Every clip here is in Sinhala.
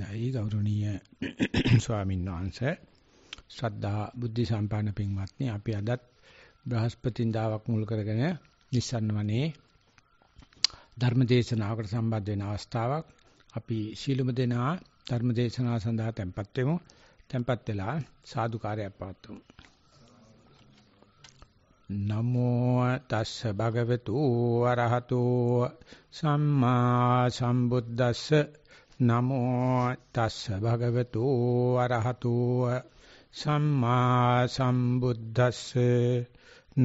දැයි ගෞරවනීය ස්වාමීන් වහන්සේ ශ්‍රද්ධා බුද්ධ සම්පන්න පින්වත්නි අපි අදත් බ්‍රහස්පතින්දාවක් මුල් කරගෙන නිස්සන්න වනේ ධර්ම දේශනාවකට සම්බන්ධ වෙන අවස්ථාවක් අපි සීලමු දෙනා ධර්ම දේශනාව සඳහා tempත් වෙමු tempත් වෙලා සාදුකාරයක් පවත්වමු නමෝ තස්ස භගවතු වරහතෝ සම්මා සම්බුද්දස්ස නමෝ තස්ස භගවතු අරහතු සම්මා සම්බුද්දස්ස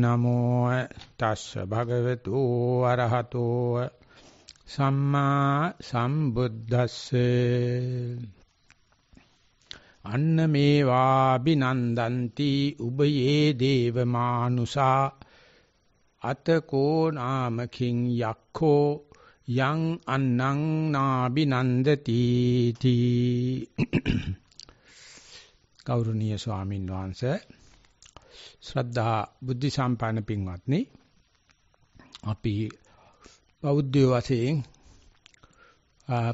නමෝ තස්ස භගවතු අරහතු සම්මා සම්බුද්දස්ස අන්න මේවා බිනන්දන්ති උබයේ දේවමානුසා අතකෝ නාමකින් යක්ඛෝ යං අන්නං නාබි නන්දති තී ගෞරවනීය ස්වාමින් වහන්සේ ශ්‍රද්ධා බුද්ධ සම්පන්න පින්වත්නි අපි බෞද්ධ වශයෙන්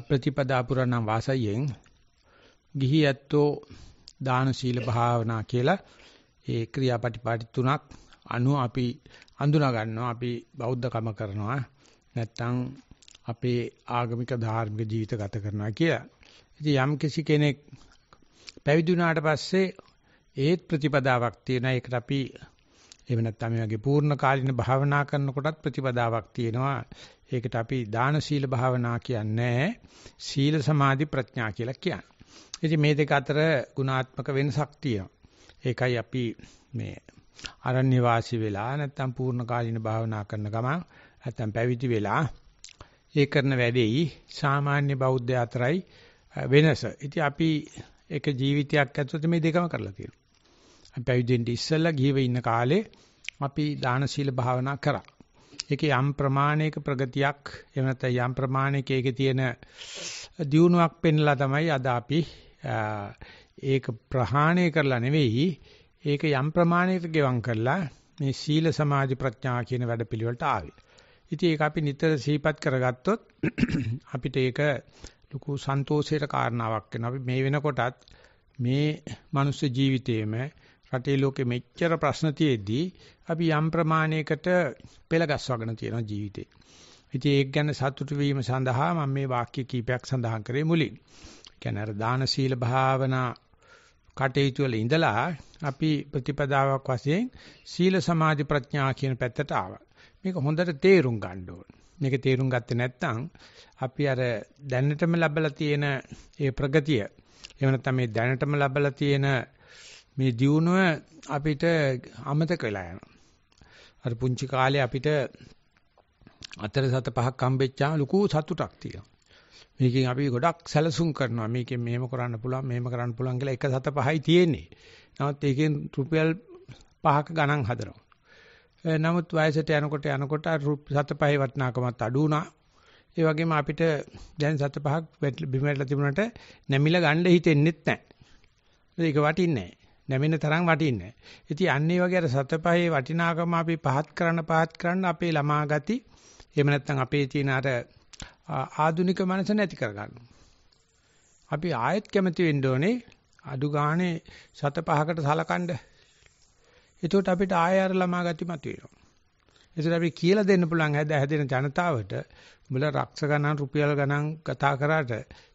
ප්‍රතිපදා පුරණ වාසයෙන් ගිහියැත්තෝ දාන සීල භාවනා කියලා ඒ ක්‍රියාපටිපාටි තුනක් අනු අපි අඳුනා ගන්නවා අපි බෞද්ධකම කරනවා නැත්තම් අපේ ආගමික ධාර්මික ජීවිත ගත කරනවා කියලා. ඉතින් යම් කිසි කෙනෙක් පැවිදි වුණාට පස්සේ ඒත් ප්‍රතිපදාවක් තියෙනවා. ඒකට අපි එහෙම නැත්නම් මේ වගේ පූර්ණ කාලීන භාවනා කරනකොටත් ප්‍රතිපදාවක් තියෙනවා. ඒකට අපි දාන සීල භාවනා කියන්නේ සීල සමාධි ප්‍රඥා කියලා කියන්නේ. ඉතින් මේ දෙක අතර ගුණාත්මක වෙනසක් තියෙනවා. ඒකයි අපි මේ අරණ්‍ය වාසී වෙලා නැත්නම් පූර්ණ කාලීන භාවනා කරන ගමන් නැත්නම් පැවිදි වෙලා ඒ කරන වැඩේයි සාමාන්‍ය බෞද්ධ අතරයි වෙනස. ඉතින් අපි එක ජීවිතයක් ඇතුළත මේ දෙකම කරලා තියෙනවා. අපි පැවිදෙන්න ඉස්සෙල්ලා ගිහව ඉන්න කාලේ අපි දාන සීල භාවනා කරා. ඒකේ යම් ප්‍රමාණයක ප්‍රගතියක් එහෙම නැත්නම් යම් ප්‍රමාණයක ඒකේ තියෙන දියුණුවක් පෙන්ලා තමයි අද අපි ඒක ප්‍රහාණය කරලා නෙවෙයි ඒක යම් ප්‍රමාණයකට ගෙවම් කරලා මේ සීල සමාධි ප්‍රඥා කියන වැඩපිළිවෙලට ආවේ. ඉතින් ඒක අපි නිතර සිහිපත් කරගත්තොත් අපිට ඒක ලොකු සන්තෝෂයට කාරණාවක් වෙනවා. අපි මේ වෙනකොටත් මේ මනුස්ස ජීවිතයේම රටේ ලෝකෙ මෙච්චර ප්‍රශ්න තියෙද්දී අපි යම් ප්‍රමාණයකට පෙළ ගස්වගෙන තියෙනවා ජීවිතේ. ඉතින් ඒක ගැන සතුටු වීම සඳහා මම මේ වාක්‍ය කීපයක් සඳහන් කරේ මුලින්. කියන්නේ අර දාන සීල භාවනා කටයුතු වල ඉඳලා අපි ප්‍රතිපදාවක් වශයෙන් සීල සමාධි ප්‍රඥා කියන පැත්තට ආවා. මේක හොඳට තේරුම් ගන්න ඕන. මේක තේරුම් ගත්තේ නැත්නම් අපි අර දැනටම ලැබලා තියෙන ඒ ප්‍රගතිය එහෙම නැත්නම් මේ දැනටම ලැබලා තියෙන මේ දියුණුව අපිට අමතක වෙලා යනවා. අර පුංචි කාලේ අපිට අතර සත පහක් හම්බෙච්චාම ලොකු සතුටක් තියෙනවා. මේකෙන් අපි ගොඩක් සැලසුම් කරනවා. මේකෙන් මෙහෙම කරන්න පුළුවන්, මෙහෙම කරන්න පුළුවන් කියලා එක සත පහයි තියෙන්නේ. නමුත් ඒකෙන් රුපියල් 5ක ගණන් හදනවා. නමුත් වයසට යනකොට යනකොට සත පහේ වටිනාකමත් අඩු වුණා. ඒ වගේම අපිට දැන් සත පහක් බිම වැටලා තිබුණාට නැමිලා ගන්න හිතෙන්නෙත් නැහැ. ඒක වටින්නේ නැමෙන තරම් වටින්නේ නැහැ. ඉතින් අන්න ඒ වගේ අර සත පහේ වටිනාකම අපි පහත් කරන පහත් කරන අපේ ළමා ගති එහෙම නැත්නම් අපේ තියෙන අර ආදුනික මනස නැති කරගන්නවා. අපි ආයෙත් කැමති වෙන්න ඕනේ අඩු ගානේ සත පහකට සලකන්නේ එතකොට අපිට ආයෙ අර ළමා ගති මතුවෙනවා. ඒසර අපි කියලා දෙන්න පුළුවන් හැද හැදෙන ජනතාවට උඹලා රක්ෂ ගණන් රුපියල් ගණන් කතා කරාට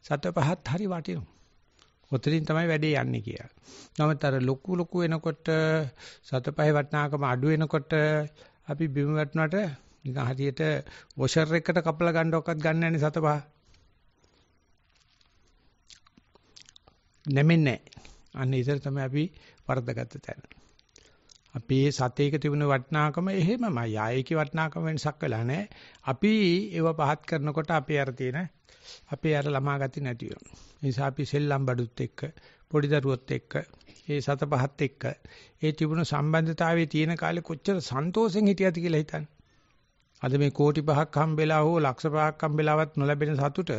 සත පහත් හරි වටිනවා. ඔතනින් තමයි වැඩේ යන්නේ කියලා. නමුත් අර ලොකු ලොකු වෙනකොට සත පහේ වටිනාකම අඩු වෙනකොට අපි බිම වැටුණාට නිකන් හරියට වොෂර් එකකට කපලා ගන්න ඔක්කත් ගන්න නැන්නේ සත පහ. නැමෙන්නේ. අන්න ඒතර තමයි අපි වර්ධගත තැන. අපේ සතේක තිබුණ වටිනාකම එහෙමමයි. ආයේකේ වටිනාකම වෙනසක් වෙලා නැහැ. අපි ඒව පහත් කරනකොට අපේ අර තියෙන අපේ අර ළමා ගති නැති වෙනවා. ඒ නිසා අපි සෙල්ලම් බඩුත් එක්ක, පොඩි දරුවොත් එක්ක, ඒ සත පහත් එක්ක ඒ තිබුණු සම්බන්ධතාවයේ තියෙන කාලේ කොච්චර සන්තෝෂෙන් හිටියද කියලා හිතන්න. අද මේ කෝටි පහක් හම්බෙලා හෝ ලක්ෂ පහක් හම්බෙලාවත් නොලැබෙන සතුට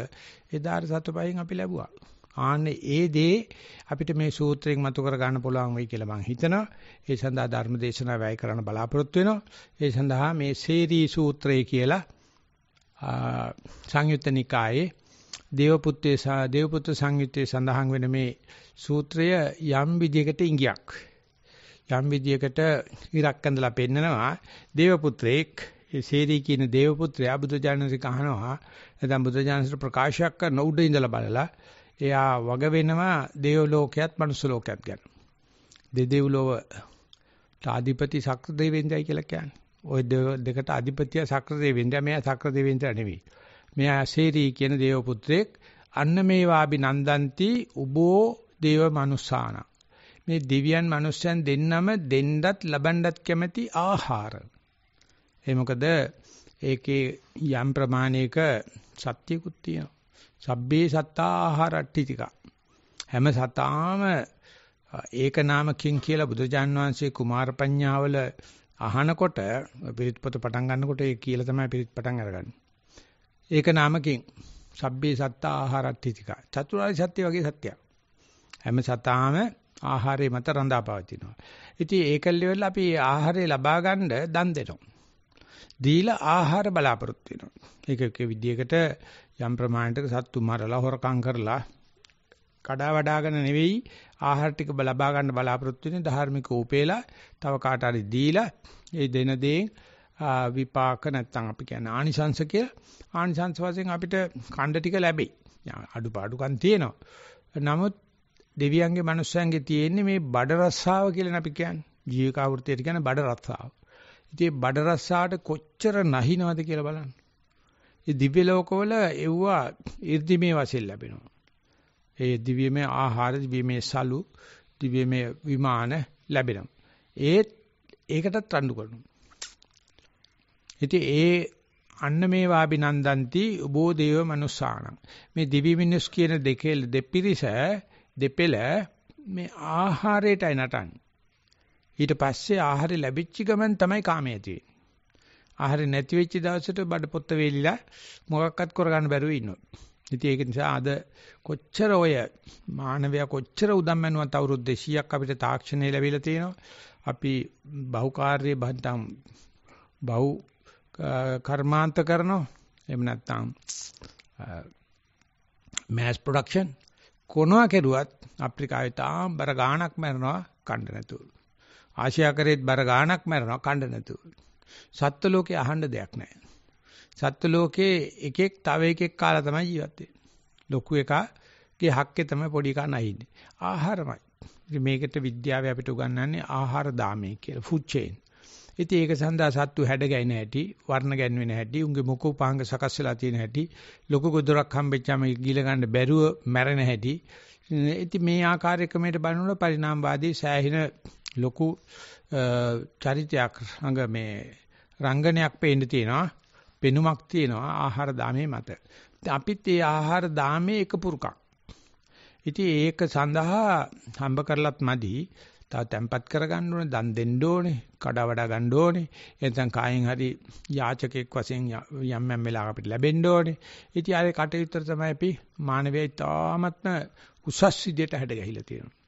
එදාට සතුටෙන් අපි ලැබුවා. ආන්නේ ඒ දේ අපිට මේ සූත්‍රයෙන් මතු කර ගන්න පුළුවන් වෙයි කියලා මම හිතනවා. ඒ සඳහා ධර්ම දේශනාව වැය කරන්න බලාපොරොත්තු වෙනවා. ඒ සඳහා මේ සේරී සූත්‍රය කියලා සංයුත්ත නිකායේ දේවපුත්තේ සහ දේවපුත්‍ර සංයුත්තේ සඳහන් වෙන මේ සූත්‍රය යම් විදියකට ඉඟියක්. යම් විදියකට ඉරක් ඇඳලා පෙන්නනවා දේවපුත්‍රයෙක් ඒ සේරී කියන දේවපුත්‍රයා බුදුජානක අහනවා නැත්නම් බුදුජානක ප්‍රකාශයක් කරන උඩ ඉඳලා බලලා එයා වග වෙනවා දේව ලෝකයක් මනුස්ස ලෝකයක් ගැන. දෙදෙව් ලෝව තාධිපති සක්‍ර දෙවෙන්දයි කියලා කියන්නේ. ওই දෙකට අධිපතිය සක්‍ර දෙවෙන්ද මෙයා සක්‍ර දෙවෙන්ද නෙවෙයි. මෙයා සේරී කියන දේව පුත්‍රයෙක් අන්න මේ වාබි නන්දන්ති උබෝ දේව මනුස්සාන. මේ දිව්‍යයන් මනුස්සයන් දෙන්නම දෙන්නත් ලබන්නත් කැමැති ආහාර. ඒ මොකද ඒකේ යම් ප්‍රමාණයක සත්‍යකුත් තියෙනවා. සබ්බේ සත්තා ආහාරට්ටිතික. හැම සතාම ඒක නාමකින් කියලා බුදුජාන් වහන්සේ කුමාරපඤ්ඤාවල අහනකොට පිරිත් පොත පටන් ගන්නකොට ඒ කියලා තමයි පිරිත් පටන් අරගන්නේ. ඒක නාමකින් සබ්බේ සත්තා ආහාරට්ටිතික. චතුරාර්ය සත්‍ය වගේ සත්‍යයක්. හැම සතාම ආහාරය මත රඳාපවතිනවා. ඉතින් ඒකල් ලෙවල් අපි ආහාරය ලබා ගන්න දන් දෙනවා. දීලා ආහාර බලාපොරොත්තු වෙනවා. ඒක විදියකට යම් ප්‍රමාණයකට සත්තු මරලා හොරකම් කරලා කඩා වඩාගෙන නෙවෙයි ආහාර ටික ලබා ගන්න බලාපොරොත්තු වෙන ධාර්මික උපේලා තව කාට හරි දීලා ඒ දෙන දේෙන් විපාක නැත්තම් අපි කියන ආනිසංශ කියලා ආනිසංශ වශයෙන් අපිට ඛණ්ඩ ටික ලැබෙයි. අඩුපාඩුකම් තියෙනවා. නමුත් දෙවියන්ගේ මනුස්සයන්ගේ තියෙන්නේ මේ බඩ රස්සාව කියලා අපි කියන්නේ. ජීවිකාවෘතියට කියන බඩ රස්සාව. ඉතින් බඩ රස්සාවට කොච්චර නැහිනවද කියලා බලන්න. ඒ දිව්‍ය ලෝකවල එව්වා 이르දිමේ වශයෙන් ලැබෙනවා. ඒ දිව්‍යමය ආහාර, දිව්‍යමය සලු, දිව්‍යමය විමාන ලැබෙනවා. ඒත් ඒකටත් රණ්ඩු කරනවා. ඉතින් ඒ අන්න මේ වාබිනන්දන්ති උබෝ දේව මනුස්සාණං මේ දිවි මිනිස් කියන දෙකේ දෙපිරිස දෙපෙළ මේ ආහාරයටයි නටන්නේ ඊට පස්සේ ආහාර ලැබිච්ච ගමන් තමයි කාමය ඇති වෙන්නේ. ආහාර නැති වෙච්ච දවසට බඩ පොත්ත වේලිලා මොකක්වත් කරගන්න බැරුව ඉන්නවා. ඉතින් ඒක නිසා අද කොච්චර ඔය මානවයා කොච්චර උදම්මනුවත් අවුරුදු 200ක් අපිට තාක්ෂණය ලැබිලා තියෙනවා. අපි බහුකාර්යයේ බන්තම් බහු කර්මාන්ත කරනවා. එහෙම නැත්නම් mass production කොනවා කෙරුවත් අප්‍රිකාවේ තාම් බර ගාණක් මරනවා කන්න නැතුව. ආශයා කරේත් බර ගාණක් මරනවා කණ්ඩ නැතුව. සත්ත්ව ලෝකේ අහන්න දෙයක් නැහැ. සත්ත්ව ලෝකේ එකෙක් තව එකෙක් කාලා තමයි ජීවත් වෙන්නේ. ලොකු එකාගේ හක්කේ තමයි පොඩි එකා නැහින්නේ. ආහාරමයි. මේකට විද්‍යාවේ අපිට උගන්වන්නේ ආහාර දාමේ කියලා ෆුඩ් චේන්. ඉතින් ඒක සඳහා සත්තු හැඩ ගැයෙන හැටි, වර්ණ ගැන්වෙන හැටි, උන්ගේ මොකු පාංග සකස් වෙලා තියෙන හැටි, ලොකු ගොඩරක් හම්බෙච්චාම ගිල ගන්න බැරුව මැරෙන හැටි. ඉතින් මේ ආකාර ක්‍රමයට බලනකොට පරිණාමවාදී සෑහෙන ලොකු චරිතයක් අඟ මේ රංගනයක් පේන්න තියෙනවා පෙනුමක් තියෙනවා ආහාර දාමේ මත අපිත් ඒ ආහාර දාමේ එක පුරුකක් ඉතින් ඒක සඳහා හම්බ කරලත් මදි තව තැම්පත් කරගන්න ඕනේ දන් දෙන්න ඕනේ කඩා වඩා ගන්න ඕනේ එතෙන් කායෙන් හරි යාචකෙක් වශයෙන් යම් යම් වෙලාවක අපිට ලැබෙන්න ඕනේ ඉතින් ආයේ කටයුත්තර තමයි අපි මානවයේ තාමත්ම උසස් විදියට හැඩ ගැහිලා තියෙනවා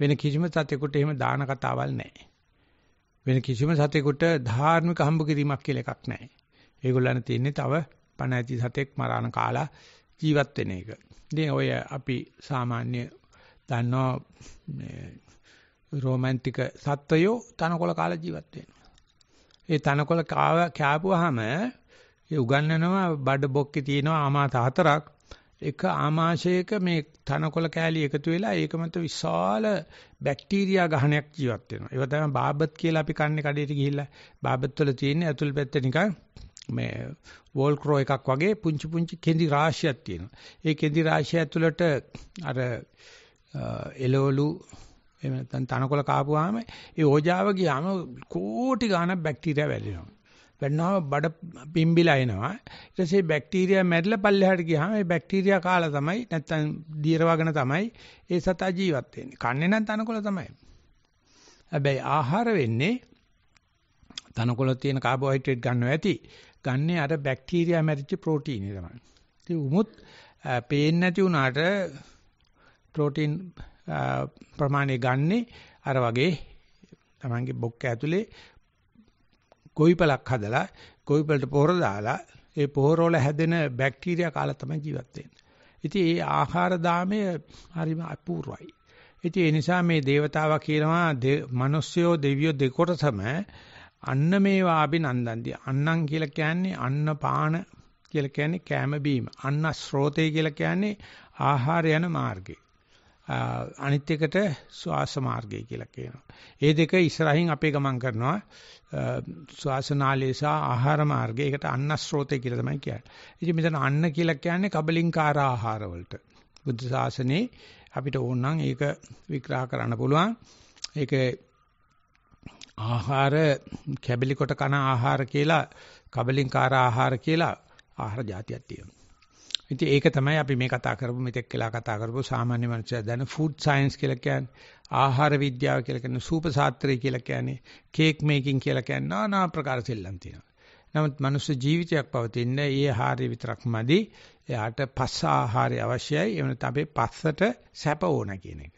වෙන කිසිම සතෙකුට එහෙම දාන කතාවල් නැහැ. වෙන කිසිම සතෙකුට ධාර්මික හම්බ කිරීමක් කියලා එකක් නැහැ. ඒගොල්ලන් තියන්නේ තව පණ ඇති සතෙක් මරණ කාලා ජීවත් වෙන එක. ඉතින් ඔය අපි සාමාන්‍ය දන්නවා රොමැන්ටික් සත්වයෝ තනකොළ කාලා ජීවත් වෙනවා. ඒ තනකොළ කාව කෑපුවාම ඒ උගන්වනවා බඩ බොක්කේ තියෙනවා ආමා හතරක් එක ආමාශයක මේ තනකොළ කෑලි එකතු වෙලා ඒක මත විශාල බැක්ටීරියා ගහනයක් ජීවත් වෙනවා. ඒක තමයි බාබත් කියලා අපි කන්නේ කඩේට ගිහිල්ලා බාබත් වල තියෙන ඇතුල් පැත්තේ නිකන් මේ වෝල් ක්‍රෝ එකක් වගේ පුංචි පුංචි කෙඳි රාශියක් තියෙනවා. ඒ කෙඳි රාශිය ඇතුළට අර එළවලු එහෙම නැත්නම් තනකොළ කාපුවාම ඒ ඕජාව ගියාම කෝටි ගාණක් බැක්ටීරියා වැළෙනවා. ගන්නවා බඩ පිම්බිලා එනවා. ඊට පස්සේ බැක්ටීරියා මැරිලා පල්ලෙහාට ගියාම ඒ බැක්ටීරියා කාලා තමයි නැත්තම් දියරවගෙන තමයි ඒ සතා ජීවත් වෙන්නේ. කන්නේ නම් තනකොළ තමයි. හැබැයි ආහාර වෙන්නේ තනකොළ තියෙන කාබෝහයිඩ්‍රේට් ගන්නවා ඇති. ගන්නේ අර බැක්ටීරියා මැරිච්ච ප්‍රෝටීන් තමයි. ඉතින් උමුත් පේන්නේ නැති වුණාට ප්‍රෝටීන් ප්‍රමාණය ගන්නේ අර වගේ තමන්ගේ බොක්ක ඇතුලේ කොයිපලක් හදලා කොයිපලට පොහොර දාලා ඒ පොහොර වල හැදෙන බැක්ටීරියා කාලා තමයි ජීවත් වෙන්නේ. ඉතින් ඒ ආහාර දාමය හරිම අපූර්වයි. ඉතින් ඒ නිසා මේ దేవතාවා කියනවා මිනිස්සයෝ දෙවියෝ දෙකොටම අන්න මේවා අභිනන්දන්ති. අන්නම් කියලා කියන්නේ අන්න පාන කියලා කියන්නේ කෑම බීම. අන්න ස්රෝතේ කියලා කියන්නේ ආහාර යන මාර්ගය. අනිත් එකට ශ්වාස මාර්ගය කියලා කියනවා. මේ දෙක ඉස්සරහින් අපේ ගමන් කරනවා. ශාසනාලේ සහ ආහාර මාර්ගය. ඒකට අන්නස්රෝතය කියලා තමයි කියන්නේ. ඉතින් මෙතන අන්න කියලා කියන්නේ කබලින්කාර ආහාර වලට. බුද්ධ ශාසනේ අපිට ඕන නම් ඒක විග්‍රහ කරන්න පුළුවන්. ඒක ආහාර කැබලි කොට කන ආහාර කියලා කබලින්කාර ආහාර කියලා ආහාර જાතියක් තියෙනවා. ඉතින් ඒක තමයි අපි මේ කතා කරපු මෙතෙක් වෙලා කතා කරපු සාමාන්‍ය මනුස්සයා දන්න ෆුඩ් සයන්ස් කියලා කියන්නේ ආහාර විද්‍යාව කියලා කියන්නේ සූප ශාස්ත්‍රය කියලා කියන්නේ කේක් මේකින් කියලා කියන්නේ নানা ප්‍රකාර සෙල්ලම් තියෙනවා. නමුත් මනුස්ස ජීවිතයක් පවතින ඒ ආහාරය විතරක්මදි එයාට පස්ස ආහාරය අවශ්‍යයි. එවනත් අපි පස්සට සැප ඕන කියන එක.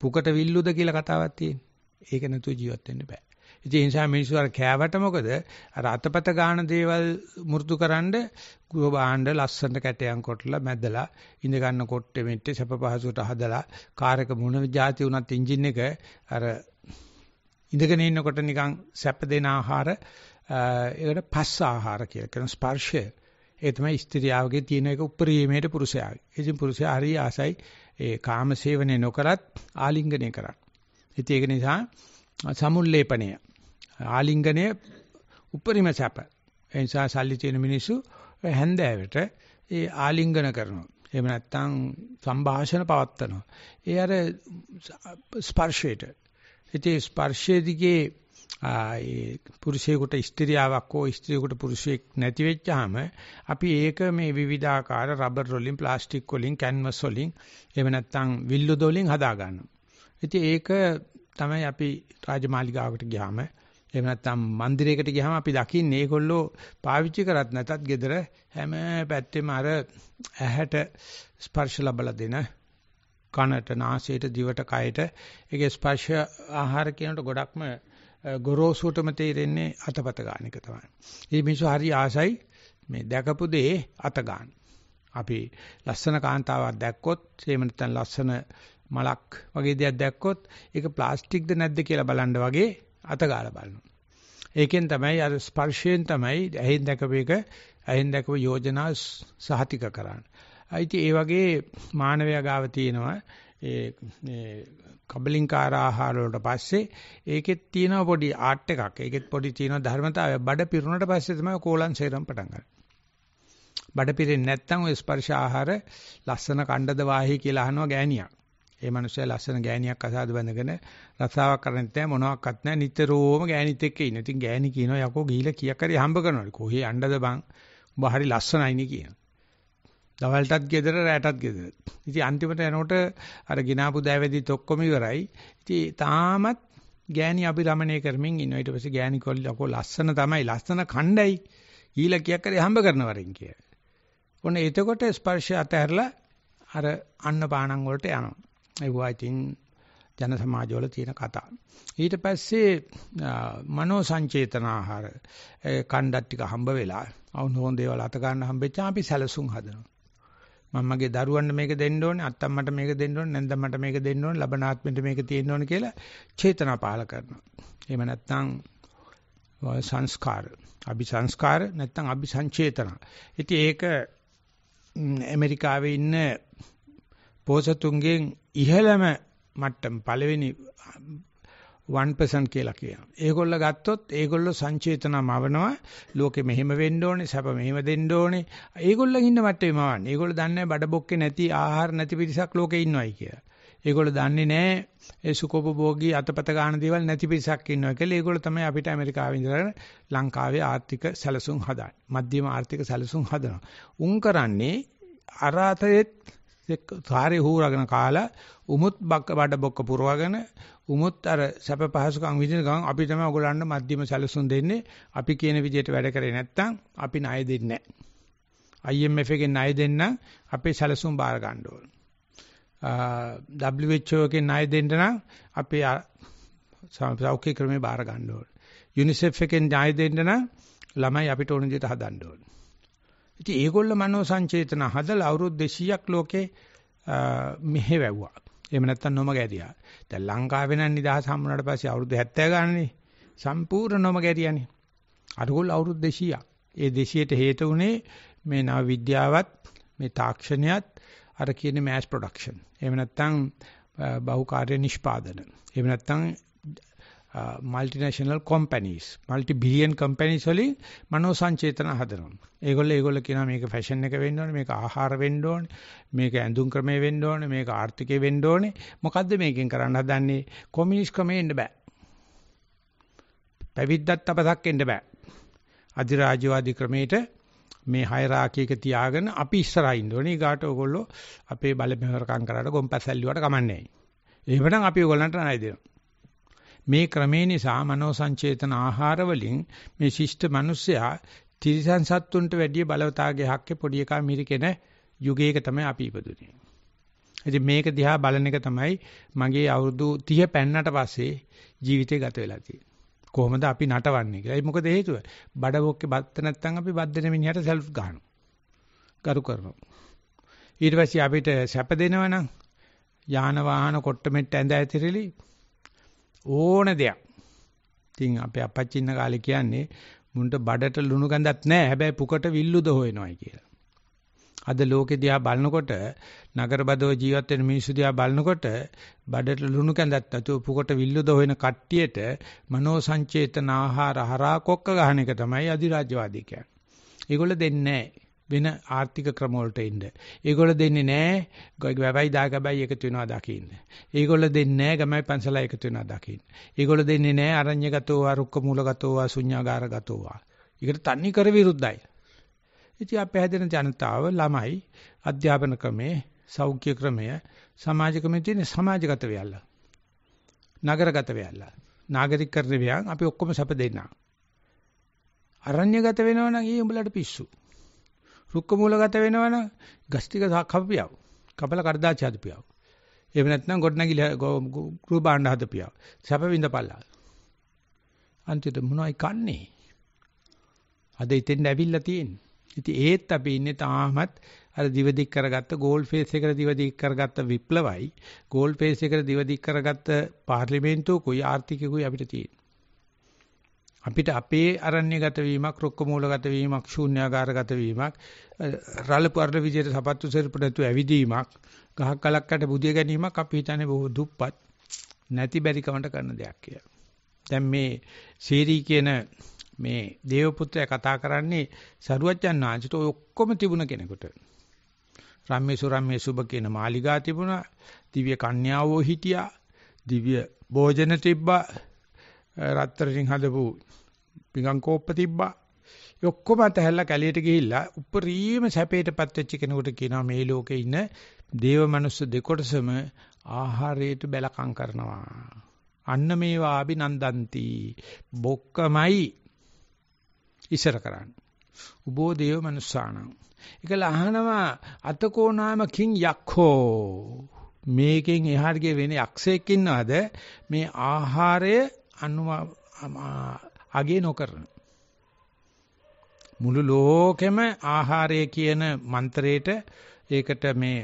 පුකට විල්ලුද කියලා කතාවක් තියෙනවා. ඒක නැතුව ජීවත් වෙන්න බෑ. ඉතින් ඒ නිසා මිනිස්සු අර කෑවට මොකද අර අතපත ගන්න දේවල් මෘදුකරනද ගුව බාණ්ඩ ලස්සනට කැටයන් කොටලා මැදලා ඉඳ ගන්න කොට්ටෙ මෙට්ටෙ සැප පහසුවට හදලා කාර් එක මොන જાති වුණත් එන්ජින් එක අර ඉඳගෙන ඉන්නකොට නිකන් සැප දෙන ආහාර ඒකට පස්ස ආහාර කියලා කියන ස්පර්ශය ඒ තමයි ස්ත්‍රියාවගේ තියෙන එක උපරිමයට පුරුෂයාගේ. ඉතින් පුරුෂයා හරි ආසයි ඒ කාමසේවනය නොකරත් ආලිංගනය කරන්න. ඉතින් ඒක නිසා සමුල්ලේපණය ආලිංගනයේ උපරිම සැප. ඒ නිසා සල්ලි තියෙන මිනිස්සු හැන්දෑවට ඒ ආලිංගන කරනවා. එහෙම නැත්නම් සංഭാෂණ පවත්නවා. ඒ අර ස්පර්ශයට. ඉතින් ස්පර්ශයේ දිගේ ඒ පුරුෂයෙකුට ස්ත්‍රියාවක් හෝ ස්ත්‍රියෙකුට පුරුෂයෙක් නැති වෙච්චාම අපි ඒක මේ විවිධාකාර රබර් වලින් ප්ලාස්ටික් වලින් කැන්වස් වලින් එහෙම නැත්නම් විල්ලු දොලින් හදා ගන්නවා. ඉතින් ඒක තමයි අපි රාජමාලිගාවකට ගියාම එහෙම නැත්නම් મંદિરයකට ගියාම අපි දකින්නේ ඒගොල්ලෝ පාවිච්චි කරත් නැතත් gedara හැම පැත්තෙම අර ඇහැට ස්පර්ශ ලබලා දෙන කනට නාසයට දිවට කයට ඒකේ ස්පර්ශ ආහාර කියනට ගොඩක්ම ගොරෝසුටම තේරෙන්නේ අතපත ගන්න එක තමයි. මේ මිනිස්සු හරි ආසයි මේ දැකපු දේ අත ගන්න. අපි ලස්සන කාන්තාවක් දැක්කොත් එහෙම නැත්නම් ලස්සන මලක් වගේ දෙයක් දැක්කොත් ඒක ප්ලාස්ටික්ද නැද්ද කියලා බලන්න වගේ අතගාලා බලනවා. ඒකෙන් තමයි අර ස්පර්ශයෙන් තමයි ඇහෙන් දැකපේක ඇහෙන් දැකපු යෝජනා සහතික කරන්නේ. අයිති ඒ වගේ මානවයා ගාව තියෙනවා ඒ කබලින්කාර ආහාර වලට පස්සේ ඒකෙත් තියෙනවා පොඩි ආර්ට් එකක්. ඒකෙත් පොඩි තියෙනවා ධර්මතාවය. බඩ පිරුණට පස්සේ තමයි කෝලන් සේරම පටන් ගන්නේ. බඩ පිරෙන්නේ නැත්නම් ඔය ස්පර්ශ ආහාර ලස්සන කණ්ඩද වාහි කියලා අහනවා ගෑණියක්. ඒ මනුස්සයා ලස්සන ගෑණියක් අසාද බඳගෙන රස්සාවක් කරන්නත් නැහැ මොනවත් නැහැ නිතරම ගෑණිත් එක්ක ඉන්න. ඉතින් ගෑණි කියනවා යකෝ ගිහිලා කීයක් හරි හම්බ කරනවලු. කොහේ යන්නද බං? උඹ හරි ලස්සනයි නේ කියනවා. දවල්ටත් ගෙදර රැටත් ගෙදර. ඉතින් අන්තිමට යනකොට අර ගිනාපු දෑවැදිත් ඔක්කොම ඉවරයි. ඉතින් තාමත් ගෑණි අභිරමණය කරමින් ඉන්නවා. ඊට පස්සේ ගෑණි කොල් ලකෝ ලස්සන තමයි ලස්සන ඛණ්ඩයි. ඊළ කියක් කරේ හම්බ කරන වරින් කිය. ඔන්න එතකොට ස්පර්ශය අතහැරලා අර අන්න පානං වලට යනවා. ඒවා ඉතින් ජන සමාජවල තියෙන කතා. ඊට පස්සේ මනෝ සංචේතන ආහාර කණ්ඩක් ටික හම්බ වෙලා අවුන් හොන් දේවල් අත ගන්න හම්බෙච්චා අපි සැලසුම් හදනවා. මමගේ දරුවන්ට මේක දෙන්න ඕනේ අත්තම්මට මේක දෙන්න ඕනේ නැන්දා මට මේක දෙන්න ඕනේ ලබනාත්මෙට මේක තියෙන්න ඕනේ කියලා චේතනා පාල කරනවා. එහෙම නැත්නම් සංස්කාර, අභි සංස්කාර නැත්නම් අභි සංචේතන. ඉතින් ඒක ඇමරිකාවේ ඉන්න පෝසතුන්ගෙන් ඉහළම මට්ටම් පළවෙනි 1% කියලා කියනවා. ඒගොල්ල ගත්තොත් ඒගොල්ල සංචේතන මවනවා. ලෝකෙ මෙහෙම වෙන්න ඕනේ, සැප මෙහෙම දෙන්න ඕනේ. ඒගොල්ලන් ඉන්න මට්ටමේ මවන්නේ. ඒගොල්ල දන්නේ බඩ බොක්කේ නැති ආහාර නැති පිරිසක් ලෝකෙ ඉන්නවයි කියලා. ඒගොල්ල දන්නේ නැහැ ඒ සුකොපභෝගී අතපත ගන්න දේවල් නැති පිරිසක් ඉන්නවා කියලා. ඒගොල්ල තමයි අපිට ඇමරිකාවේ ඉඳලා ලංකාවේ ආර්ථික සැලසුම් හදාන්නේ. මධ්‍යම ආර්ථික සැලසුම් හදනවා. උන් කරන්නේ අරාතයේත් සාරේ හූරගෙන කාලා උමුත් බක්ක බඩ බොක්ක පුරවගෙන උමුත් අර සැප පහසුකම් විදිහට ගමන් අපි තමයි ඔයගොල්ලන්ට මධ්‍යම සැලසුම් දෙන්නේ අපි කියන විදිහට වැඩ කරේ නැත්නම් අපි ණය දෙන්නේ නැහැ IMF එකෙන් ණය දෙන්න අපේ සැලසුම් බාර ගන්න ඕන WHO එකෙන් ණය දෙන්න නම් අපේ සෞඛ්‍ය ක්‍රමේ බාර ගන්න ඕන UNICEF එකෙන් ණය දෙන්න නම් ළමයි අපිට ඕන විදිහට හදන්න ඕනේ ඉතින් ඒගොල්ල මනෝ සංචේතන හදලා අවුරුදු 200ක් ලෝකේ මෙහෙවැව්වා. එහෙම නැත්තම් නොමග ඇරියා. දැන් ලංකාවේ නම් නිදහස හම්බුනාට පස්සේ අවුරුදු 70 ගානනේ සම්පූර්ණ නොමග ඇරියානේ. අරගොල්ල අවුරුදු 200ක්. ඒ 200ට හේතු වුණේ මේ නව විද්‍යාවත් මේ තාක්ෂණයත් අර කියන මෑස් ප්‍රොඩක්ෂන්. එහෙම නැත්තම් බහුකාර්ය නිෂ්පාදන. එහෙම නැත්තම් multinational companies multi billion companies වලින් මනෝ සංචේතන හදනවා. ඒගොල්ලෝ ඒගොල්ලෝ කියනවා මේක ෆැෂන් එක වෙන්න ඕනේ, මේක ආහාර වෙන්න ඕනේ, මේක ඇඳුම් ක්‍රමය වෙන්න ඕනේ, මේක ආර්ථිකය වෙන්න ඕනේ. මොකද්ද මේකෙන් කරන්න හදන්නේ? කොමියුනිස් ක්‍රමේ එන්න බෑ. පැවිද්දත් අපසක් එන්න බෑ. අධිරාජ්‍යවාදී ක්‍රමයට මේ හයරාකි එක තියාගෙන අපි ඉස්සරහා ඉන්න ඕනේ. ඊගාට ඕගොල්ලෝ අපේ බල මෙහෙරකම් කරාට ගොම්පැසල්ලුවට කමන්නේ නැහැ. එහෙමනම් අපි ඕගොල්ලන්ට ණය දෙනවා. මේ ක්‍රමේ නිසා මනෝ සංචේතන ආහාර වලින් මේ ශිෂ්ට මිනිස්සයා තිරිසන් සත්තුන්ට වැඩිය බලවතාගේ හැක්කේ පොඩි එකා මිරිකෙන යුගයක තමයි අපි ඉපදුනේ. ඉතින් මේක දිහා බලන එක තමයි මගේ අවුරුදු 30 පැන්නට පස්සේ ජීවිතේ ගත වෙලා තියෙන්නේ. කොහොමද අපි නටවන්නේ කියලා. ඒක මොකද හේතුව? බඩබොක්කේ බත් නැත්තම් අපි බත් දෙන මිනිහට සෙල්ෆ් ගන්නවා. කරු කරනවා. ඊට පස්සේ අපිට සැප දෙනවනම් යාන වාහන කොට්ට මෙට්ට ඇඳ ඇතිරිලි ඕන දෙයක්. ඉතින් අපේ අපච්චි ඉන්න කාලේ කියන්නේ මුන්ට බඩට ලුණු ගඳක් නැහැ. හැබැයි පුකට විල්ලුද හොයනවායි කියලා. අද ලෝකෙ දිහා බලනකොට නගරබදව ජීවත් වෙන මිනිස්සු දිහා බලනකොට බඩට ලුණු කැඳක් නැතුව පුකට විල්ලුද හොයන කට්ටියට මනෝ සංචේතන ආහාර හරහා කොක්ක ගහන එක තමයි අධිරාජ්‍යවාදී කියන්නේ. ඒගොල්ලෝ දෙන්නේ නැහැ. වෙන ආර්ථික ක්‍රම වලට එන්න. ඒගොල්ලෝ දෙන්නේ නැහැ ගවයි දාගබයි එකතු වෙනවා දකින්න. ඒගොල්ලෝ දෙන්නේ නැහැ ගමයි පන්සලයි එකතු වෙනවා දකින්න. ඒගොල්ලෝ දෙන්නේ නැහැ අරඤ්‍යගතෝ අරුක්ක මූලගතෝ ශුඤ්ඤාගාරගතෝ. ඒකට තන්නේ කර විරුද්ධයි. ඉතින් අපේ හැදෙන ජනතාව ළමයි අධ්‍යාපන ක්‍රමේ සෞඛ්‍ය ක්‍රමය සමාජ ක්‍රමයේ තියෙන සමාජගත වෙයල්ල. නගරගත වෙයල්ල. නාගරිකකරණ වෙයන් අපි ඔක්කොම සැප දෙන්නා. අරණ්‍යගත වෙනවනම් ඊ උඹලට පිස්සු. රුක්ක මූලගත වෙනවනම් ගස්තික කපපියව. කපල කඩදාසි හදපියව. එහෙම නැත්නම් ගොඩනැගිලි ගෘහ භාණ්ඩ හදපියව. සැප විඳපල්ලා. අන්තිමට මොනවයි කන්නේ? අද ඉතින් ඇවිල්ලා තියෙන්නේ. ඉතින් ඒත් අපි ඉන්නේ තාමත් අර දිවදික් කරගත්ත ගෝල් ෆේස් එකට දිවදික් කරගත්ත විප්ලවයි ගෝල් ෆේස් එකට දිවදික් කරගත්ත පාර්ලිමේන්තුව කුයි ආර්ථිකකුයි අපිට තියෙන්නේ. අපිට අපේ අරණ්‍යගත වීමක්, රොක්ක මූලගත වීමක්, ශූන්‍යාකාරගත වීමක්, රළපු අරළ විදියට සපත්තු සෙරපු නැතුව ඇවිදීමක්, ගහක් කලක් යට බුදිය ගැනීමක් අපි හිතන්නේ බොහෝ දුප්පත් නැති බැරිකමට කරන දෙයක් කියලා. දැන් මේ සීරි කියන මේ දේවපුත්‍රය කතා කරන්නේ සරුවච්චන් වහන්සේට ඔය ඔක්කොම තිබුණ කෙනෙකුට. රම්මේසු රම්මේසු ඔබ කියන මාලිගා තිබුණා. දිව්‍ය කන්‍යාවෝ හිටියා. දිව්‍ය භෝජන තිබ්බා. රත්තරන්ින් හදපු පිඟන් කෝප්ප තිබ්බා. ඒ ඔක්කොම අතහැරලා කැලියට ගිහිල්ලා උපරිම සැපේටපත් වෙච්ච කෙනෙකුට කියනවා මේ ලෝකේ ඉන්න දේව මනුස්ස දෙකොටසම ආහාරයට බැලකම් කරනවා. අන්න මේවා අභිනන්දಂತಿ. බොක්කමයි ඉසර කරන්නේ. උබෝ දේව මනුස්සාණං. ඒකල අහනවා අතකෝ නාමකින් යක්ඛෝ. මේකෙන් එහාට ගිය වෙන යක්ෂයෙක් ඉන්නවද? මේ ආහාරය අනුමා අගේ නොකරන මුළු ලෝකෙම ආහාරය කියන මන්ත්‍රයට ඒකට මේ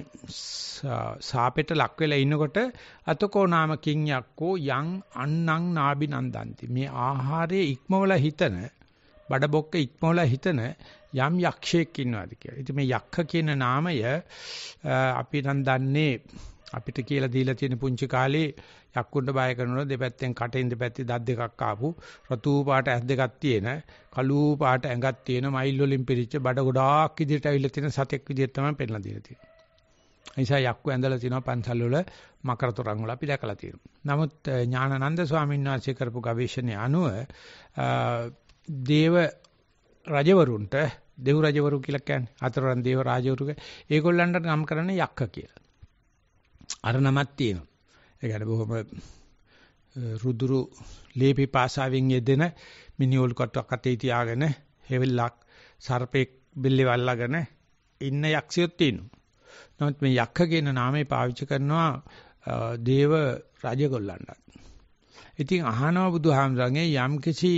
සාපෙට ලක් වෙලා ඉනකොට අතකෝ නාම කිඤ්ඤක්කෝ යං අන්නං නාබි නන්දන්ති මේ ආහාරයේ ඉක්මවල හිතන බඩබොක්ක ඉක්මවල හිතන යම් යක්ෂයෙක් ඉන්නවාද කියලා. ඉතින් මේ යක්ඛ කියන නාමය අපි නම් දන්නේ අපිට කියලා දීලා තියෙන පුංචි කාලේ යක්කුන්ට බය කරනවල දෙපැත්තෙන් කටෙන් දෙපැත්තේ දත් දෙකක් ආපු රතු පාට ඇස් දෙකක් තියෙන කළු පාට ඇඟක් තියෙන මයිල් වලින් පිරිච්ච බඩ ගොඩාක් ඉදිරියට අවිල්ල තියෙන සතෙක් විදිහට තමයි පෙන්නලා දීලා තියෙන්නේ. නිසා යක්කු ඇඳලා තිනවා පන්සල් වල මකර තොරන් වල අපි දැකලා තියෙනවා. නමුත් ඥානানন্দ ස්වාමීන් වහන්සේ කරපු ගවේෂණය අනුව දේව රජවරුන්ට දෙව් රජවරු කියලා කියන්නේ අතරන් දේව රාජවරුක ඒගොල්ලන්ට නම් කරන්නේ යක්ක කියලා. අර නමක් තියෙනවා. ඒ කියන්නේ බොහොම රුදුරු ලේපි පාසාවෙන් යෙදෙන මිනිඔල් කට්ටක් අතේ තියාගෙන හෙවිල්ලක් සර්පෙක් බිල්ලේ වල්ලාගෙන ඉන්න යක්ෂයොත් තියෙනවා. නමුත් මේ යක්ඛ කියන නාමය පාවිච්චි කරනවා දේව රජගොල්ලන්ට. ඉතින් අහනවා බුදුහාමරගේ යම් කිසි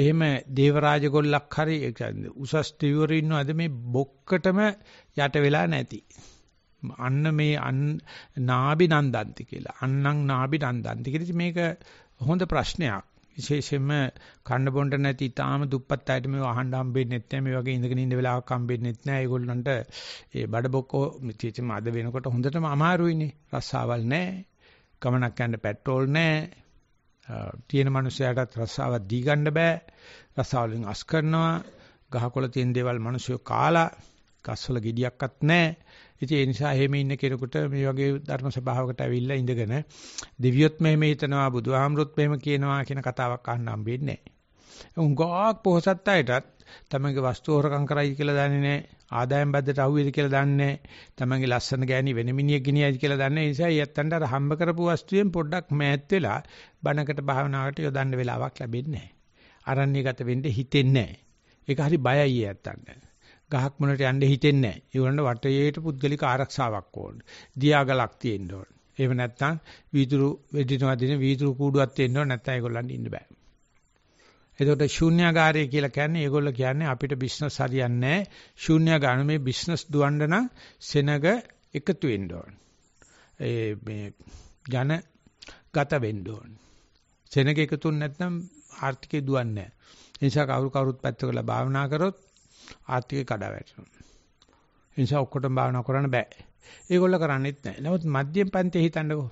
එහෙම දේව රාජගොල්ලක් හරි උසස් තිවරු ඉන්නවද මේ බොක්කටම යට වෙලා නැති. අන්න මේ අන් නාබි නන්දන්ති කියලා. අන්නම් නාබි නන්දන්ති කියලා. මේක හොඳ ප්‍රශ්නයක්. විශේෂයෙන්ම කන්න බොන්න නැති ඊටාම දුප්පත් අයට මේව අහන්න හම්බෙන්නේ නැහැ. මේ වගේ ඉඳගෙන ඉන්න වෙලාවක් හම්බෙන්නේ නැහැ. ඒගොල්ලන්ට ඒ බඩබොක්කෝ විශේෂයෙන්ම අද වෙනකොට හොඳටම අමාරුයිනේ. රස්සාවල් නැහැ. ගමනක් යන්න පෙට්‍රෝල් නැහැ. තියෙන මනුස්සයාටත් රස්සාවක් දී ගන්න බෑ. රස්සාව වලින් අස් කරනවා. ගහකොළ තියෙන දේවල් මිනිස්සු කාලා ගස්වල ගෙඩියක්වත් නැහැ. ඉතින් ඒ නිසා එහෙම ඉන්න කෙනෙකුට මේ වගේ ධර්ම සභාවකට ඇවිල්ලා ඉඳගෙන දෙවියොත් මෙහෙම හිතනවා බුදුහාමුදුරුත් මෙහෙම කියනවා කියන කතාවක් අහන්න හම්බෙන්නේ නැහැ. උංගාක් පොහසත් අයටත් තමගේ වස්තු හොරකම් කරයි කියලා දන්නේ නැහැ. ආදායම් බද්දට අහුවේද කියලා දන්නේ නැහැ. තමගේ ලස්සන ගෑණි වෙන මිනිහෙක් ගිනියයි කියලා දන්නේ නැහැ. ඒ නිසා ඊයත්තන්ට අර හම්බ කරපු වස්තුවෙන් පොඩ්ඩක් මෑත් වෙලා බණකට භාවනාවට යොදන්න වෙලාවක් ලැබෙන්නේ නැහැ. අරණ්‍යගත වෙන්න හිතෙන්නේ නැහැ. ඒක හරි බයයි ඊයත්තන්ට. ගහක් මුලට යන්න හිතෙන්නේ නැහැ. ඒගොල්ලන්ට වටේට පුද්ගලික ආරක්ෂාවක් ඕන. දියාගලක් තියෙන්න ඕන. එහෙම නැත්නම් වීදුරු වෙඩිනවා දින වීදුරු කූඩුවක් තියෙන්න ඕන නැත්නම් ඒගොල්ලන්ට ඉන්න බෑ. එතකොට ශූන්‍යagaraය කියලා කියන්නේ ඒගොල්ලෝ කියන්නේ අපිට බිස්නස් හරියන්නේ නැහැ. ශූන්‍යagaraන මේ බිස්නස් දුවන්න නම් සෙනග එකතු වෙන්න ඕන. ඒ මේ ජන ගත වෙන්න ඕන. සෙනග එකතුන් නැත්නම් ආර්ථිකය දුවන්නේ නැහැ. ඒ නිසා කවුරු කවුරුත් පැත්තකලා භාවනා කරොත් ආත්තිකේ කඩා වැටෙනවා. ඒ නිසා ඔක්කොටම භාවනා කරන්න බෑ. ඒගොල්ල කරන්නේත් නැහැ. නමුත් මධ්‍යම පන්තිය හිතන්නකෝ.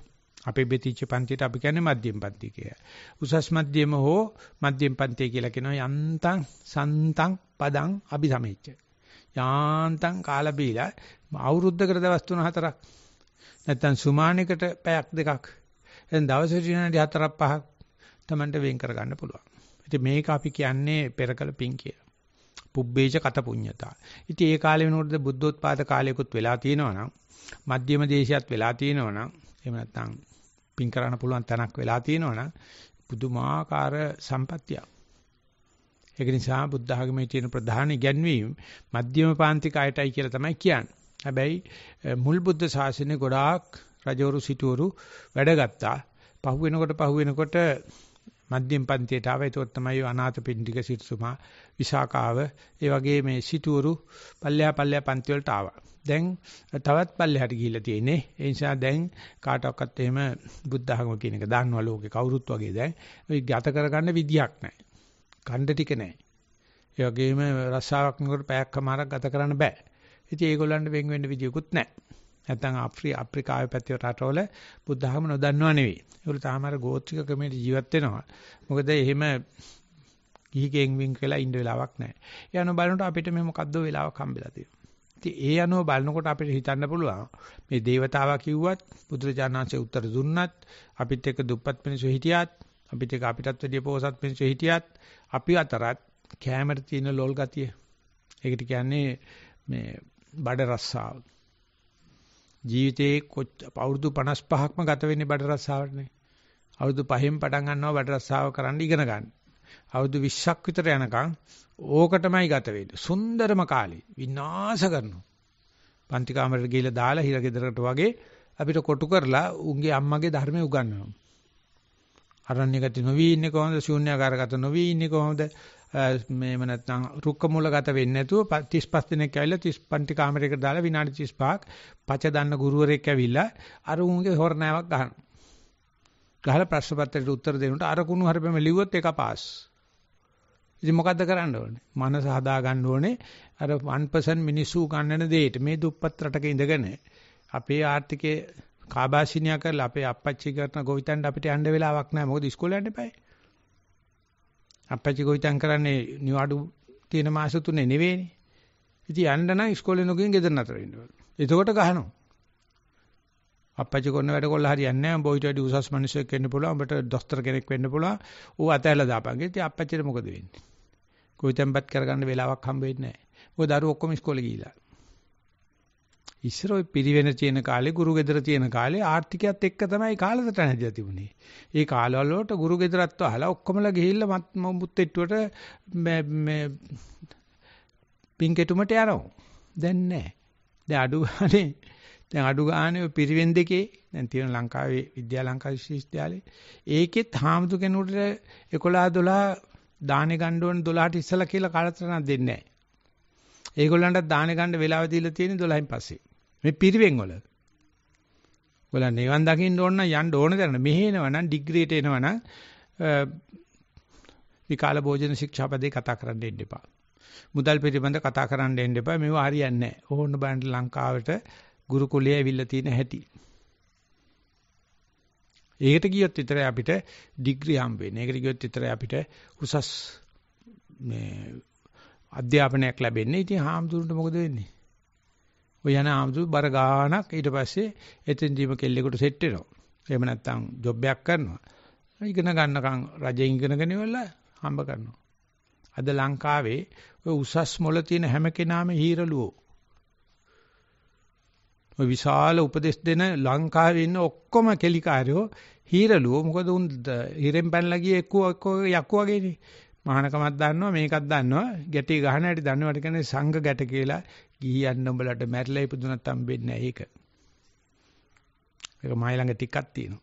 අපේ බෙතිච්ච පන්තියට අපි කියන්නේ මධ්‍යම පන්ති කියලා. උසස් මධ්‍යම හෝ මධ්‍යම පන්තිය කියලා කියනවා යන්තම් සන්තම් පදං අபிසමෙච්ච. යාන්තම් කාලා බීලා අවුරුද්දකට දවස් 3-4ක් නැත්තම් සුමානෙකට පැයක් දෙකක් එතන දවසට විනාඩි 4-5ක් Tamanට වෙන් කරගන්න පුළුවන්. ඉතින් මේක අපි කියන්නේ පෙරකල පින් කියලා. පුබ්බේජ කත පුඤ්ඤතා. ඉතින් ඒ කාලේ වෙනකොටද බුද්ධෝත්පාද කාලයකුත් වෙලා තියෙනවා නම් මධ්‍යම දේශයත් වෙලා තියෙනවා නම් එහෙම නැත්නම් පින් කරන්න පුළුවන් තැනක් වෙලා තියෙනවා නම් පුදුමාකාර සම්පත්තියක්. ඒක නිසා බුද්ධ ආගමේ තියෙන ප්‍රධාන ඉගැන්වීම් මධ්‍යම පාන්තික අයටයි කියලා තමයි කියන්නේ. හැබැයි මුල් බුද්ධ ශාසනයේ ගොඩාක් රජවරු සිටවරු වැඩ ගත්තා. පහු වෙනකොට පහු වෙනකොට මධ්‍යම පන්තියට ආවා. ඒතකොට තමයි අනාථපිණ්ඩික සිටුමා විසාකාව ඒ වගේ මේ සිටුවරු පල්ලෙහා පල්ලෙහා පන්ති වලට ආවා. දැන් තවත් පල්ලෙහාට ගිහිල්ලා තියෙන්නේ. ඒ නිසා දැන් කාටවත් එහෙම බුද්ධ ධර්ම කියන එක දාන්නවා ලෝකේ කවුරුත් වගේ දැන් ඔය ගත කරගන්න විදියක් නැහැ. ඡන්ද ටික නැහැ. ඒ වගේම රස්සාවක් නේකට පැයක්මාරක් ගත කරන්න බෑ. ඉතින් ඒගොල්ලන්ට වෙන් වෙන්න විදියකුත් නැහැ. නැත්නම් අප්‍රි අප්‍රිකාවේ පැති රටවල බුද්ධ ධර්ම නොදන්නව නෙවෙයි. ඒගොල්ලෝ තාම අර ගෝත්‍රික ක්‍රමයට ජීවත් වෙනවා. මොකද එහෙම ගිහිගෙන් වින් කියලා ඉන්න වෙලාවක් නැහැ. ඒ අනුව බලනකොට අපිට මේ මොකද්ද වෙලාවක් හම්බෙලා තියෙනවා. ඉතින් ඒ අනුව බලනකොට අපිට හිතන්න පුළුවන් මේ దేవතාවා කිව්වත් බුදුරජාණන්සේ උත්තර දුන්නත් අපිත් එක්ක දුප්පත් මිනිස්සු හිටියත් අපිත් එක්ක අපිටත් වැඩිය පොහසත් මිනිස්සු හිටියත් අපි අතරත් කැමර තියෙන ලොල් ගතිය. ඒකට කියන්නේ මේ බඩ රස්සාව. ජීවිතේ අවුරුදු 55ක්ම ගත වෙන්නේ බඩ රස්සාවටනේ. අවුරුදු 5න් පටන් ගන්නවා බඩ රස්සාව කරන්න ඉගෙන ගන්න. අවුරුදු 20ක් විතර යනකම් ඕකටමයි ගත වෙන්නේ. සුන්දරම කාලේ විනාශ කරනවා. පන්ති කාමරයට ගිහිල්ලා දාලා හිර ගෙදරකට වගේ අපිට කොටු කරලා උන්ගේ අම්මගේ ධර්මය උගන්වනවා. අරණ්‍යගත නොවි ඉන්නේ කොහොමද? ශූන්‍යාකාරගත නොවි ඉන්නේ කොහොමද? මේව නැත්නම් රුක්ක මූලගත වෙන්නේ නැතුව 35 දිනක් ඇවිල්ලා 35 ටි කාමරයකට දාලා විනාඩි 35ක් පච දන්න ගුරුවරයෙක් ඇවිල්ලා අර උන්ගේ හොරණාවක් ගහනවා. ගහලා ප්‍රශ්න පත්‍රයට උත්තර දෙනකොට අර කුණු හරිපෙම ලිව්වොත් ඒක පාස්. ඉතින් මොකද්ද කරන්න ඕනේ? මනස හදා ගන්න ඕනේ අර 1% මිනිස්සු ගන්නන දෙයට මේ දුප්පත් රටක ඉඳගෙන අපේ ආර්ථිකයේ කාබාසිනියා කරලා අපේ අපච්චි කරන ගොවිතැන්ට අපිට යන්න වෙලාවක් නැහැ. මොකද ඉස්කෝලේ යන්න එපායි. අප්පච්චි ගොවිතැන් කරන්නේ නිවාඩු තියෙන මාස තුනේ නෙවෙයිනේ. ඉතින් යන්න නම් ඉස්කෝලේ නොගින් ගෙදර නතර වෙන්න ඕන. එතකොට ගහනවා. අප්පච්චි කරන වැඩ කොල්ල හරියන්නේ නැහැ. බොයිට වැඩි උසස් මිනිසෙක් වෙන්න පුළුවන්. උඹට දොස්තර කෙනෙක් වෙන්න පුළුවන්. ඌ අතහැලා දාපන්. ඉතින් අප්පච්චිට මොකද වෙන්නේ? ගොවිතැන්පත් කරගන්න වෙලාවක් හම්බ වෙන්නේ නැහැ. මොකද දරුවෝ ඔක්කොම ඉස්කෝලේ ගිහිලා. ඉස්සර ওই පිරිවෙන තියෙන කාලේ ගුරු ගෙදර තියෙන කාලේ ආර්ථිකයත් එක්ක තමයි කාලසටහන හැදලා තිබුණේ. ඒ කාලවල වලට ගුරු ගෙදරත් අහලා ඔක්කොමලා ගිහිල්ලා මත් මුත්තේට්ටුවට මේ පින්කෙටුමට යනවා. දැන් නැහැ. දැන් අඩු ගානේ දැන් අඩු ගානේ පිරිවෙන් දෙකේ දැන් තියෙන ලංකාවේ විද්‍යා ලංකා විශ්වවිද්‍යාලේ ඒකෙත් හාමුදුර කෙනෙකුට 11 12 දානේ ගන්න ඕන 12ට ඉස්සලා කියලා කාලතරණක් දෙන්නේ නැහැ. ඒගොල්ලන්ට දානේ ගන්න වෙලාව දීලා තියෙන්නේ 12න් පස්සේ. මේ පිරිවෙන් වල. ඔයලා නිවන් දකින්න ඕන නම් යන්න ඕන දරන මෙහෙනවා නම් ඩිග්‍රීට එනවා නම් විකාල භෝජන ශික්ෂාපදේ කතා කරන්න එන්න එපා. මුදල් පිළිබඳ කතා කරන්න එන්න එපා. මේව හරියන්නේ නැහැ. ඕන්න බලන්න ලංකාවට ගුරුකුලයේ ඇවිල්ලා තියෙන හැටි. ඒකට ගියොත් විතරයි අපිට ඩිග්‍රී හම්බ වෙන්නේ. ඒකට ගියොත් විතරයි අපිට උසස් මේ අධ්‍යාපනයක් ලැබෙන්නේ. ඉතින් හාමුදුරන්ට මොකද වෙන්නේ? ඔය යන ආමතු බර ගාණක් ඊට පස්සේ එතෙන්දීම කෙල්ලෙකුට සෙට් වෙනවා. එහෙම නැත්නම් ජොබ් එකක් කරනවා. ඉගෙන ගන්නකම් රජෙන් ඉගෙනගෙන ඉවරලා හම්බ කරනවා. අද ලංකාවේ ඔය උසස් මොළ තියෙන හැම කෙනාම හීරලුවෝ. ඔය විශාල උපදෙස් දෙන ලංකාවේ ඉන්න ඔක්කොම කෙලිකාරයෝ හීරලුවෝ. මොකද උන් හිරෙන් පැනලා ගියේ එක්කෝ එක්කෝ යක්කෝ වගේනේ. මහානකමක් දන්නවා මේකක් දන්නවා ගැටි ගහන හැටි දන්නවට කියන්නේ සංඝ ගැට කියලා ගිහින් උඹලට මැරිලා ඉපදුනත් හම්බෙන්නේ නැහැ ඒක. ඒක මයි ළඟ ටිකක් තියෙනවා.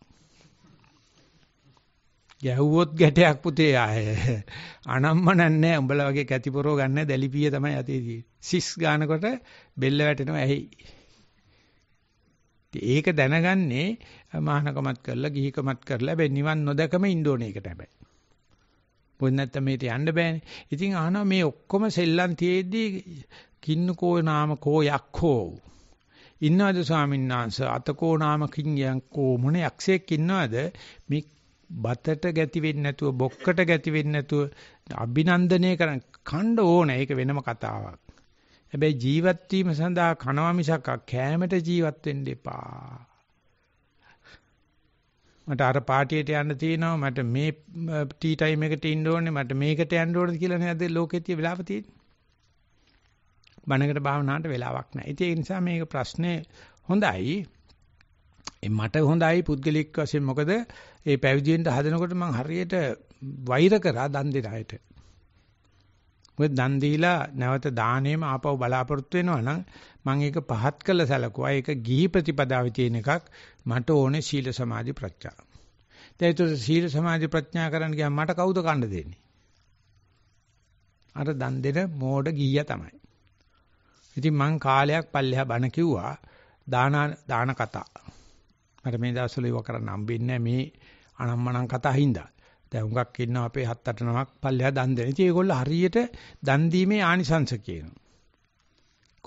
ගැහුවොත් ගැටයක් පුතේ ආයේ අනම්මනන්නේ උඹලා වගේ කැතිපොරෝ ගන්න දැලිපිය තමයි අතේ තියෙන්නේ. සිස් ගානකොට බෙල්ල වැටෙනවා ඇහි. ඒක දැනගන්නේ මහානකමත් කරලා ගිහිකමත් කරලා හැබැයි නිවන් නොදකම ඉන්න ඕනේ ඒකට හැබැයි. මොකද නැත්තම් මේට යන්න බෑනේ. ඉතින් අහනවා මේ ඔක්කොම සෙල්ලම් තියේදී කින්නකෝ නාම කෝ යක්ඛෝ. ඉන්නවද ස්වාමීන් වහන්සේ අතකෝ නාම කින් යක්ඛෝ මොන යක්ෂයෙක් ඉන්නවද මේ බතට ගැති වෙන්නේ නැතුව බොක්කට ගැති වෙන්නේ නැතුව අභිනන්දනය කරන් කණ්ඩ ඕන ඒක වෙනම කතාවක්. හැබැයි ජීවත් වීම සඳහා කනවා මිසක් කෑමට ජීවත් වෙන්න එපා. මට අර පාටියට යන්න තියෙනවා මට මේ ටී ටයිම් එකට ඉන්න ඕනේ මට මේකට යන්න ඕනේ කියලා නේද ලෝකෙත් තියෙ වෙලාව තියෙන්නේ බණකට භාවනාවට වෙලාවක් නැහැ ඉතින් ඒ නිසා මේක ප්‍රශ්නේ හොඳයි මට හොඳයි පුද්ගලික වශයෙන් මොකද ඒ පැවිදිෙන්ට හදනකොට මම හරියට වෛර කරා දන් දෙන අයට මොකද දන් දීලා නැවත දාණයම ආපහු බලාපොරොත්තු වෙනවා නම් මම ඒක පහත් කළ සැලකුවා. ඒක ගිහි ප්‍රතිපදාවේ තියෙන එකක්. මට ඕනේ සීල සමාධි ප්‍රඥා. දැන් ඒක සීල සමාධි ප්‍රඥා කරන්න ගියාම මට කවුද කන්න දෙන්නේ? අර දන් දෙන මෝඩ ගියා තමයි. ඉතින් මං කාලයක් පල්ලෙහා බණ කිව්වා. දාන දාන කතා. මට මේ දවස්වල ඒව කරන්න හම්බෙන්නේ මේ අනම්මනම් කතා හින්දා. දැන් හුඟක් ඉන්නවා අපේ 7 8 නමක් පල්ලෙහා දන් දෙන. ඉතින් ඒගොල්ලෝ හරියට දන් දීමේ ආනිසංශ කියනවා.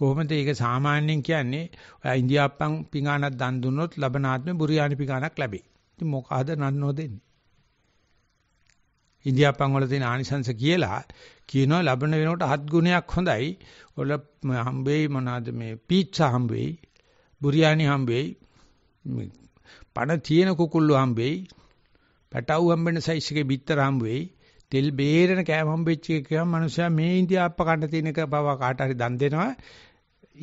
කොහොමද ඒක සාමාන්‍යයෙන් කියන්නේ ඔයා ඉන්දියාප්පන් පිඟානක් දන් දුන්නොත් ලබන ආත්මේ බුරියානි පිඟානක් ලැබේ. ඉතින් මොකහද නන්නෝ දෙන්නේ? ඉන්දියාප්පන් වල තියෙන ආනිසංශ කියලා කියනවා ලබන වෙනකොට හත් ගුණයක් හොඳයි. ඔල හම්බෙයි මොනවාද මේ පීට්සා හම්බෙයි, බුරියානි හම්බෙයි, පණ තියෙන කුකුල්ලෝ හම්බෙයි, පැටවු හම්බෙන සයිස් එකේ බිත්තර හම්බෙයි. තෙල් බේරෙන කෑම හම්බෙච්ච එක ගියාම මිනිස්සයා මේ ඉන්දියාප්ප කන්න තියෙන එක පව කාට හරි දන් දෙනවා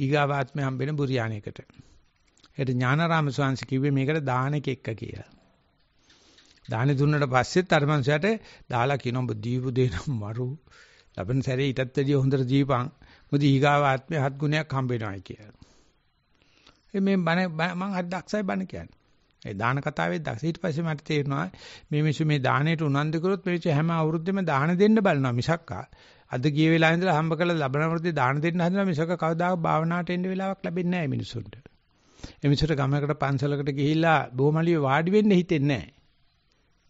ඊගාවාත්මේ හම්බෙන බුරියානයකට. ඒකට ඥානාරාම ස්වාමීන් කිව්වේ මේකට දාන එක එක්ක කියලා. දානේ දුන්නට පස්සෙත් අර මිනිසයාට දාලා කියනවා ඔබ දීපු දේ නම් මරු. ලබන සැරේ ඊටත් වැඩිය හොඳට දීපන්. මොකද ඊගාවාත්මේ හත් ගුණයක් හම්බෙනවායි කියලා. මේ බණ මම හරි දක්ෂයි බණ කියන්නේ. ඒ දාන කතාවේ දැක්ස ඊට පස්සේ මට තේරෙනවා මේ මිනිස්සු මේ දාණයට උනන්දු කරොත් මේ හැම අවුරුද්දෙම දාන දෙන්න බලනවා මිසක් අද ගිය වෙලාවේ ඉඳලා හම්බ කරලා ලබන අවුරුද්දේ දාන දෙන්න හදනවා මිසක් කවදාක භාවනාවට එන්න වෙලාවක් ලැබෙන්නේ නැහැ මිනිසුන්ට. ඒ මිනිසුන්ට ගමකට පන්සලකට ගිහිල්ලා බොහොමලිය වාඩි වෙන්න හිතෙන්නේ නැහැ.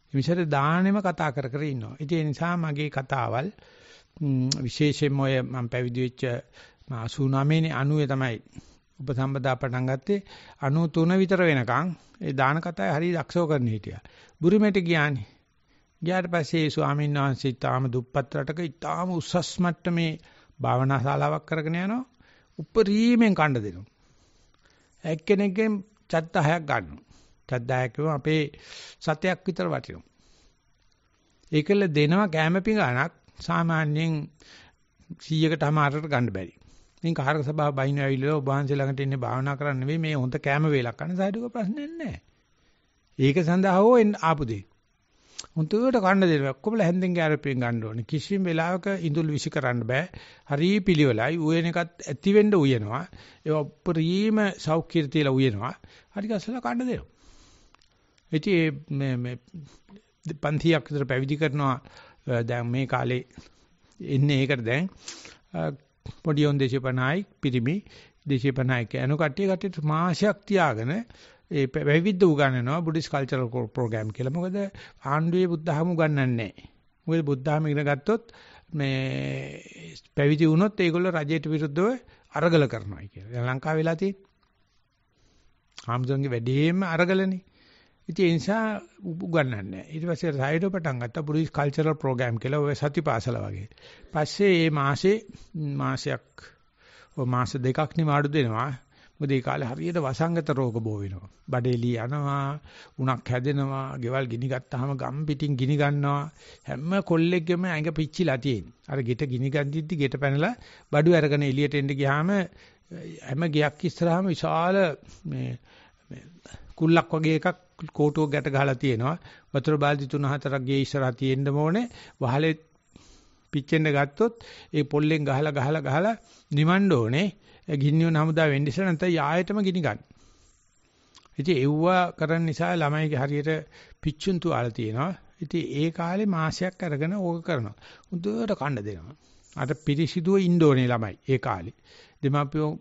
ඒ මිනිසුන්ට දාණයම කතා කර කර ඉන්නවා. ඉතින් ඒ නිසා මගේ කතාවල් විශේෂයෙන්ම ඔය මම පැවිදි වෙච්ච 89 නේ 90 තමයි උපසම්පදා පටන් ගත්තේ 93 විතර වෙනකන් ඒ දාන කතාවේ හරිය දක්ෂව කරන හිටියා. බුරුමෙට ගියානේ. ගියාට පස්සේ ස්වාමීන් වහන්සේ ඊටාම දුප්පත් රටක ඊටාම උසස් මට්ටමේ භාවනා ශාලාවක් කරගෙන යනවා. උපරිමයෙන් कांड දෙනවා. එක්කෙනෙක්ගෙන් චත්ත 6ක් ගන්නවා. චත්ත 6ක් අපේ සතයක් විතර වටිනවා. ඒකල දෙනවා කැම පිඟානක් සාමාන්‍යයෙන් 100කට අමාරට ගන්න බැරි. මේ කාර්ක සභාව බයින් ඇවිල්ලා ඔබ වහන්සේ ළඟට ඉන්නේ භාවනා කරන්න නෙවෙයි මේ හොඳ කෑම වේලක් ගන්න සාදුක ප්‍රශ්නයක් නැහැ. ඒක සඳහා හෝ ආපු දෙයක්. හොඳට කන්න දෙන්න ඔක්කොම හැන්දෙන් ගැරපෙන් ගන්න ඕනේ. කිසිම වෙලාවක ඉඳුල් විසි කරන්න බෑ. හරි පිළිවෙලයි. උයන එකත් ඇති වෙන්න උයනවා. ඒ ඔප්පරීම සෞඛ්‍යය තියලා උයනවා. හරි ගස්සලා කන්න දෙනවා. ඉතින් මේ මේ පන්තියක් විතර පැවිදි කරනවා දැන් මේ කාලේ එන්නේ ඒකට දැන් පොඩි උන් 250යි පිරිමි 250යි කෑනු කට්ටිය කට්ටියට මාසයක් තියාගෙන ඒ පැවිද්ද උගන්වනවා බුද්දිස් කල්චරල් ප්‍රෝග්‍රෑම් කියලා. මොකද ආණ්ඩුවේ බුද්ධහම උගන්වන්නේ නැහැ. මොකද බුද්ධහම ඉගෙන ගත්තොත් මේ පැවිදි වුණොත් ඒගොල්ලෝ රජයට විරුද්ධව අරගල කරනවා කියලා. දැන් ලංකාවේ වෙලා තියෙන්නේ. ආම්සොන්ගේ වැඩිම අරගලනේ. ඉතින් ඒ නිසා උගන්වන්නේ නැහැ. ඊට පස්සේ රයිඩෝ පටන් ගත්තා පුරිස් කල්චරල් ප්‍රෝග්‍රෑම් කියලා ඔය සතිපාසල වගේ. පස්සේ මේ මාසේ මාසයක් මාස දෙකක් නිමාඩු දෙනවා. මොකද ඒ කාලේ හරියට වසංගත රෝග බෝ වෙනවා. බඩේලි යනවා, උණක් හැදෙනවා, ගෙවල් ගිනි ගත්තාම ගම් පිටින් ගිනි ගන්නවා. හැම කොල්ලෙක්ගේම ඇඟ පිච්චිලා තියෙන. අර ගෙට ගිනි ගන්දිද්දි ගෙට පැනලා බඩු අරගෙන එළියට එන්න ගියාම හැම ගයක් ඉස්සරහාම විශාල මේ කුල්ලක් වගේ එකක් කෝටුවක් ගැට ගහලා තියෙනවා. වතුර බාල්දි 3-4ක් ගේ ඉස්සරහා තියෙන්න ඕනේ. වහලේ පිච්චෙන්න ගත්තොත් ඒ පොල්ලෙන් ගහලා ගහලා ගහලා නිමන්න ඕනේ. ගින්නියෝ නමුදා වෙන්න ඉස්සර නැත්නම් යායටම ගිනි ගන්න. ඉතින් එව්වා කරන්න නිසා ළමයිගේ හරියට පිච්චුන්තු ආලා තියෙනවා. ඉතින් ඒ කාලේ මාසයක් අරගෙන ඕක කරනවා. හොඳට කන්න දෙනවා. අර පිරිසිදුව ඉන්න ඕනේ ළමයි ඒ කාලේ. දෙමාපියෝ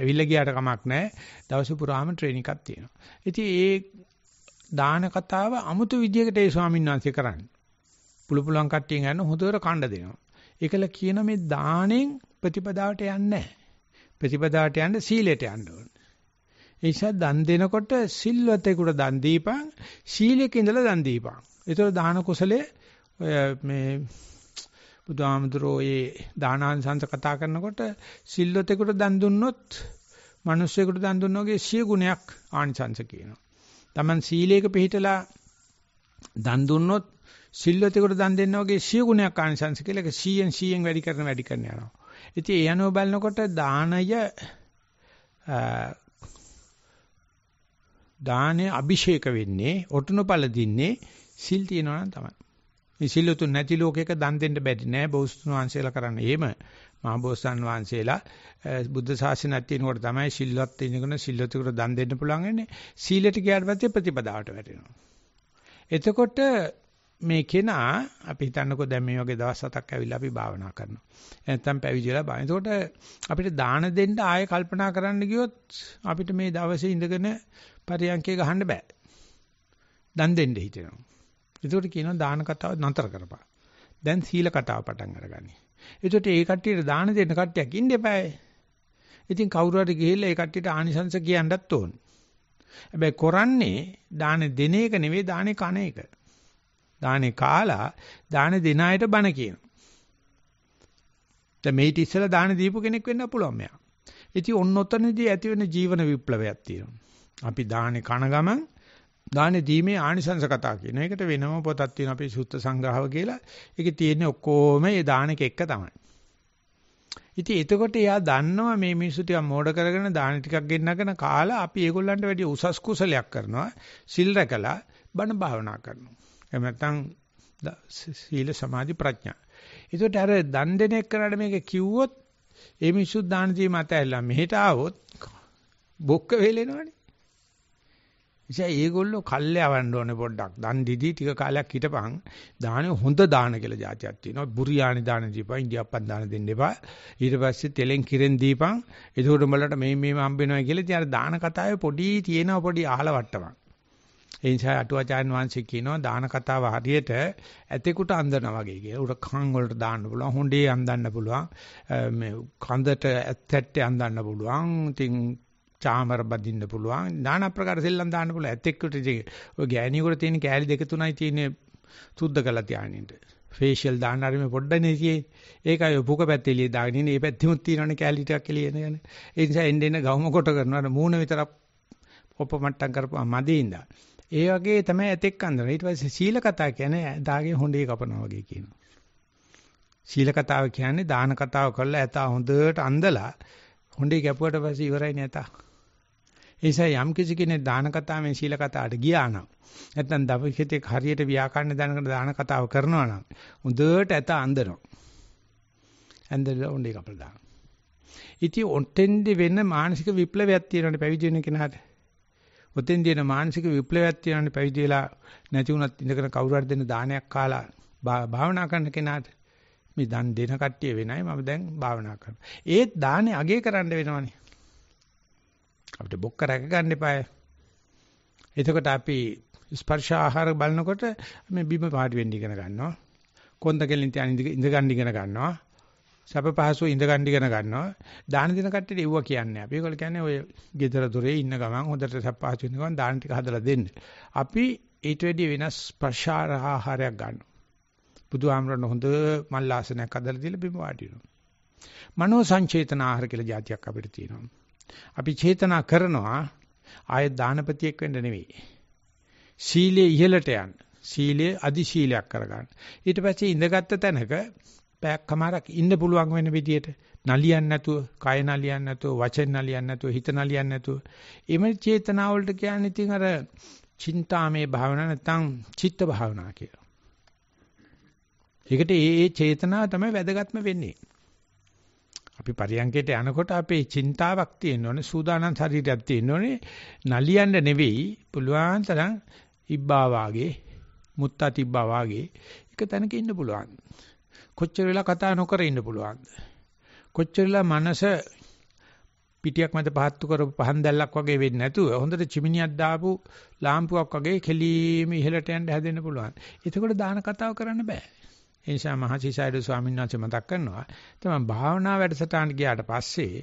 ඇවිල්ලා ගියාට කමක් නැහැ. දවස පුරාම ට්‍රේනින් එකක් තියෙනවා. ඉතින් ඒ දාන කතාව අමුතු විදියකට ඒ ස්වාමීන් වහන්සේ කරන්නේ. පුළු පුළුවන් කට්ටියන් යන හොඳට कांड දෙනවා. ඒකල කියන මේ දාණයෙන් ප්‍රතිපදාවට යන්නේ නැහැ. ප්‍රතිපදාවට යන්න සීලයට යන්න ඕන. ඒ නිසා දන් දෙනකොට සිල්වතෙකුට දන් දීපන් සීලයක ඉඳලා දන් දීපන්. ඒතර දාන කුසලයේ මේ බුදුහාමුදුරෝ ඒ දානාංශංශ කතා කරනකොට සිල්වතෙකුට දන් දුන්නොත් මිනිස්සෙකුට දන් දුන්නෝගේ සිය ගුණයක් ආනිසංශ කියනවා. Taman සීලයක පිළිහිටලා දන් දුන්නොත් සිල්වතෙකුට දන් දෙන්න වගේ සිය ගුණයක් ආනිසංස කියලා ඒක 100න් 100න් වැඩි කරන වැඩි කරන යනවා. ඉතින් ඒ අනුව බලනකොට දානය දානේ අභිෂේක වෙන්නේ ඔටුනපල දින්නේ සිල් තියනවා නම් තමයි. මේ සිල් උතුම් නැති ලෝකයක දන් දෙන්න බැරි නෑ බෞස්තුන් වංශයලා කරන්න. එහෙම මහබෝසත් වහන්සේලා බුද්ධ ශාසනයක් තියෙනකොට තමයි සිල්වත් ඉන්නකොට සිල්වතුකට දන් දෙන්න පුළුවන් වෙන්නේ. සීලයට ගියාට පස්සේ ප්‍රතිපදාවට වැටෙනවා. එතකොට මේ කෙනා අපි හිතන්නකෝ දැන් මේ වගේ දවස් හතක් ඇවිල්ලා අපි භාවනා කරනවා. නැත්තම් පැවිදි වෙලා භාවනා. එතකොට අපිට දාන දෙන්න ආයෙ කල්පනා කරන්න ගියොත් අපිට මේ දවසේ ඉඳගෙන පරියන්කේ ගහන්න බෑ. දන් දෙන්න හිතෙනවා. එතකොට කියනවා දාන කතාව නතර කරපන්. දැන් සීල කතාව පටන් අරගන්නේ. එතකොට ඒ කට්ටියට දාන දෙන්න කට්ටියක් ඉන්න එපායි. ඉතින් කවුරු හරි ගිහිල්ලා ඒ කට්ටියට ආනිසංශ කියන්නත් ඕනේ. හැබැයි කරන්නේ දාන දෙන එක නෙවෙයි දානේ කන එක. දානේ කාලා දාන දෙන අයට බන කියන. දැන් මේ ඉතිසලා දාන දීපු කෙනෙක් වෙන්න පුළුවන් මෙයා. ඉතින් ඔන්න ඔතනදී ඇති වෙන ජීවන විප්ලවයක් තියෙනවා. අපි දානේ කන ගමන් දාන දීමේ ආනිසංස කතා කියන එකට වෙනම පොතක් තියෙන අපේ සුත්ත සංග්‍රහව කියලා. ඒකේ තියෙන්නේ ඔක්කොම ඒ දානෙක එක තමයි. ඉතින් එතකොට එයා දන්නවා මේ මිනිස්සු ටික මෝඩ කරගෙන දාන ටිකක් ගෙන්නගෙන කාලා අපි ඒගොල්ලන්ට වැඩි උසස් කුසලයක් කරනවා. සිල් රැකලා බණ භාවනා කරනවා. එහෙම නැත්නම් සීල සමාධි ප්‍රඥා. ඒකට අර දන් දෙන එක්කනට මේක කිව්වොත් ඒ මිනිස්සු දාන දීම අතහැරලා මෙහෙට ආවොත් බොක්ක වේලෙනවනේ. නිසා ඒගොල්ලෝ කල්යවන්න ඕනේ පොඩ්ඩක්. දන් දිදී ටික කාලයක් හිටපන්. දාන හොඳ දාන කියලා જાතියක් තියෙනවා. බුරියානි දාන දීපන්, ඉන්දියාප්පන් දාන දෙන්න එපා. ඊට පස්සේ තෙලෙන් කිරෙන් දීපන්. එතකොට උඹලට මේ මේම හම්බ වෙනවා කියලා. ඉතින් අර දාන කතාවේ පොඩි තියෙනවා පොඩි අහලා වට්ටමක්. ඒ නිසා අටුවාචාන් වහන්සේ කියනවා දාන කතාව හරියට ඇතෙකුට අඳනවා වගේ කියලා. උර කන් වලට දාන්න පුළුවන්, හොඬේ අඳන්න පුළුවන්, මේ කඳට ඇත්තට අඳන්න පුළුවන්. ඉතින් චාමර බඳින්න පුළුවන් নানা ප්‍රකාර සෙල්ලම් දාන්න පුළුවන් ඇත් එක්කට ඔය ගෑණියෙකුට තියෙන කෑලි දෙක තුනයි තියෙන්නේ සුද්ධ කරලා ධානින්ට ෆේෂියල් දාන්න හරි මේ පොඩ්ඩනේ තියෙන්නේ ඒකයි ඔය පුක පැත්තේ එළිය දාගෙන ඉන්නේ මේ පැත්තෙම තියෙනවනේ කෑලි ටිකක් එළිය එන යන ඒ නිසා එන්න එන ගවම කොට කරනවා මූණ විතරක් පොප්පමට්ටම් කරපුවා මදේ ඉඳා ඒ වගේ තමයි ඇතෙක් අන්දන ඊට පස්සේ සීල කතා කියන්නේ දාගේ හොඬේ කපනවා වගේ කියනවා සීල කතාව කියන්නේ දාන කතාව කරලා ඇතා හොඳට අඳලා හොඬේ කැපුවට පස්සේ ඉවරයි නේතා ඒසයි යම් කිසි කෙනෙක් දාන කතාවෙන් සීල කතාවට ගියා නම් නැත්නම් දවසිතෙක් හරියට ව්‍යාකරණ දැනගෙන දාන කතාව කරනවා නම් හොඳට ඇත අඳනවා. ඇඳලා උණ්ඩේ කපලා දාන. ඉතින් ඔතෙන්දි වෙන මානසික විප්ලවයක් තියෙනවානේ පැවිදි වෙන කෙනාට. ඔතෙන්දී එන මානසික විප්ලවයක් තියෙනවානේ පැවිදි වෙලා නැති වුණත් ඉඳගෙන කවුරු හරි දෙන දානයක් කාලා භාවනා කරන කෙනාට මේ දන් දෙන කට්ටිය වෙනයි මම දැන් භාවනා කරනවා. ඒත් දානේ අගේ කරන්න වෙනවනේ. අපිට බොක්ක රැක ගන්න එපාය. එතකොට අපි ස්පර්ශ ආහාර බලනකොට මේ බිම පාටි වෙන්න ඉගෙන ගන්නවා. කොන්ද කෙලින් තියන ඉඳ ගන්න ඉගෙන ගන්නවා. සැප පහසු ඉඳ ගන්න ඉගෙන ගන්නවා. දාන දින කට්ටියට එව්ව කියන්නේ අපි. ඒකවල කියන්නේ ඔය ගෙදර දොරේ ඉන්න ගමන් හොඳට සැප පහසු ඉන්න ගමන් දාන ටික හදලා දෙන්න. අපි ඊට වැඩිය වෙනස් ස්පර්ශ ආහාරයක් ගන්නවා. බුදුහාමරණ හොඳ මල්ලාසනයක් අදලා දීලා බිම වාඩි වෙනවා. මනෝ සංචේතන ආහාර කියලා જાතියක් අපිට තියෙනවා. අපි චේතනා කරනවා ආයෙත් දානපතියෙක් වෙන්න නෙවෙයි. සීලයේ ඉහළට යන්න. සීලයේ අදි සීලයක් කරගන්න. ඊට පස්සේ ඉඳගත් තැනක පැයක්මාරක් ඉන්න පුළුවන් වෙන විදියට නලියන්නේ නැතුව, කය නලියන්නේ නැතුව, වචෙන් නලියන්නේ නැතුව, හිත නලියන්නේ නැතුව. එමෙ චේතනා වලට කියන්නේ ඉතින් අර චින්තාමේ භාවනා නැත්නම් චිත්ත භාවනා කියලා. ඒකට ඒ ඒ චේතනා තමයි වැදගත්ම වෙන්නේ. අපි පරියන්කයට යනකොට අපේ චින්තාවක් තියෙන්න ඕනේ සූදානම් ශරීරයක් තියෙන්න ඕනේ නලියන්න නෙවෙයි පුළුවන් තරම් ඉබ්බා වාගේ මුත්තා තිබ්බා වාගේ එක තැනක ඉන්න පුළුවන් කොච්චර වෙලා කතා නොකර ඉන්න පුළුවන්ද කොච්චර වෙලා මනස පිටියක් මැද පහත්තු කරපු පහන් දැල්ලක් වගේ වෙන්නේ නැතුව හොඳට චිමිනියක් දාපු ලාම්පුවක් වගේ කෙලීම ඉහළට යන්න හැදෙන්න පුළුවන් එතකොට දාන කතාව කරන්න බෑ ඒ නිසා මහසිසයිඩ ස්වාමීන් වහන්සේ මතක් කරනවා තමන් භාවනා වැඩසටහනට ගියාට පස්සේ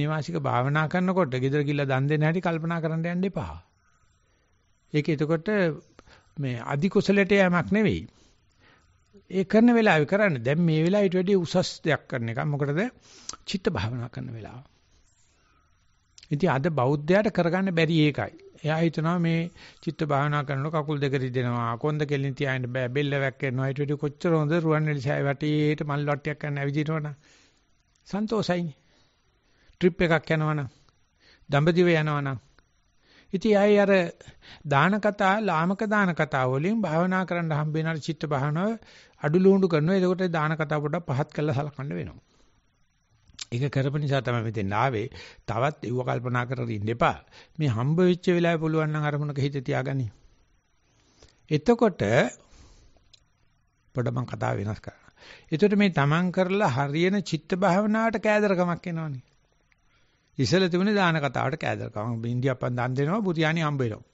නිවාසික භාවනා කරනකොට gedara gilla දන් දෙන්න හැටි කල්පනා කරන්න යන්න එපා. ඒක එතකොට මේ අධි කුසලයට යamak නෙවෙයි. ඒ කරන වෙලාවේ කරන්න දැන් මේ වෙලාවට ඊට වැඩිය උසස් දෙයක් කරන එක මොකටද? චිත්ත භාවනා කරන වෙලාව. ඉතින් අද බෞද්ධයාට කරගන්න බැරි ඒකයි. එයා හිතනවා මේ චිත්ත භාවනා කරනකොට කකුල් දෙක රිදෙනවා කොන්ද කෙලින් තියාගෙන බෑ බෙල්ල වැක්කෙනවා ඊට වඩා කොච්චර හොඳ රුවන්වැලි සෑය වටේට මල් වට්ටියක් ගන්න ඇවිදිනවනම් සන්තෝසයිනේ ට්‍රිප් එකක් යනවනම් දඹදිව යනවනම් ඉතින් අය අර දාන කතා ලාමක දාන කතා වලින් භාවනා කරන්න හම්බ වෙනාට චිත්ත භාවනාව අඩු ලුණු කරනවා එතකොට දාන කතා පොඩ්ඩක් පහත් කරලා සලකන්න වෙනවා ඒක කරපු නිසා තමයි මෙතෙන් ආවේ. තවත් ඒව කල්පනා කරලා ඉන්න එපා. මේ හම්බ වෙච්ච වෙලාවේ පුළුවන් නම් අරමුණක හිත තියාගනි. එතකොට පොඩ මං කතාව වෙනස් කරනවා. එතකොට මේ තමන් කරලා හරියන චිත්ත භාවනාවට කෑදරකමක් එනවනේ. ඉසල තිබුණේ දාන කතාවට කෑදරකම. ඉන්දියාපන් දන් දෙනවා බුරියානි හම්බ වෙනවා.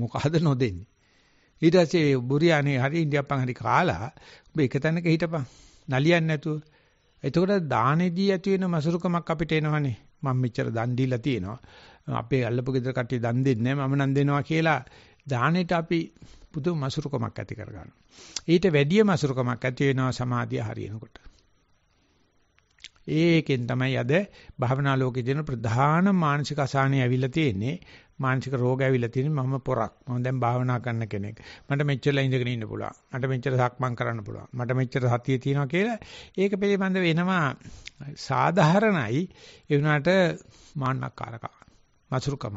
මොකහද නොදෙන්නේ. ඊට පස්සේ බුරියානි හරි ඉන්දියාපන් හරි කාලා ඔබ එක තැනක හිටපන්. නලියන්නේ නැතුව එතකොට දානේදී ඇති වෙන මසුරුකමක් අපිට එනවනේ. මම මෙච්චර දන් දීලා තියෙනවා. අපේ අල්ලපු ගෙදර කට්ටිය දන් දෙන්නේ නැහැ. මම නම් දෙනවා කියලා දානෙට අපි පුදුම මසුරුකමක් ඇති කරගන්නවා. ඊට වැඩිය මසුරුකමක් ඇති වෙනවා සමාධිය හරියනකොට. ඒකෙන් තමයි අද භවනා ලෝකයේ දෙන ප්‍රධාන මානසික අසහනය ඇවිල්ලා තියෙන්නේ. මානසික රෝග ඇවිල්ලා තියෙන්නේ මම පොරක්. මම දැන් භාවනා කරන කෙනෙක්. මට මෙච්චර ඉඳගෙන ඉන්න පුළුවන්. මට මෙච්චර සක්මන් කරන්න පුළුවන්. මට මෙච්චර සතිය තියෙනවා කියලා ඒක පිළිබඳ වෙනවා සාධාරණයි. ඒ වුණාට මාන්නකාරකා. මසුරුකම.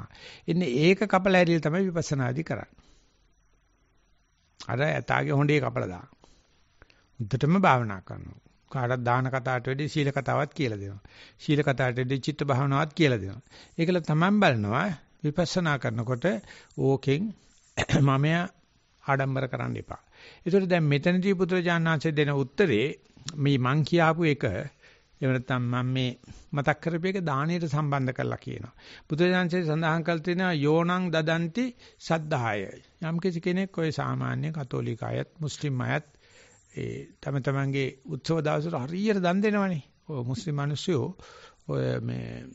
ඉන්නේ ඒක කපලා ඇරිලා තමයි විපස්සනාදි කරන්නේ. අර ඇතාගේ හොඬේ කපලා දාන. උද්දටම භාවනා කරනවා. කාටත් දාන කතාවට වැඩි සීල කතාවක් කියලා දෙනවා. සීල කතාවට වැඩි චිත්ත භාවනාවක් කියලා දෙනවා. ඒකල තමන් බලනවා විපස්සනා කරනකොට ඕකෙන් මමයා ආඩම්බර කරන්න එපා. ඒතකොට දැන් මෙතනදී පුත්‍රජානනාංශය දෙන උත්තරේ මේ මං කියාපු එක එහෙම නැත්නම් මම මේ මතක් කරපු එක දාණයට සම්බන්ධ කරලා කියනවා. බුදුරජාණන්සේ සඳහන් කළ තියෙනවා යෝණං දදන්ති සද්ධාය. යම් කිසි කෙනෙක් ඔය සාමාන්‍ය කතෝලික අයත් මුස්ලිම් අයත් ඒ තම තමන්ගේ උත්සව දවසට හරියට දන් දෙනවනේ. ඔය මුස්ලිම් මිනිස්සු ඔය මේ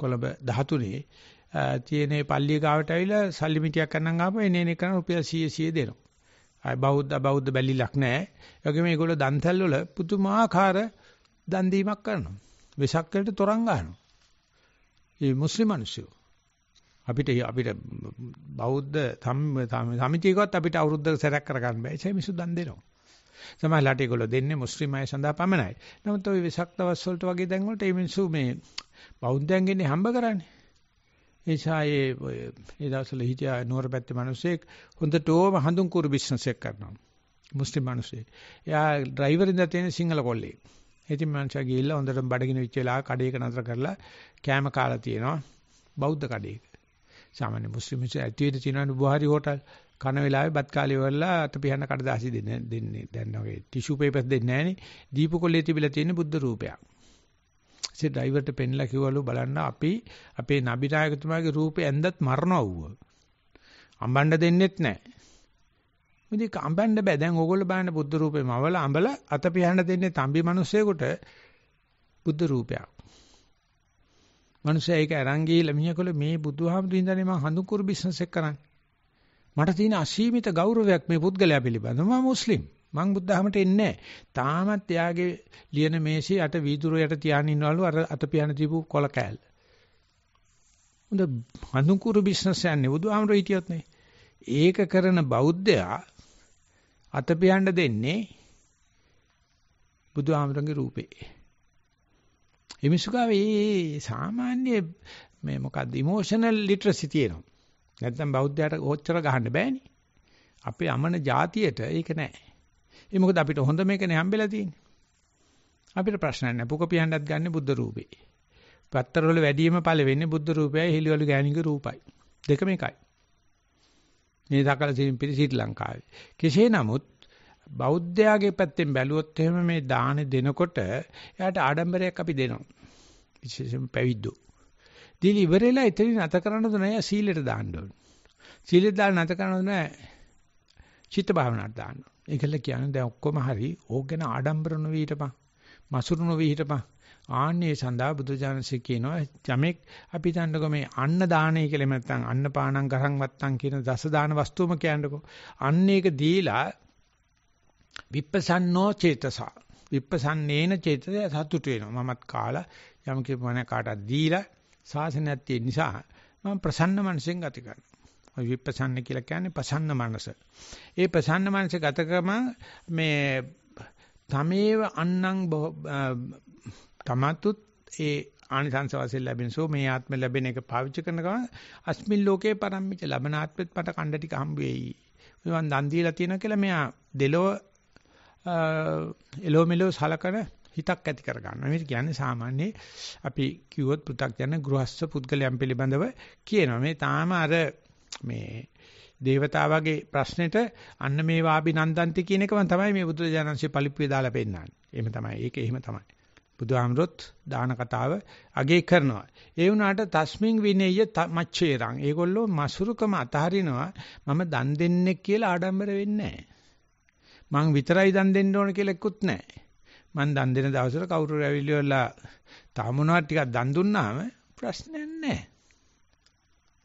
කොළඹ 13 තියෙන පල්ලිය ගාවට ඇවිල්ලා සල්ලි මිටියක් ගන්න ගාපම එනේන කරන රුපියල් 100 100 දෙනවා. ආයි බෞද්ධ බෞද්ධ බැලිලක් නැහැ. ඒ වගේම මේගොල්ලෝ දන්තල් වල පුදුමාකාර දන් දීමක් කරනවා. වෙසක් වලට තොරන් ගන්නවා. මේ මුස්ලිම් මිනිස්සු අපිට අපිට බෞද්ධ සමිතියකවත් අපිට අවුරුද්දක සැරයක් කරගන්න බෑ. ඒ නිසා මිනිස්සු දන් දෙනවා. සමහරලාට ඒගොල්ලෝ දෙන්නේ මුස්ලිම් අය සඳහා පමණයි. නමුත් ওই වෙසක් දවස් වලට වගේ දැන් වලට මේ මිනිස්සු මේ බෞද්ධයන්ගෙන් හම්බ කරන්නේ. එනිසා ඒ ඒ දවස්වල හිටියා නෝර පැත්තේ මිනිස්සෙක් හොඳටම හඳුන් කුරු බිස්නස් එකක් කරනවා. මුස්ලිම් මිනිස්සෙක්. එයා ඩ්‍රයිවර් ඉඳලා තියෙන සිංහල කොල්ලෙක්. ඉතින් මංසා ගිහිල්ලා හොඳටම බඩගිනි වෙච්ච වෙලාව කඩේක නතර කරලා කෑම කාලා තියෙනවා බෞද්ධ කඩේක. සාමාන්‍ය මුස්ලිම් මිනිස්සු ඇතුළේ තියෙනවා බුහාරි හෝටල්. කන වෙලාවේ බත් කාලේ වරලා අත පිහන්න කඩදාසි දෙන්නේ දෙන්නේ දැන් ඔගේ ටිෂු পেපර්ස් දෙන්නේ නැහනේ දීපු කොල්ලේ තිබිලා තියෙන බුද්ධ රූපයක්. ඉතින් ඩ්‍රයිවර්ට පෙන්ලා කිව්වලු බලන්න අපි අපේ නබිනායකතුමාගේ රූපේ ඇඳත් මරනවව. අඹන්න දෙන්නෙත් නැහැ. මුදික අඹන්න බෑ දැන් ඕගොල්ලෝ බලන්න බුද්ධ රූපේ මවල අඹල අත පිහන්න දෙන්නේ තම්බි මිනිස්සෙකුට බුද්ධ රූපයක්. මිනිස්සයා ඒක අරන් ගිහිල්ලා මිනිහකොල මේ බුදුහාමුදුරින් ඉඳන් මම හඳුකුරු බිස්නස් එක කරන්නේ. මට තියෙන අසීමිත ගෞරවයක් මේ පුද්ගලයා පිළිබඳව මම මුස්ලිම්. මං බුද්ධ ධර්මයට එන්නේ නැහැ. තාමත් එයාගේ ලියන මේසේ යට වීදුර යට තියාගෙන ඉන්නවලු අර අත පියන දීපු කොල කෑල්ල. හොඳ හඳුකුරු බිස්නස් යන්නේ බුදුහාමර හිටියොත් නේ. ඒක කරන බෞද්ධයා අත පියන්න දෙන්නේ බුදුහාමරගේ රූපේ. එමිසුකාවේ සාමාන්‍ය මේ මොකක්ද ඉමෝෂනල් ලිටරසි තියෙනවා. නැත්නම් බෞද්ධයාට ඕච්චර ගහන්න බෑනේ. අපේ අමන જાතියට ඒක නෑ. ඒ මොකද අපිට හොඳ මේකනේ හම්බෙලා තියෙන්නේ. අපිට ප්‍රශ්න නැහැ. පුක පියන්නත් ගන්න බුද්ධ රූපේ. පත්තරවල වැඩිම පළවෙන්නේ බුද්ධ රූපයයි හිලිවලු ගෑණිගේ රූපයි. දෙකම එකයි. මේ දකල සිරින් පිරි ශ්‍රී ලංකාවේ. කෙසේ නමුත් බෞද්ධයාගේ පැත්තෙන් බැලුවොත් එහෙම මේ දාන දෙනකොට එයාට ආඩම්බරයක් අපි දෙනවා. විශේෂයෙන් පැවිද්දෝ. දීලා ඉවරෙලා එතනින් නැත කරන්න දුන අය සීලෙට දාන්න ඕනේ. සීලෙට දාලා නැත කරන්න දුන චිත්ත භාවනාවට දාන්න ඕනේ. ඒකල කියන්නේ දැන් ඔක්කොම හරි ඕක ගැන ආඩම්බර නොවී හිටපන්. මසුරු නොවී හිටපන්. ආන්නේ සඳහා බුදුජානසී කියනවා යමෙක් අපි හිතන්නකො මේ අන්න දාණය කියලා නැත්නම් අන්න පානං කරන් වත්තං කියන දස දාන වස්තුවම කියන්නකො. අන්න ඒක දීලා විප්පසන්නෝ චේතසා විප්පසන්නේන චේතය සතුට වෙනවා මමත් කාලා යම් කිපමණ කාටත් දීලා ශාසනයක් තියෙන නිසා මම ප්‍රසන්න මනසෙන් ගත කරනවා. විපස්සන්න කියලා කියන්නේ ප්‍රසන්න මනස. ඒ ප්‍රසන්න මනස ගතකම මේ තමේව අන්නම් තමතුත් ඒ ආනිසංස වශයෙන් ලැබෙන සෝ මේ ආත්ම ලැබෙන එක පාවිච්චි කරන ගමන් අස්මින් ලෝකේ පරම්පිත ලබන ආත්මෙත් මට කණ්ඩ ටික හම්බ වෙයි. මම දන් දීලා තියෙනවා කියලා මෙයා දෙලෝ එලෝ මෙලෝ සලකන හිතක් ඇති කරගන්නවා. මේක කියන්නේ සාමාන්‍ය අපි කිව්වොත් පෘථග්ජන ගෘහස්ස පුද්ගලයන් පිළිබඳව කියනවා. මේ තාම අර මේ දේවතාවගේ ප්‍රශ්නෙට අන්න මේ වාබි නන්දන්ති කියන එකම තමයි මේ බුදුරජාණන්සේ පලිප්පුවේ දාලා පෙන්නන්නේ. එහෙම තමයි. ඒක එහෙම තමයි. බුදුහාමරොත් දාන කතාව අගේ කරනවා. ඒ වුණාට තස්මින් විනේය මච්චේරං. ඒගොල්ලෝ මසුරුකම අතහරිනවා. මම දන් දෙන්නේ කියලා ආඩම්බර වෙන්නේ නැහැ. මං විතරයි දන් දෙන්න ඕන කියලා එක්කුත් නැහැ. මං දන් දෙන දවසට කවුරු රැවිලිවලා තාමනවා ටිකක් දන් දුන්නාම ප්‍රශ්නයක් නැහැ.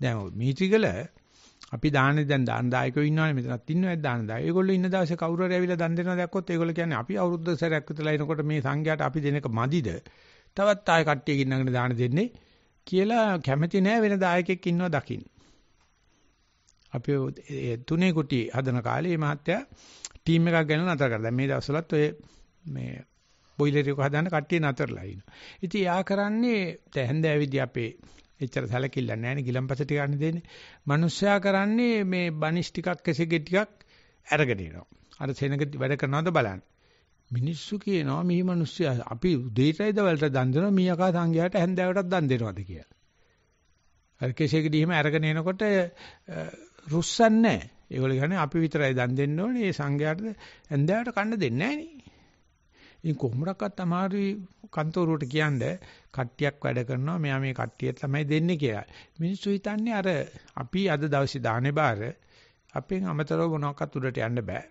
දැන් මීටිගල අපි දාන්නේ දැන් දාන දායකයෝ ඉන්නවනේ මෙතනත් ඉන්නවා දාන දායකයෝ. ඒගොල්ලෝ ඉන්න දවසේ කවුරු හරි ඇවිල්ලා දන් දෙනවා දැක්කොත් ඒගොල්ලෝ කියන්නේ අපි අවුරුද්ද සැරයක් විතරලා එනකොට මේ සංඝයාට අපි දෙන එක මදිද? තවත් ආයෙ කට්ටිය ගින්නගෙන දාන දෙන්නේ කියලා කැමති නෑ වෙන දායකෙක් ඉන්නවා දකින්න. අපි තුනේ කුටි හදන කාලේ මේ මහත්තයා ටීම් එකක් ගැන නතර කරලා. දැන් මේ දවස්වලත් ඔය මේ බොයිලර් එක හදාන කට්ටිය නතරලා ඉනවා. ඉතින් යා කරන්නේ දැන් හැන්දෑවිදි අපේ එච්චර සැලකිල්ල නැහැ නේ ගිලම්පස ටික ගන්න දෙන්නේ. මිනිස්සයා කරන්නේ මේ බනිස් ටිකක් කෙසෙගේ ටිකක් අරගෙන එනවා. අර සෙනග වැඩ කරනවද බලන්න. මිනිස්සු කියනවා මේ මිනිස්සයා අපි උදේටයි දවල්ට දන් දෙනවා මීයකා සංඝයාට හැන්දෑවටත් දන් දෙනවද කියලා. අර කෙසෙගේ දිහිම අරගෙන එනකොට රුස්සන්නේ නැහැ. ඒගොල්ලෝ කියන්නේ අපි විතරයි දන් දෙන්න ඕනේ. ඒ සංඝයාට ඇඳාට කන්න දෙන්නේ නැහැ නේ. ඉතින් කොහොමඩක්වත් අමාරුයි කන්තෝරුවට කියන්නේ කට්ටියක් වැඩ කරනවා මෙයා මේ කට්ටිය තමයි දෙන්නේ කියලා. මිනිස්සු හිතන්නේ අර අපි අද දවසේ දාහනේ බාර අපෙන් අමතරව මොනවාක්වත් උඩට යන්න බෑ.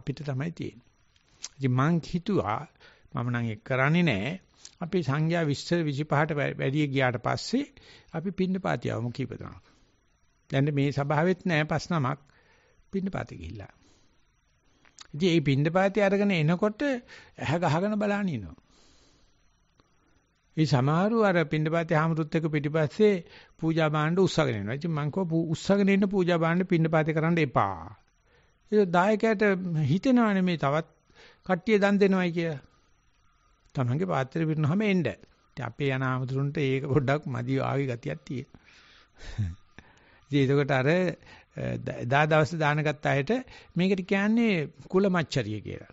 අපිට තමයි තියෙන්නේ. ඉතින් මං හිතුවා මම නම් ඒක කරන්නේ නෑ. අපි සංඛ්‍යා 20 25ට වැඩි ගියාට පස්සේ අපි පින්නපාතියවම කීප දෙනා. දැන් මේ සභාවෙත් නෑ පස් නමක් පින්නපාති ගිහිල්ලා. ඉතින් මේ පින්ඩපාතේ අරගෙන එනකොට ඇහ ගහගෙන බලන් ඉනවා. ඒ සමහරු අර පින්ඩපාතේ හාමුදුරුත් එක්ක පිටිපස්සේ පූජා භාණ්ඩ උස්සගෙන එනවා. ඉතින් මං කව උස්සගෙන ඉන්න පූජා භාණ්ඩ පින්ඩපාතේ කරන්න එපා. ඒක දායකයට හිතෙනවනේ මේ තවත් කට්ටිය දන් දෙනවයි කියලා. තමන්ගේ පාත්‍රය පිරුණාම එන්න. ඉතින් අපේ යන හාමුදුරුන්ට ඒක පොඩ්ඩක් මදි ආවේ ගතියක් තියෙනවා. ඉතින් එතකොට අර දා දවසේ දානගත් අයට මේකට කියන්නේ කුල මච්චරිය කියලා.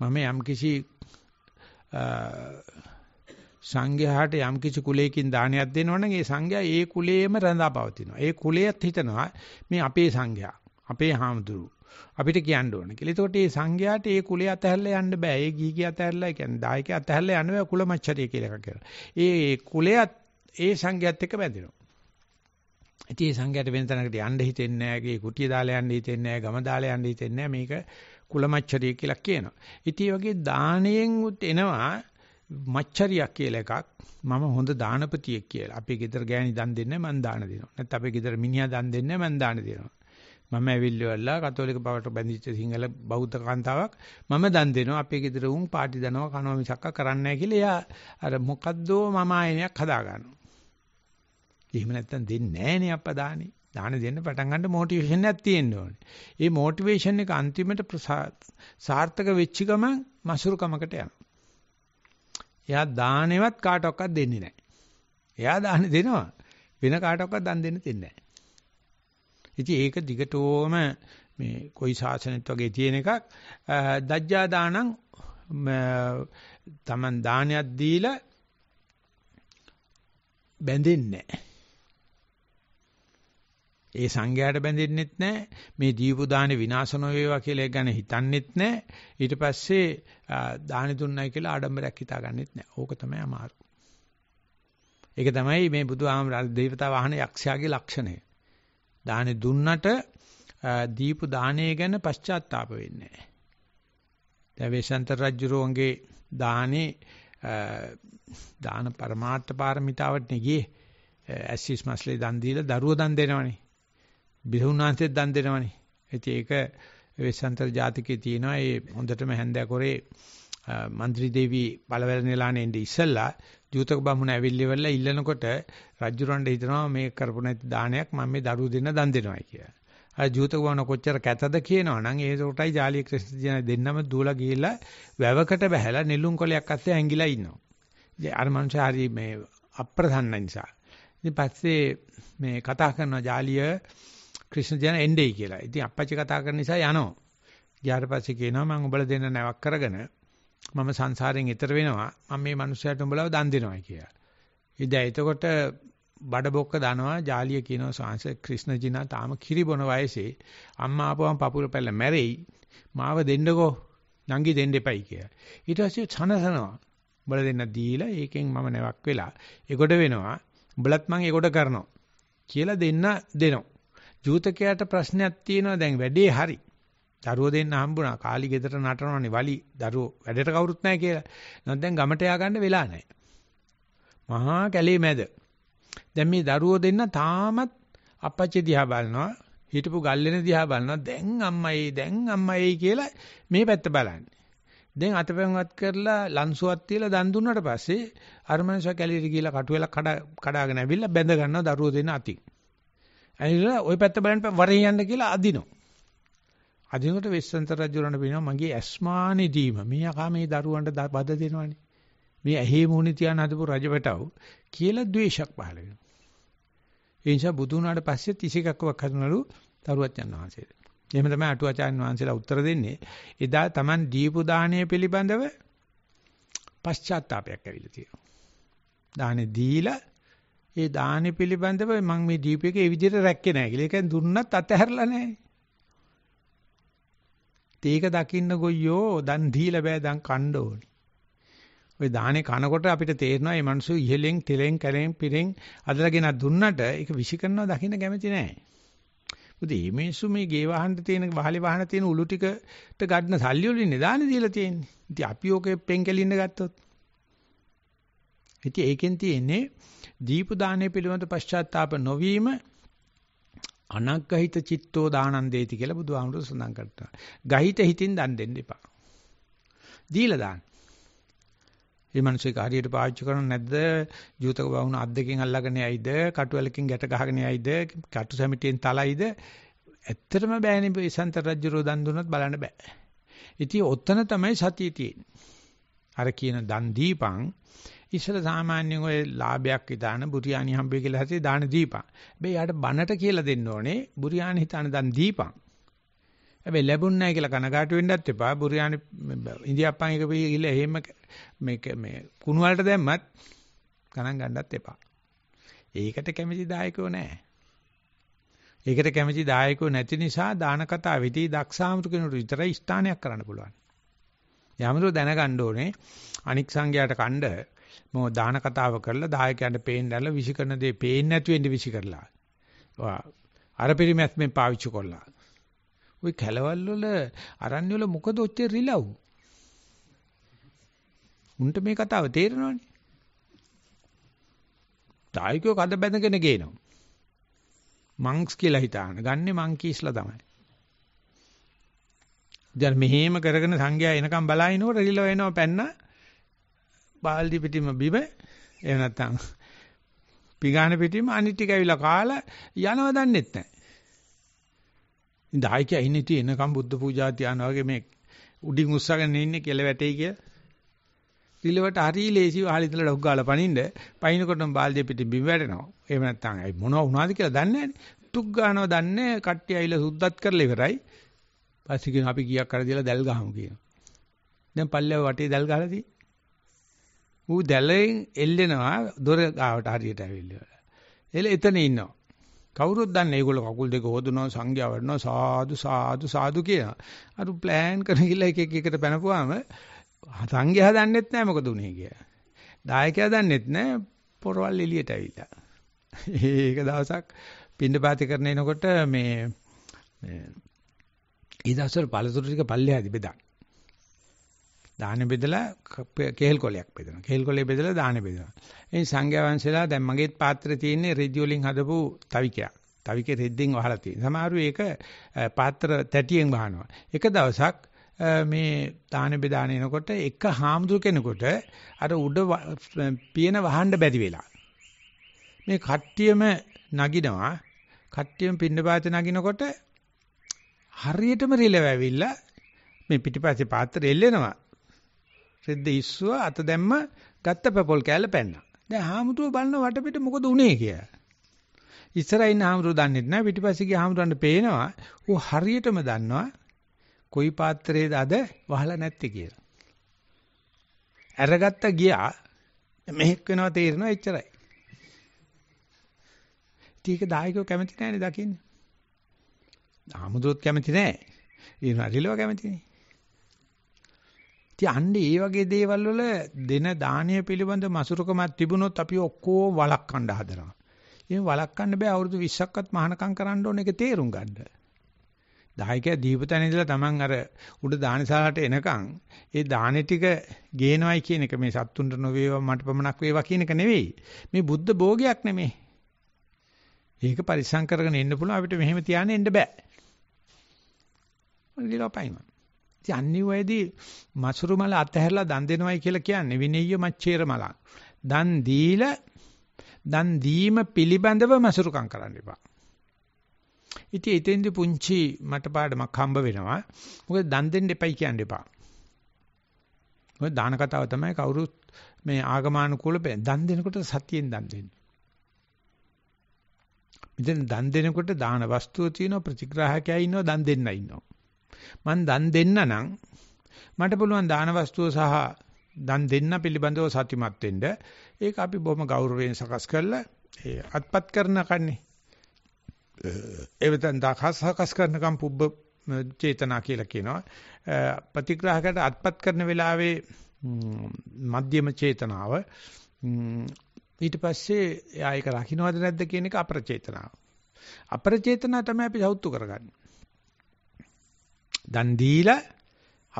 මම යම්කිසි සංඝයාට යම්කිසි කුලයකින් දානයක් දෙනවනම් ඒ සංඝයා ඒ කුලයේම රැඳා පවතිනවා. ඒ කුලයත් හිතනවා මේ අපේ සංඝයා, අපේ හාමුදුරු අපිට කියන්න ඕන කියලා. එතකොට මේ සංඝයාට ඒ කුලය අතහැරලා යන්න බෑ. ඒ ගිහි කිය අතහැරලා, කියන්නේ දායක අතහැරලා යන්න බෑ කුලමච්චරිය කියලා එකක් කරනවා. ඒ කුලයත් ඒ සංඝයාත් එක්ක බැඳෙනවා. ඉතින් ඒ සංඝයාට වෙන තැනකට යන්න හිතෙන්නේ නැහැ. ගේ කුටිය දාලා යන්න හිතෙන්නේ නැහැ. ගම දාලා යන්න හිතෙන්නේ නැහැ. මේක කුලමච්චරිය කියලා කියනවා. ඉතින් වගේ දාණයෙන් උත් එනවා මච්චරියක් කියලා එකක්. මම හොඳ දානපතියෙක් කියලා. අපේ ගෙදර ගෑණි දන් දෙන්නේ මම දාන දෙනවා. නැත්නම් අපේ ගෙදර මිනිහා දන් දෙන්නේ මම දාන දෙනවා. මම ඇවිල්ලිවලා කතෝලික බවට බැඳිච්ච සිංහල බෞද්ධ කාන්තාවක් මම දන් දෙනවා අපේ ගෙදර උන් පාටි දනවා කනවා මිසක්ක කරන්නේ නැහැ කියලා එයා අර මොකද්දෝ මම ආයනයක් හදා ගන්නවා. එහෙම නැත්තම් දෙන්නේ නැහනේ අප්පා දානේ. දාන දෙන්න පටන් ගන්න මොටිවේෂන් එකක් තියෙන්න ඕනේ. ඒ මොටිවේෂන් එක අන්තිමට සාර්ථක වෙච්ච ගමන් මසුරුකමකට යනවා. එයා දානෙවත් කාටවත් දෙන්නේ නැහැ. එයා දාන දෙනවා. වෙන කාටවත් දන් දෙන්න දෙන්නේ නැහැ. ඉතින් ඒක දිගටම මේ කොයි ශාසනෙත් වගේ තියෙන එකක් දජ්ජා දානං තමන් දානයක් දීලා බැඳෙන්නේ නැහැ. ඒ සංඝයාට බැඳෙන්නෙත් නැහැ. මේ දීපු දානේ විනාශ නොවේවා කියලා ඒක ගැන හිතන්නෙත් නැහැ. ඊට පස්සේ දානේ දුන්නයි කියලා ආඩම්බරයක් හිතාගන්නෙත් නැහැ. ඕක තමයි අමාරු. ඒක තමයි මේ බුදුහාමර දෙවිතා වාහන යක්ෂයාගේ ලක්ෂණය. දානේ දුන්නට දීපු දානේ ගැන පශ්චාත්තාප වෙන්නේ නැහැ. දැන් වේශාන්තර රජුරුවන්ගේ දානේ දාන પરමාර්ථ පාරමිතාවට නෙගියේ ඇසිස් මස්ලේ දන් දීලා දරුවෝ දන් දෙනවනේ. බිහුණාංශෙත් දන් දෙනවනේ. ඉතින් ඒක වෙස්සන්තර ජාතිකයේ තියෙනවා. ඒ හොඳටම හැන්දකොරේ മന്ത്രി දේවි බලවැල නෙලානේ ඉඳ ඉස්සලා ජූතක බමුණ ඇවිල්ලිවලා ඉල්ලනකොට රජුරණ්ඩ හිතනවා මේ කරපු නැති දානයක් මම මේ දරුව දෙන්න දන් දෙනවයි කියලා. අර ජූතක බමුණ කොච්චර කැතද කියනවනම් ඒ උටයි ජාලිය ක්‍රිස්තියානි දෙන්නම දූලා ගිහිල්ලා වැවකට බැහැලා නෙළුම් කොලයක් අස්සේ ඇඟිලා ඉන්නවා. ඉතින් අර මනුස්සයා හරි මේ අප්‍රධාන නිසා. ඉතින් පස්සේ මේ කතා කරන ජාලිය ක්‍රිෂ්ණ ජන එන්නේ කියලා. ඉතින් අප්පච්චි කතා කරන නිසා යනවා. ගියාට පස්සේ කියනවා මම උඹලා දෙන්න නැවක් කරගෙන මම සංසාරයෙන් එතර වෙනවා. මම මේ මිනිස්සයාට උඹලව දන් දෙනවා කියලා. ඉතින් එතකොට බඩ බොක්ක දනවා ජාලිය කියනවා සංස ක්‍රිෂ්ණ ජිනා තාම කිරි බොන වයසේ අම්මා ආපුවම පපුර පැල්ල මැරෙයි. මාව දෙන්නකෝ. නංගි දෙන්න එපයි කියලා. ඊට පස්සේ සනසනවා. උඹලා දෙන්න දීලා ඒකෙන් මම නැවක් වෙලා ඒකට වෙනවා. උඹලත් මං ඒකට කරනවා. කියලා දෙන්න දෙනවා. ජූතකයාට ප්‍රශ්නයක් තියෙනවා දැන් වැඩේ හරි. දරුවෝ දෙන්න හම්බුණා. කාලි ගෙදර නටනවනේ වලි. දරුවෝ වැඩට කවුරුත් නැහැ කියලා. නමුත් දැන් ගමට ය아가න්න වෙලා නැහැ. මහා කැලේ මැද. දැන් මේ දරුවෝ දෙන්න තාමත් අපච්චි දිහා බලනවා. හිටපු ගල්ලෙන දිහා බලනවා. දැන් අම්මයි දැන් අම්මයි කියලා මේ පැත්ත බලන්නේ. දැන් අතපැන්වත් කරලා ලන්සුවක් තියලා දන් දුන්නාට පස්සේ අර මනුස්සයා කැලේට ගිහලා කටුවෙලක් කඩ කඩාගෙන ඇවිල්ලා බැඳ ගන්නවා දරුවෝ දෙන්න අතින්. ඇනිලා ওই පැත්ත බලන්න වරේ යන්න කියලා අදිනවා. අදිනකොට වෙස්සන්තර රජුරණ බිනවා මගේ ඇස්මානෙදීම මේ අකා මේ දරුවන්ට බද දෙනවනේ. මේ ඇහි මුහුණේ තියන හදපු රජපටව කියලා ද්වේෂයක් පහළ වෙනවා. ඒ නිසා බුදු වුණාට පස්සේ 31ක් හදනලු තරුවත් යන වහන්සේට. එහෙම තමයි අටුවාචාන් වහන්සේලා උත්තර දෙන්නේ. එදා Taman දීපු දාණය පිළිබඳව පශ්චාත්තාවයක් ඇවිල්ලා තියෙනවා. දානේ දීලා ඒ දානෙ පිළිබඳව මම මේ දීපේක ඒ විදිහට රැක්කේ නැහැ කියලා. ඒ කියන්නේ දුන්නත් අතහැරලා නැහැ. ඒක දකින්න ගොයියෝ දැන් දීලා බෑ දැන් කණ්ඩ ඕනේ. ওই දානේ කනකොට අපිට තේරෙනවා මේ මිනිස්සු ඉහෙලෙන් තෙලෙන් කැලෙන් පිරෙන් අදලාගෙන දුන්නට ඒක විසි කරනවා දකින්න කැමති නැහැ. මොකද මේ මිනිස්සු මේ ගේ වහන්න තියෙන වහලි වහන තියෙන උළු ටිකට ගන්න සල්ලි වලින් දානේ දීලා තියෙන්නේ. ඉතින් අපි ඕකේ පෙන්කෙලින්න ගත්තොත්. ඉතින් ඒකෙන් තියෙන්නේ දීපු දාණය පිළිබඳ පශ්චාත්තාප නොවීම අනග්ගහිත චිත්තෝ දානන්දේති කියලා බුදුහාමුදුරුවෝ සඳහන් කරනවා. ගහිත හිතින් දන් දෙන්න එපා. දීලා දාන්න. මේ මිනිස්සෙක් හරියට පාවිච්චි කරන්නේ නැද්ද? ජූතක වහුණ අද්දකින් අල්ලගෙන යයිද? කටුවැලකින් ගැට ගහගෙන යයිද? කටු සැමිටියෙන් තලයිද? ඇත්තටම බෑනේ ඉසන්ත රජුරෝ දන් දුන්නොත් බලන්න බෑ. ඉතින් ඔතන තමයි සතිය තියෙන්නේ. අර කියන දන් දීපං ඉස්සලා සාමාන්‍යයෙන් ඔය ලාභයක් විදාන බුරියානි හම්බෙයි කියලා හිතේ දාන දීපන්. හැබැයි යාට බනට කියලා දෙන්න ඕනේ බුරියානි හිතාන දන් දීපන්. හැබැයි ලැබුණ නැහැ කියලා කනගාටු වෙන්නත් එපා. බුරියානි ඉන්දියාප්පන් එක පිළි ගිහලා එහෙම මේක මේ කුණු වලට දැම්මත් ගණන් ගන්නත් එපා. ඒකට කැමති දායකයෝ නැහැ. ඒකට කැමති දායකයෝ නැති නිසා දාන කතා විදී දක්ෂාමතු කෙනෙකුට විතරයි ස්ථානයක් කරන්න පුළුවන්. යමරු දැනගන්න ඕනේ අනික් සංඝයාට කණ්ඩ මම දාන කතාව කරලා දායකයන්ට පේන්න දැල්ලා විසි කරන දේ පේන්නේ නැති වෙන්න විසි කරලා. අර පිරිමැත් මේ පාවිච්චි කරලා. ওই කැලවල් වල අරන් වල මොකද ඔච්චර රිලව්? උන්ට මේ කතාව තේරෙනවනේ. දායකයෝ කඳ බැඳගෙන ගේනවා. මංක්ස් කියලා හිතාන. ගන්නේ මංකීස්ලා තමයි. දැන් මෙහෙම කරගෙන සංගය එනකම් බලා ඉනකොට රිලව එනවා පැන්නා බාල්දි පිටිම බිම එහෙම නැත්නම් පිගාන පිටිම අනිත් ටික ඇවිල්ලා කාලා යනව දන්නෙත් නැහැ. ඉතින් ආයික ඇහිනේ තියෙනකම් බුද්ධ පූජා තියනවා වගේ මේ උඩින් උස්සගෙන ඉන්නේ කෙල වැටෙයි කියලා. රිලවට හරි ලේසිව අහලා ඉඳලා ඩොක් ගාලා පනින්න පයින්කොටම බාල්දිය පිටින් බිම වැටෙනවා. එහෙම නැත්නම් අයි මොනව වුණාද කියලා දන්නේ නැහැ. තුක් ගන්නව දන්නේ කට්ටිය ඇවිල්ලා සුද්ධත් කරලා ඉවරයි. පස්සේ කියන අපි ගියක් කර දීලා දැල් ගහමු කියනවා. දැන් පල්ලෙව වටේ දැල් ගහලා තියෙන්නේ. ඌ දැලෙන් එල්ලෙනවා දොර ගාවට හරියට ඇවිල්ලා. එල එතන ඉන්නවා. කවුරුත් දන්නේ ඒගොල්ලෝ කකුල් දෙක හොදනවා සංඥා වඩනවා සාදු සාදු සාදු කියනවා. අර ප්ලෑන් කරන ගිල්ල එක එක එකට පැනපුවාම සංඥා හදන්නෙත් නැහැ මොකද උනේ කියලා. දායකයා දන්නෙත් නැහැ පොරවල් එළියට ඇවිල්ලා. ඒක දවසක් පින්ඩපාති කරන එනකොට මේ මේ ඊදසර පළතුරු ටික පල්ලෙහාදී බෙදා. දාන බෙදලා කේල් කොලයක් බෙදනවා. කේල් කොලේ බෙදලා දාන බෙදනවා. ඉතින් සංඝයා වහන්සේලා දැන් මගේත් පාත්‍රේ තියෙන්නේ රෙදි වලින් හදපු තවිකයක්. තවිකේ රෙද්දෙන් වහලා තියෙනවා. සමහරු ඒක පාත්‍ර තැටියෙන් වහනවා. එක දවසක් මේ දාන බෙදාන එනකොට එක හාමුදුර කෙනෙකුට අර උඩ පියන වහන්න බැරි වෙලා මේ කට්ටියම නගිනවා කට්ටියම පින්නපාත නගිනකොට හරියටම රිලව ඇවිල්ලා මේ පිටිපස්සේ පාත්‍රය එල්ලෙනවා රෙද්ද ඉස්සුව අත දැම්ම ගත්ත පැපොල් කෑල්ල පැන්නා. දැන් හාමුදුරුව බලන වටපිට මොකද උනේ කියලා. ඉස්සරහින් හාමුදුරුව දන්නේ නැහැ පිටිපස්සේ ගිය හාමුදුරන්ට පේනවා ඌ හරියටම දන්නවා කොයි පාත්‍රයේද අද වහලා නැත්තේ කියලා. අරගත්ත ගියා මෙහෙක් වෙනවා තේරෙනවා එච්චරයි. ටික දායකයෝ කැමති නැහැනේ දකින්න. හාමුදුරුවොත් කැමති නැහැ. ඊන රිලව කැමතිනේ. ඉතින් අන්නේ මේ වගේ දේවල් වල දෙන දානීය පිළිබඳ මසුරුකමක් තිබුණොත් අපි ඔක්කොම වළක්වන්න හදනවා. එහෙනම් වළක්වන්න බෑ අවුරුදු 20ක්වත් මහානකම් කරන්න ඕන එක තේරුම් ගන්න. දායකයා දීපතන ඉඳලා Taman අර උඩ දානශාලාට එනකන් ඒ දානේ ටික ගේනවයි කියන එක මේ සත්තුන්ට නොවේවා මට පමණක් වේවා කියන එක නෙවෙයි. මේ බුද්ධ භෝගයක් නෙමෙයි. ඒක පරිස්සම් කරගෙන ඉන්න පුළුවන් අපිට මෙහෙම තියාගෙන ඉන්න බෑ. ලිලෝපයිමන් ඉතින් අනිවාර්යදී මසුරු මල අතහැරලා දන් දෙනවයි කියලා කියන්නේ විනෙය්‍ය මච්චේර මලක්. දන් දීලා දන් දීම පිළිබඳව මසුරුකම් කරන්න එපා. ඉතින් එතෙන්දි පුංචි මට පාඩමක් හම්බ වෙනවා. මොකද දන් දෙන්න එපයි කියන්න එපා. මොකද දාන කතාව තමයි කවුරුත් මේ ආගමානුකූල දන් දෙනකොට සතියෙන් දන් දෙන්න. මෙතන දන් දෙනකොට දාන වස්තුව තියෙනවා ප්‍රතිග්‍රාහකයා ඉන්නවා දන් දෙන්නා ඉන්නවා. මං දන් දෙන්න නම් මට පුළුවන් දාන වස්තුව සහ දන් දෙන්න පිළිබඳව සතුටුමත් වෙන්න ඒක අපි බොහොම ගෞරවයෙන් සකස් කරලා ඒ අත්පත් කරන කන්නේ එවිටන් දාකස් සකස් කරනකම් පුබ්බ චේතනා කියලා කියනවා ප්‍රතිග්‍රහකට අත්පත් කරන වෙලාවේ මධ්‍යම චේතනාව ඊට පස්සේ එයා ඒක රකින්නවද නැද්ද කියන එක අප්‍රචේතනාව අප්‍රචේතනාව තමයි අපි සෞතු කරගන්නේ දන් දීලා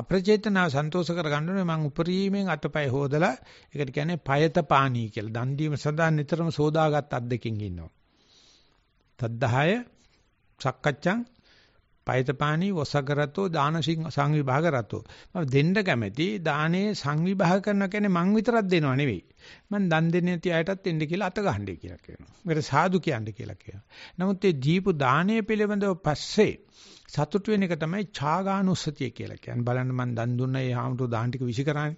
අප්‍රචේතනාව සන්තෝෂ කරගන්න ඕනේ මං උපරිමයෙන් අතපය හොදලා ඒකට කියන්නේ පයතපාණී කියලා. දන් දීම සඳහා නිතරම සෝදාගත් අද්දකින් ඉන්නවා. තද්දාය සක්කච්ඡං පයතපාණී වසකරතෝ දානසින් සංවිභාග රතෝ. මම දෙන්න කැමැති දානේ සංවිභාග කරනවා කියන්නේ මං විතරක් දෙනව නෙවෙයි. මං දන් දෙන්නේ නැති අයටත් දෙන්න කියලා අත ගහන්නේ කියලා කියනවා. ඒකට සාදු කියන්නේ කියලා කියනවා. නමුත් මේ දීපු දාණය පිළිබඳව පස්සේ සතුටු වෙන එක තමයි ඡාගානුස්සතිය කියලා කියන්නේ. බලන්න මම දන් දුන්නා ඒ හාමුදුරුවෝ දාහන් ටික විසි කරානේ.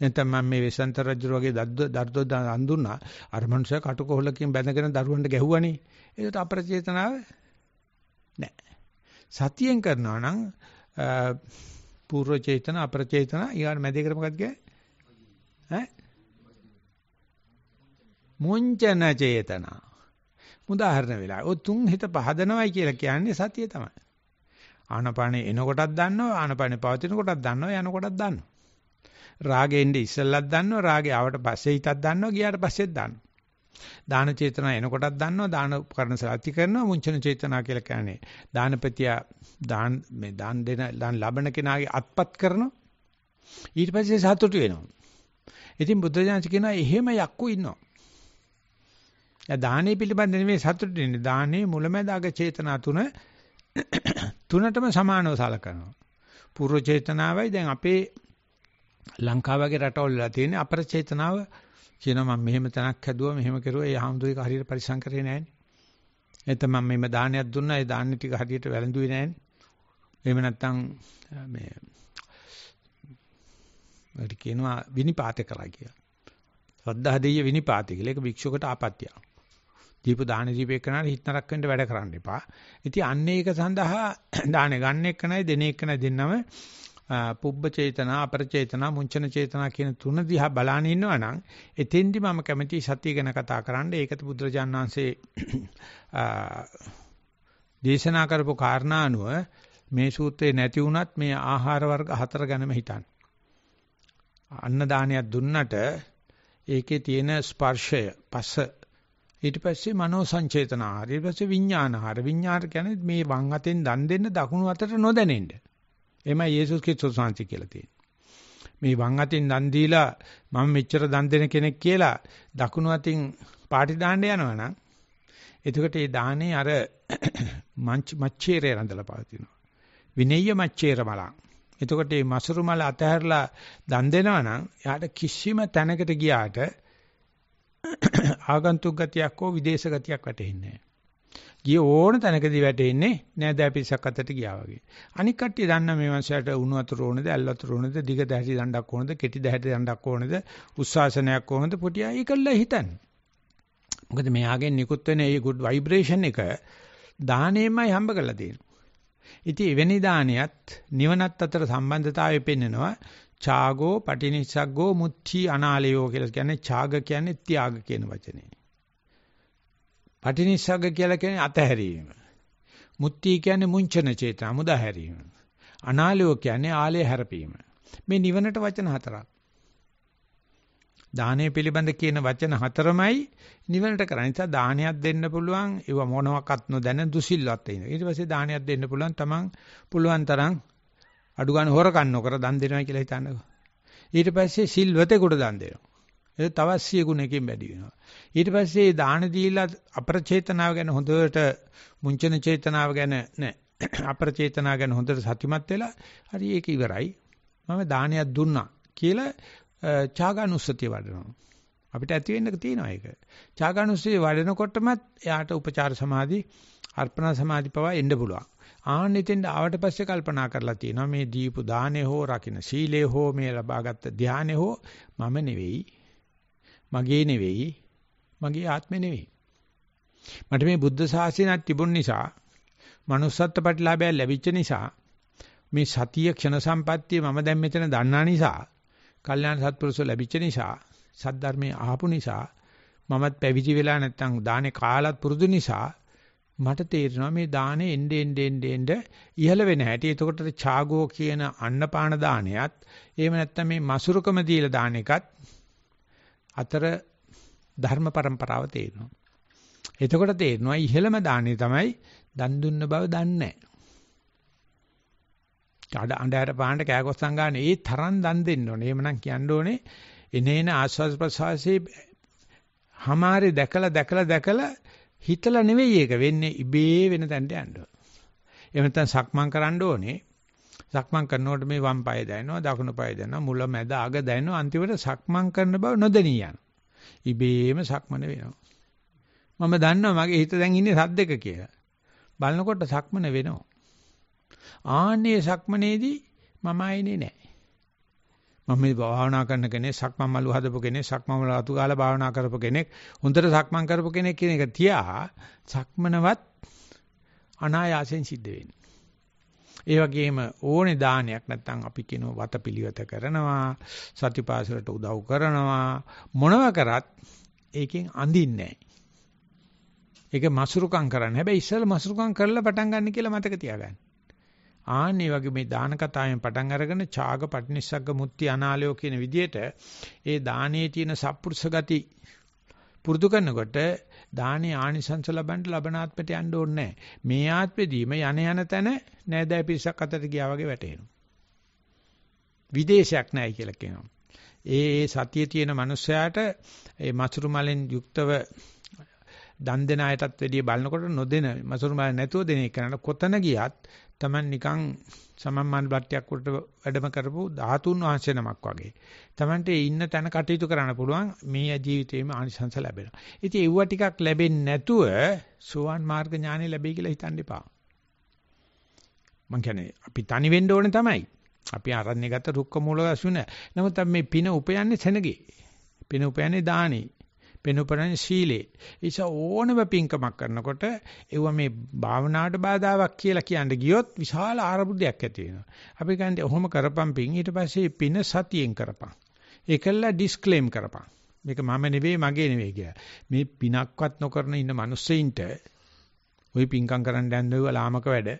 නැත්නම් මම මේ වෙසන්ත රජු වගේ දර්ද දන් දුන්නා. අර මනුස්සයා කටුකොහලකින් බැඳගෙන දරුවන්ට ගැහුවානේ. ඒකට අප්‍රචේතනාව නැහැ. සතියෙන් කරනවා නම් පූර්ව චේතන අප්‍රචේතන ඊගාට මැදේ කර මොකක්ද කියන්නේ? ඈ? මුංචන චේතනා. උදාහරණ වෙලා. ඔය තුන් හිත පහදනවයි කියලා කියන්නේ සතිය තමයි. ආනපානෙ එන කොටත් දන්නවා ආනපානෙ පවතින කොටත් දන්නවා යන කොටත් දන්නවා. රාගෙ එන්නේ ඉස්සෙල්ලත් දන්නවා රාගෙ ආවට පස්සේ හිතත් දන්නවා ගියාට පස්සෙත් දන්නවා. දාන චේතනා එනකොටත් දන්නවා දාන කරන සලාති කරනවා මුංචන චේතනා කියලා කියන්නේ දානපතියා දාන මේ දාන දෙන දාන ලබන කෙනාගේ අත්පත් කරනවා ඊට පස්සේ සතුටු වෙනවා ඉතින් බුද්ධජානක කියනවා එහෙම යක්කු ඉන්නවා දැන් දානේ පිළිබඳ නෙමෙයි සතුටු වෙන්නේ දානේ මුලමදාග චේතනා තුන තුනටම සමානව සලකනවා. පූර්ව චේතනාවයි දැන් අපේ ලංකාව වගේ රටවල තියෙන අපර චේතනාව කියනවා මම මෙහෙම තැනක් හැදුවා මෙහෙම කෙරුවා ඒ ආම්දුරික හරියට පරිස්සම් කරේ නැහැනේ. එතන මම මෙහෙම දානයක් දුන්නා ඒ දාන්නේ ටික හරියට වැළඳුවේ නැහැනේ. එහෙම නැත්නම් මේ වැඩි කියනවා විනිපාත කරා කියලා. ශ්‍රද්ධා දෙය විනිපාත කියලා. ඒක භික්ෂුවකට ආපත්‍යක්. දීප දාන දීපේ කරනාට හිත නරක වෙන්න වැඩ කරන්න එපා. ඉතින් අන්න ඒක සඳහා දාන ගන්න එක නැයි දෙන එක නැයි දෙන්නම පුබ්බ චේතනා අපරචේතනා මුංචන චේතනා කියන තුන දිහා බලාන ඉන්නවනම් එතෙන්දි මම කැමති සතිය ගැන කතා කරන්න. ඒකත් බුදුරජාන් වහන්සේ දේශනා කරපු කාරණා අනුව මේ සූත්‍රේ නැති වුණත් මේ ආහාර වර්ග හතර ගැනම හිතන්න. අන්න දානයක් දුන්නට ඒකේ තියෙන ස්පර්ශය පස්ස ඊට පස්සේ මනෝ සංචේතනහාර ඊට පස්සේ විඥානහාර විඥාන කියන්නේ මේ වම් අතෙන් දන් දෙන්න දකුණු අතට නොදැනෙන්න එමය යේසුස් ක්‍රිස්තුස් වහන්සේ කියලා තියෙන්නේ මේ වම් අතෙන් දන් දීලා මම මෙච්චර දන් දෙන කෙනෙක් කියලා දකුණු අතින් පාටි දාන්න යනවනම් එතකොට ඒ දාහනේ අර මච්චේරය රඳලා පවතිනවා විනෙය්‍ය මච්චේර මලං එතකොට මේ මසරු මල අතහැරලා දන් දෙනවා නම් එයාට කිසිම තැනකට ගියාට ආගන්තුක ගතියක් හෝ විදේශ ගතියක් වැටෙන්නේ ගිය ඕන තැනකදී වැටෙන්නේ නෑදෑ පිරිසක් අතට ගියා වගේ. අනික් කට්ටිය දන්න මේ වංශයට උණු වතුර ඕනද, ඇල් වතුර ඕනද, දිග දැහැටි දණ්ඩක් ඕනද, කෙටි දැහැටි දණ්ඩක් ඕනද, උස්සාසනයක් ඕනද, පොටියා ඒකල්ල හිතන්නේ. මොකද මෙයාගෙන් නිකුත් වෙන මේ good vibration එක දාණයෙන්මයි හම්බ කරලා තියෙන්නේ. ඉතින් එවැනි දානයත් නිවනත් අතර සම්බන්ධතාවය පෙන්නනවා චාගෝ පටිනිස්සග්ගෝ මුත්‍ති අනාලයෝ කියලා කියන්නේ චාග කියන්නේ ත්‍යාග කියන වචනේ. පටිනිස්සග්ග කියලා කියන්නේ අතහැරීම. මුත්‍ති කියන්නේ මුංචන චේතනා මුදාහැරීම. අනාලයෝ කියන්නේ ආලය හැරපීම. මේ නිවනට වචන හතරක්. දානය පිළිබඳ කියන වචන හතරමයි නිවනට කරන්නේ. නිසා දානයක් දෙන්න පුළුවන්, ඒව මොනවාක්වත් නොදැන දුසිල්වත් වෙනවා. ඊට පස්සේ දානයක් දෙන්න පුළුවන් තමන් පුළුවන් තරම් අඩු ගන්න හොරකම් නොකර දන් දෙනවා කියලා හිතන්නකො. ඊට පස්සේ සිල්වතෙකුට දන් දෙනවා. ඒ තවත් සියගුණකින් වැඩි වෙනවා. ඊට පස්සේ දාන දීලා අප්‍රචේතනාව ගැන හොඳට මුංචන චේතනාව ගැන නෑ අප්‍රචේතනාව ගැන හොඳට සතිමත් වෙලා හරි ඒක ඉවරයි. මම දානයක් දුන්නා කියලා චාගානුස්සතිය වඩනවා. අපිට ඇති වෙන්නක තියෙනවා ඒක. චාගානුස්සතිය වඩනකොටමත් එයාට උපචාර සමාධි, අර්පණ සමාධි පවා එන්න පුළුවන්. ආන්න එතෙන්ට ආවට පස්සේ කල්පනා කරලා තියෙනවා මේ දීපු දානේ හෝ රකින්න සීලේ හෝ මේ ලබාගත් ධානේ හෝ මම නෙවෙයි මගේ නෙවෙයි මගේ ආත්මෙ නෙවෙයි මට මේ බුද්ධ ශාසනයක් තිබුණ නිසා manussත්ත්ව ප්‍රතිලාභය ලැබිච්ච නිසා මේ සතිය ක්ෂණ සම්පත්තිය මම දැන් මෙතන දන්නා නිසා කල්යාණ සත්පුරුෂ ලැබිච්ච නිසා සද්ධර්මයේ අහපු නිසා මමත් පැවිදි වෙලා නැත්තම් දානේ කාලත් පුරුදු නිසා මට තේරෙනවා මේ දානේ එnde end end end ඉහළ වෙන හැටි. එතකොට ඡාගෝ කියන අන්නපාන දානයත් එහෙම නැත්නම් මේ මසුරුකම දීලා දාන එකත් අතර ධර්ම પરම්පරාව තේරෙනවා. එතකොට තේරෙනවා ඉහළම දානේ තමයි දන් දුන්න බව දන්නේ නැහැ. අඬහැර පාන්න කෑකොස් සංගානේ ඒ තරම් දන් දෙන්න ඕනේ. එහෙමනම් කියන්න ඕනේ එනේන ආස්වාද ප්‍රසවාසයේ හමාරේ දැකලා දැකලා දැකලා හිතලා නෙවෙයි ඒක වෙන්නේ ඉබේ වෙන තැනට යන්න ඕන. එහෙම නැත්නම් සක්මන් කරන්න ඕනේ. සක්මන් කරනකොට මේ වම් පාය දැනෙනවා, දකුණු පාය දැනෙනවා, මුල මැද අග දැනෙනවා. අන්තිමට සක්මන් කරන බව නොදැනී යනවා. ඉබේම සක්මන වෙනවා. මම දන්නවා මගේ හිත දැන් ඉන්නේ සද්දක කියලා. බලනකොට සක්මන වෙනවා. ආන්නේ සක්මනේදී මම ආයේ නෑ. මම මේ භාවනා කරන කෙනෙක් සක්මන් මළු හදපු කෙනෙක් සක්මන් වල අතු ගාලා භාවනා කරපු කෙනෙක් හොඳට සක්මන් කරපු කෙනෙක් කියන එක තියා සක්මනවත් අනායාසයෙන් සිද්ධ වෙන්නේ. ඒ වගේම ඕනේ දානයක් නැත්නම් අපි කියන වතපිලිවත කරනවා සතිපාසලට උදව් කරනවා මොනව කරත් ඒකෙන් අඳින්නේ නැහැ. ඒක මසුරුකම් කරන්න. හැබැයි ඉස්සෙල්ලා මසුරුකම් කරලා පටන් ගන්න කියලා මතක තියාගන්න. ආන්නේ වගේ මේ දාන කතාවෙන් පටන් අරගෙන ඡාග පටිනිස්සග්ග මුත්‍ති අනාලයෝ කියන විදිහට ඒ දානයේ තියෙන සත්පුරුෂ ගති පුරුදු කරනකොට දානේ ආනිසංස ලබන්න ලබන ආත්මයට යන්න ඕනේ මේ ආත්මෙදීම යන යන තැන නෑදෑ පිරිසක් අතර ගියා වගේ වැටෙනවා. විදේශයක් නැහැ කියලා කියනවා. ඒ සතිය තියෙන මනුස්සයාට ඒ මසුරු මලෙන් යුක්තව දන් දෙන අයටත් වැඩිය බලනකොට නොදෙන මසුරු මල නැතුව දෙන එකනට කොතන ගියත් Taman නිකන් සමම්මාන බට්ටියක් උඩට වැඩම කරපු 13 වංශ නමක් වගේ. Tamanට ඉන්න තැන කටයුතු කරන්න පුළුවන් මේ ජීවිතේම ආනිසංස ලැබෙනවා. ඉතින් ඒව ටිකක් ලැබෙන්නේ නැතුව සෝවන් මාර්ග ඥානෙ ලැබෙයි කියලා හිතන්න එපා. මං කියන්නේ අපි තනි වෙන්න ඕනේ තමයි. අපි ආරණ්‍ය ගත රුක්ක මූල අසුන. නමුත් අපි මේ පින උපයන්නේ සෙනගේ. පින උපයන්නේ දානේ. පෙනුපරණ ශීලයේ. ඒස ඕනම පිංකමක් කරනකොට ඒව මේ භාවනාවට බාධාවක් කියලා කියන්න ගියොත් විශාල ආරබුදයක් ඇති වෙනවා. අපි කියන්නේ ඔහොම කරපම් පිං ඊට පස්සේ පින සතියෙන් කරපම්. ඒකල්ලා ඩිස්ක්ලේම් කරපම්. මේක මම නෙවෙයි මගේ නෙවෙයි කියලා. මේ පිනක්වත් නොකරන ඉන්න මිනිස්සෙයින්ට ওই පිංකම් කරන්න යන්න ඔයවා ලාමක වැඩ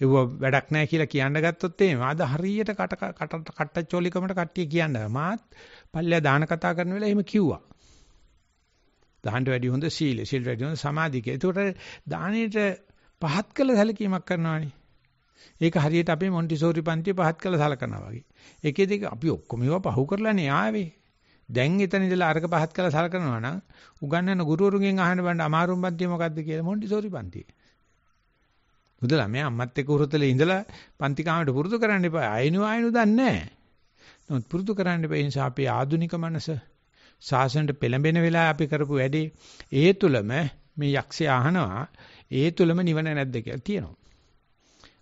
ඒව වැඩක් නැහැ කියලා කියන්න ගත්තොත් එහෙම ආද හරියට කට කට කට්ටචෝලිකමට කට්ටිය කියනවා මාත් පල්ලෙය දාන කතා කරන වෙලාව එහෙම කිව්වා දාහට වැඩි හොඳ සීල, සීල් වැඩි හොඳ සමාධි කියලා. ඒකට දානෙට පහත් කළ සැලකීමක් කරනවානේ. ඒක හරියට අපේ මොන්ටිසෝරි පන්තිය පහත් කළ සැලකනවා වගේ. ඒකෙදි අපි ඔක්කොම ඒවා පහු කරලානේ ආවේ. දැන් එතන ඉඳලා අරක පහත් කළ සැලකනවා නම් උගන්වන ගුරුවරුන්ගෙන් අහන්න බෑ අමාරුම් පන්තිය මොකද්ද කියලා මොන්ටිසෝරි පන්තිය. මුද ළමයා අම්මත් එක්ක උරුතලේ ඉඳලා පන්ති කාමරේ පුරුදු කරන්න එපා. ආයෙනු ආයෙනු දන්නේ නැහැ. නමුත් පුරුදු කරන්න එපා. ඒ නිසා අපේ ආදුනික මනස සාසනට පෙළඹෙන වෙලාවේ අපි කරපු වැඩේ ඒ තුලම මේ යක්ෂයා අහනවා ඒ තුලම නිවන නැද්ද කියලා තියෙනවා.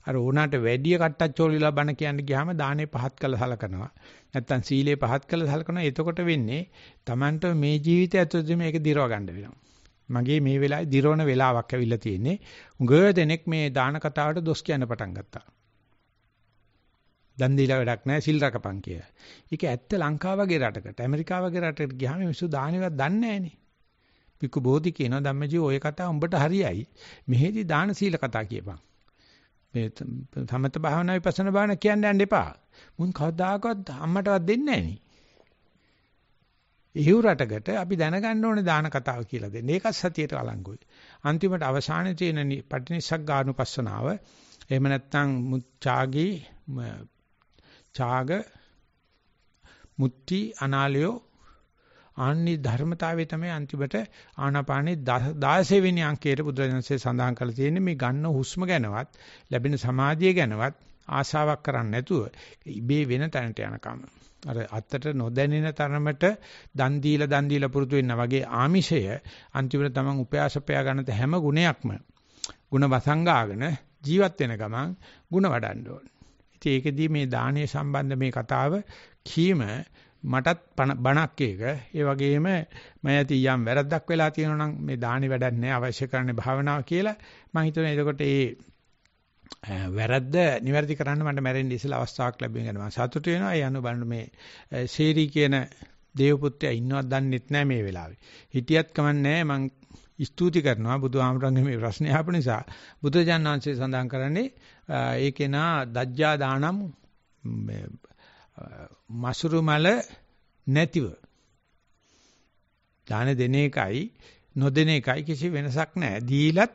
අර ඕනාට වැඩි කට්ටච්චෝලිලා බණ කියන්න ගියාම දානේ පහත් කළා සලකනවා. නැත්තම් සීලේ පහත් කළා සලකනවා. එතකොට වෙන්නේ Tamanට මේ ජීවිතය ඇතුළතදී මේක දිරව ගන්න වෙනවා. මගේ මේ වෙලාවේ දිරවන වෙලාවක් ඇවිල්ලා තියෙන්නේ. උඟ දෙනෙක් මේ දාන කතාවට දොස් කියන්න පටන් ගත්තා. දන් දීලා වැඩක් නැහැ සිල් රකපන් කියලා. ඒක ඇත්ත ලංකාව වගේ රටකට ඇමරිකාව වගේ රටකට ගියාම මිනිස්සු දානෙවත් දන්නේ නැහනේ. පික්කු බෝධි කියනවා ධම්මජී ඔය කතාව උඹට හරියයි. මෙහෙදි දාන සීල කතා කියපන්. මේ සමත භාවනා විපස්සනා භාවනා කියන්න යන්න එපා. මුන් කවදාකවත් අම්මටවත් දෙන්නේ නැහනේ. ඉහු රටකට අපි දැනගන්න ඕනේ දාන කතාව කියලා දෙන්නේ. ඒකත් සතියට අලංගුයි. අන්තිමට අවසානයේ තියෙන පටිනිස්සග්ගානුපස්සනාව එහෙම නැත්නම් මුචාගී ඡාග මුත්‍ති අනාලයෝ ආන්නේ ධර්මතාවය තමයි අන්තිමට ආනාපානේ 16 වෙනි අංකයට බුදුරජාණන්සේ සඳහන් කරලා තියෙන්නේ මේ ගන්න හුස්ම ගැනවත් ලැබෙන සමාධිය ගැනවත් ආශාවක් කරන්නේ නැතුව ඉබේ වෙන තැනට යනකම අර අත්තට නොදැනෙන තරමට දන් දීලා දන් දීලා පුරුදු වෙනා වගේ ආමිෂය අන්තිමට තමන් උපයාසපයා ගන්නත හැම ගුණයක්ම ಗುಣ වසංගාගෙන ජීවත් වෙන ගමන් ಗುಣ වඩන්න ඕනේ ඉතින් ඒකෙදී මේ දානය සම්බන්ධ මේ කතාව කීම මටත් බණක් එක. ඒ වගේම මම ඇති යම් වැරද්දක් වෙලා තියෙනවා නම් මේ දානි වැඩක් නැහැ අවශ්‍ය කරන්නේ භාවනාව කියලා මම හිතනවා එතකොට ඒ වැරද්ද නිවැරදි කරන්න මට මැරෙන්න ඉස්සෙල්ලා අවස්ථාවක් ලැබෙන ගැන මම සතුටු වෙනවා. ඒ අනුව බලන්න මේ සීරි කියන දේවපුත්‍රයා ඉන්නවත් දන්නෙත් නැහැ මේ වෙලාවේ. හිටියත් කමන්නේ නැහැ මං ස්තුති කරනවා බුදුහාමරංගේ මේ ප්‍රශ්නේ අහපු නිසා බුදුජානනාංශය සඳහන් කරන්නේ ඒකේ නා දජ්ජා දානම් මසුරු මල නැතිව දාන දෙන එකයි නොදෙන එකයි කිසි වෙනසක් නැහැ. දීලත්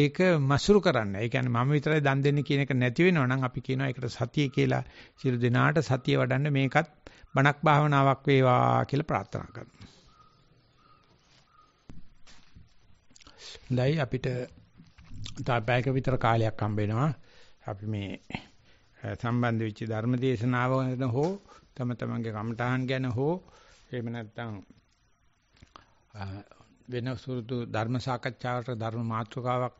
ඒක මසුරු කරන්න. ඒ කියන්නේ මම විතරයි දන් දෙන්නේ කියන එක නැති වෙනවා නම් අපි කියනවා ඒකට සතිය කියලා. සියලු දෙනාට සතිය වඩන්න මේකත් බණක් භාවනාවක් වේවා කියලා ප්‍රාර්ථනා කරනවා. ලයි අපිට තා බෑක විතර කාලයක් හම්බ වෙනවා. අපි මේ සම්බන්ධ වෙච්ච ධර්ම දේශනාව ගැන හෝ තම තමන්ගේ කමඨහන් ගැන හෝ එහෙම නැත්නම් වෙන සුරුදු ධර්ම සාකච්ඡාවට ධර්ම මාතෘකාවක්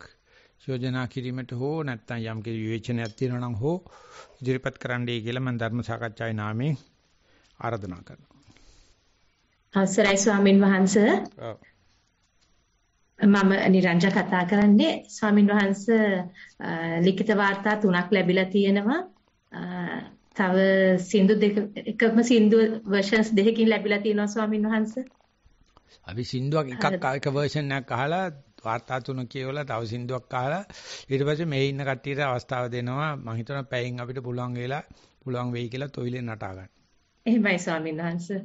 යෝජනා කිරීමට හෝ නැත්නම් යම් කිසි විවේචනයක් තියෙනවා නම් හෝ ඉදිරිපත් කරන්නයි කියලා මම ධර්ම සාකච්ඡාවේ නාමයෙන් ආරාධනා කරනවා. අවසරයි ස්වාමින් වහන්සේ. ඔව්. මම නිරංජා කතා කරන්නේ ස්වාමින් වහන්සේ ලිඛිත වාර්තා තුනක් ලැබිලා තියෙනවා. තව සින්දු දෙක එකම සින්දු versions දෙකකින් ලැබිලා තියෙනවා ස්වාමින් වහන්සේ. අපි සින්දුවක් එකක් එක version එකක් අහලා වාර්තා තුන කියවලා තව සින්දුවක් අහලා ඊට පස්සේ මේ ඉන්න කට්ටියට අවස්ථාව දෙනවා මම හිතනවා පැයෙන් අපිට පුළුවන් වෙලා පුළුවන් වෙයි කියලා තොইলে නටා ගන්න. එහෙමයි ස්වාමීන් වහන්සේ.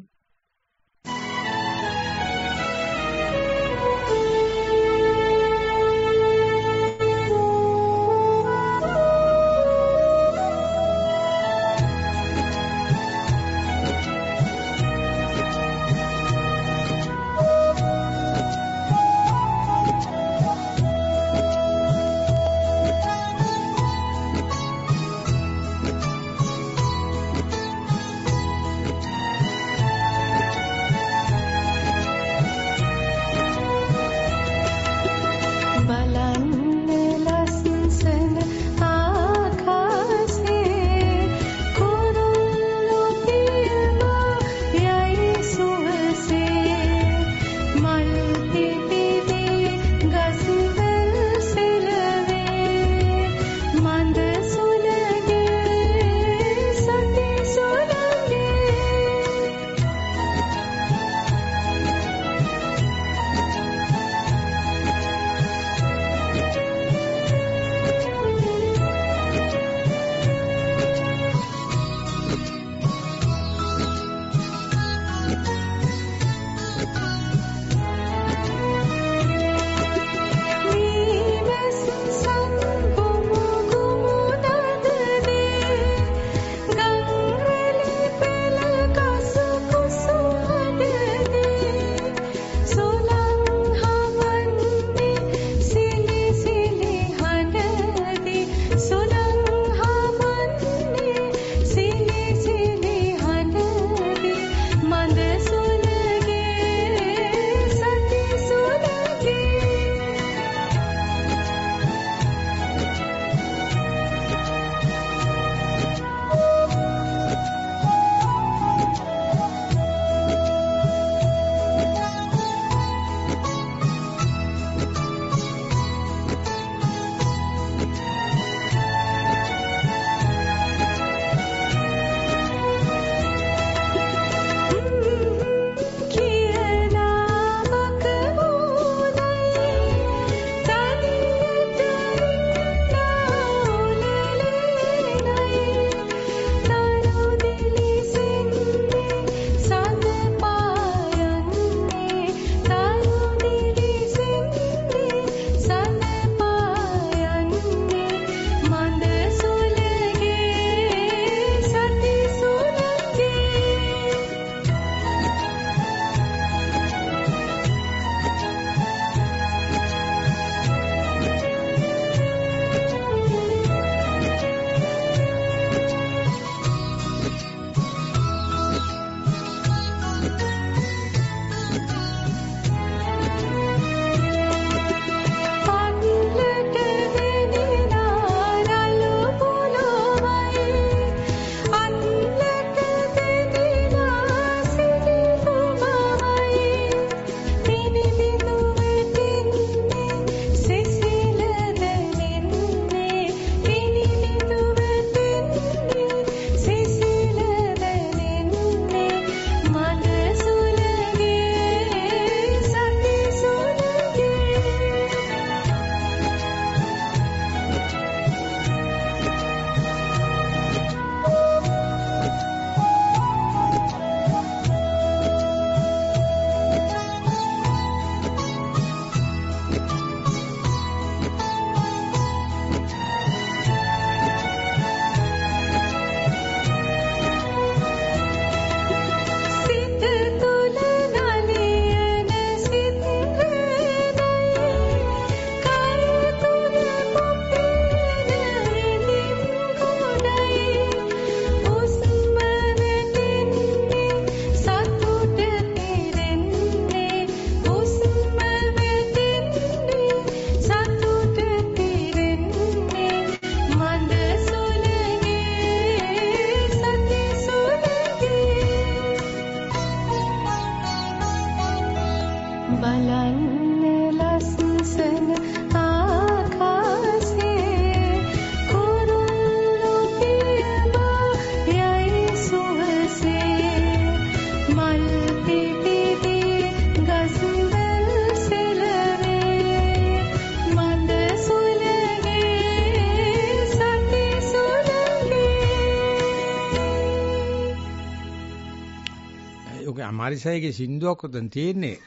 සාරිසයිගේ සින්දුවක් උතන් තියෙන්නේ.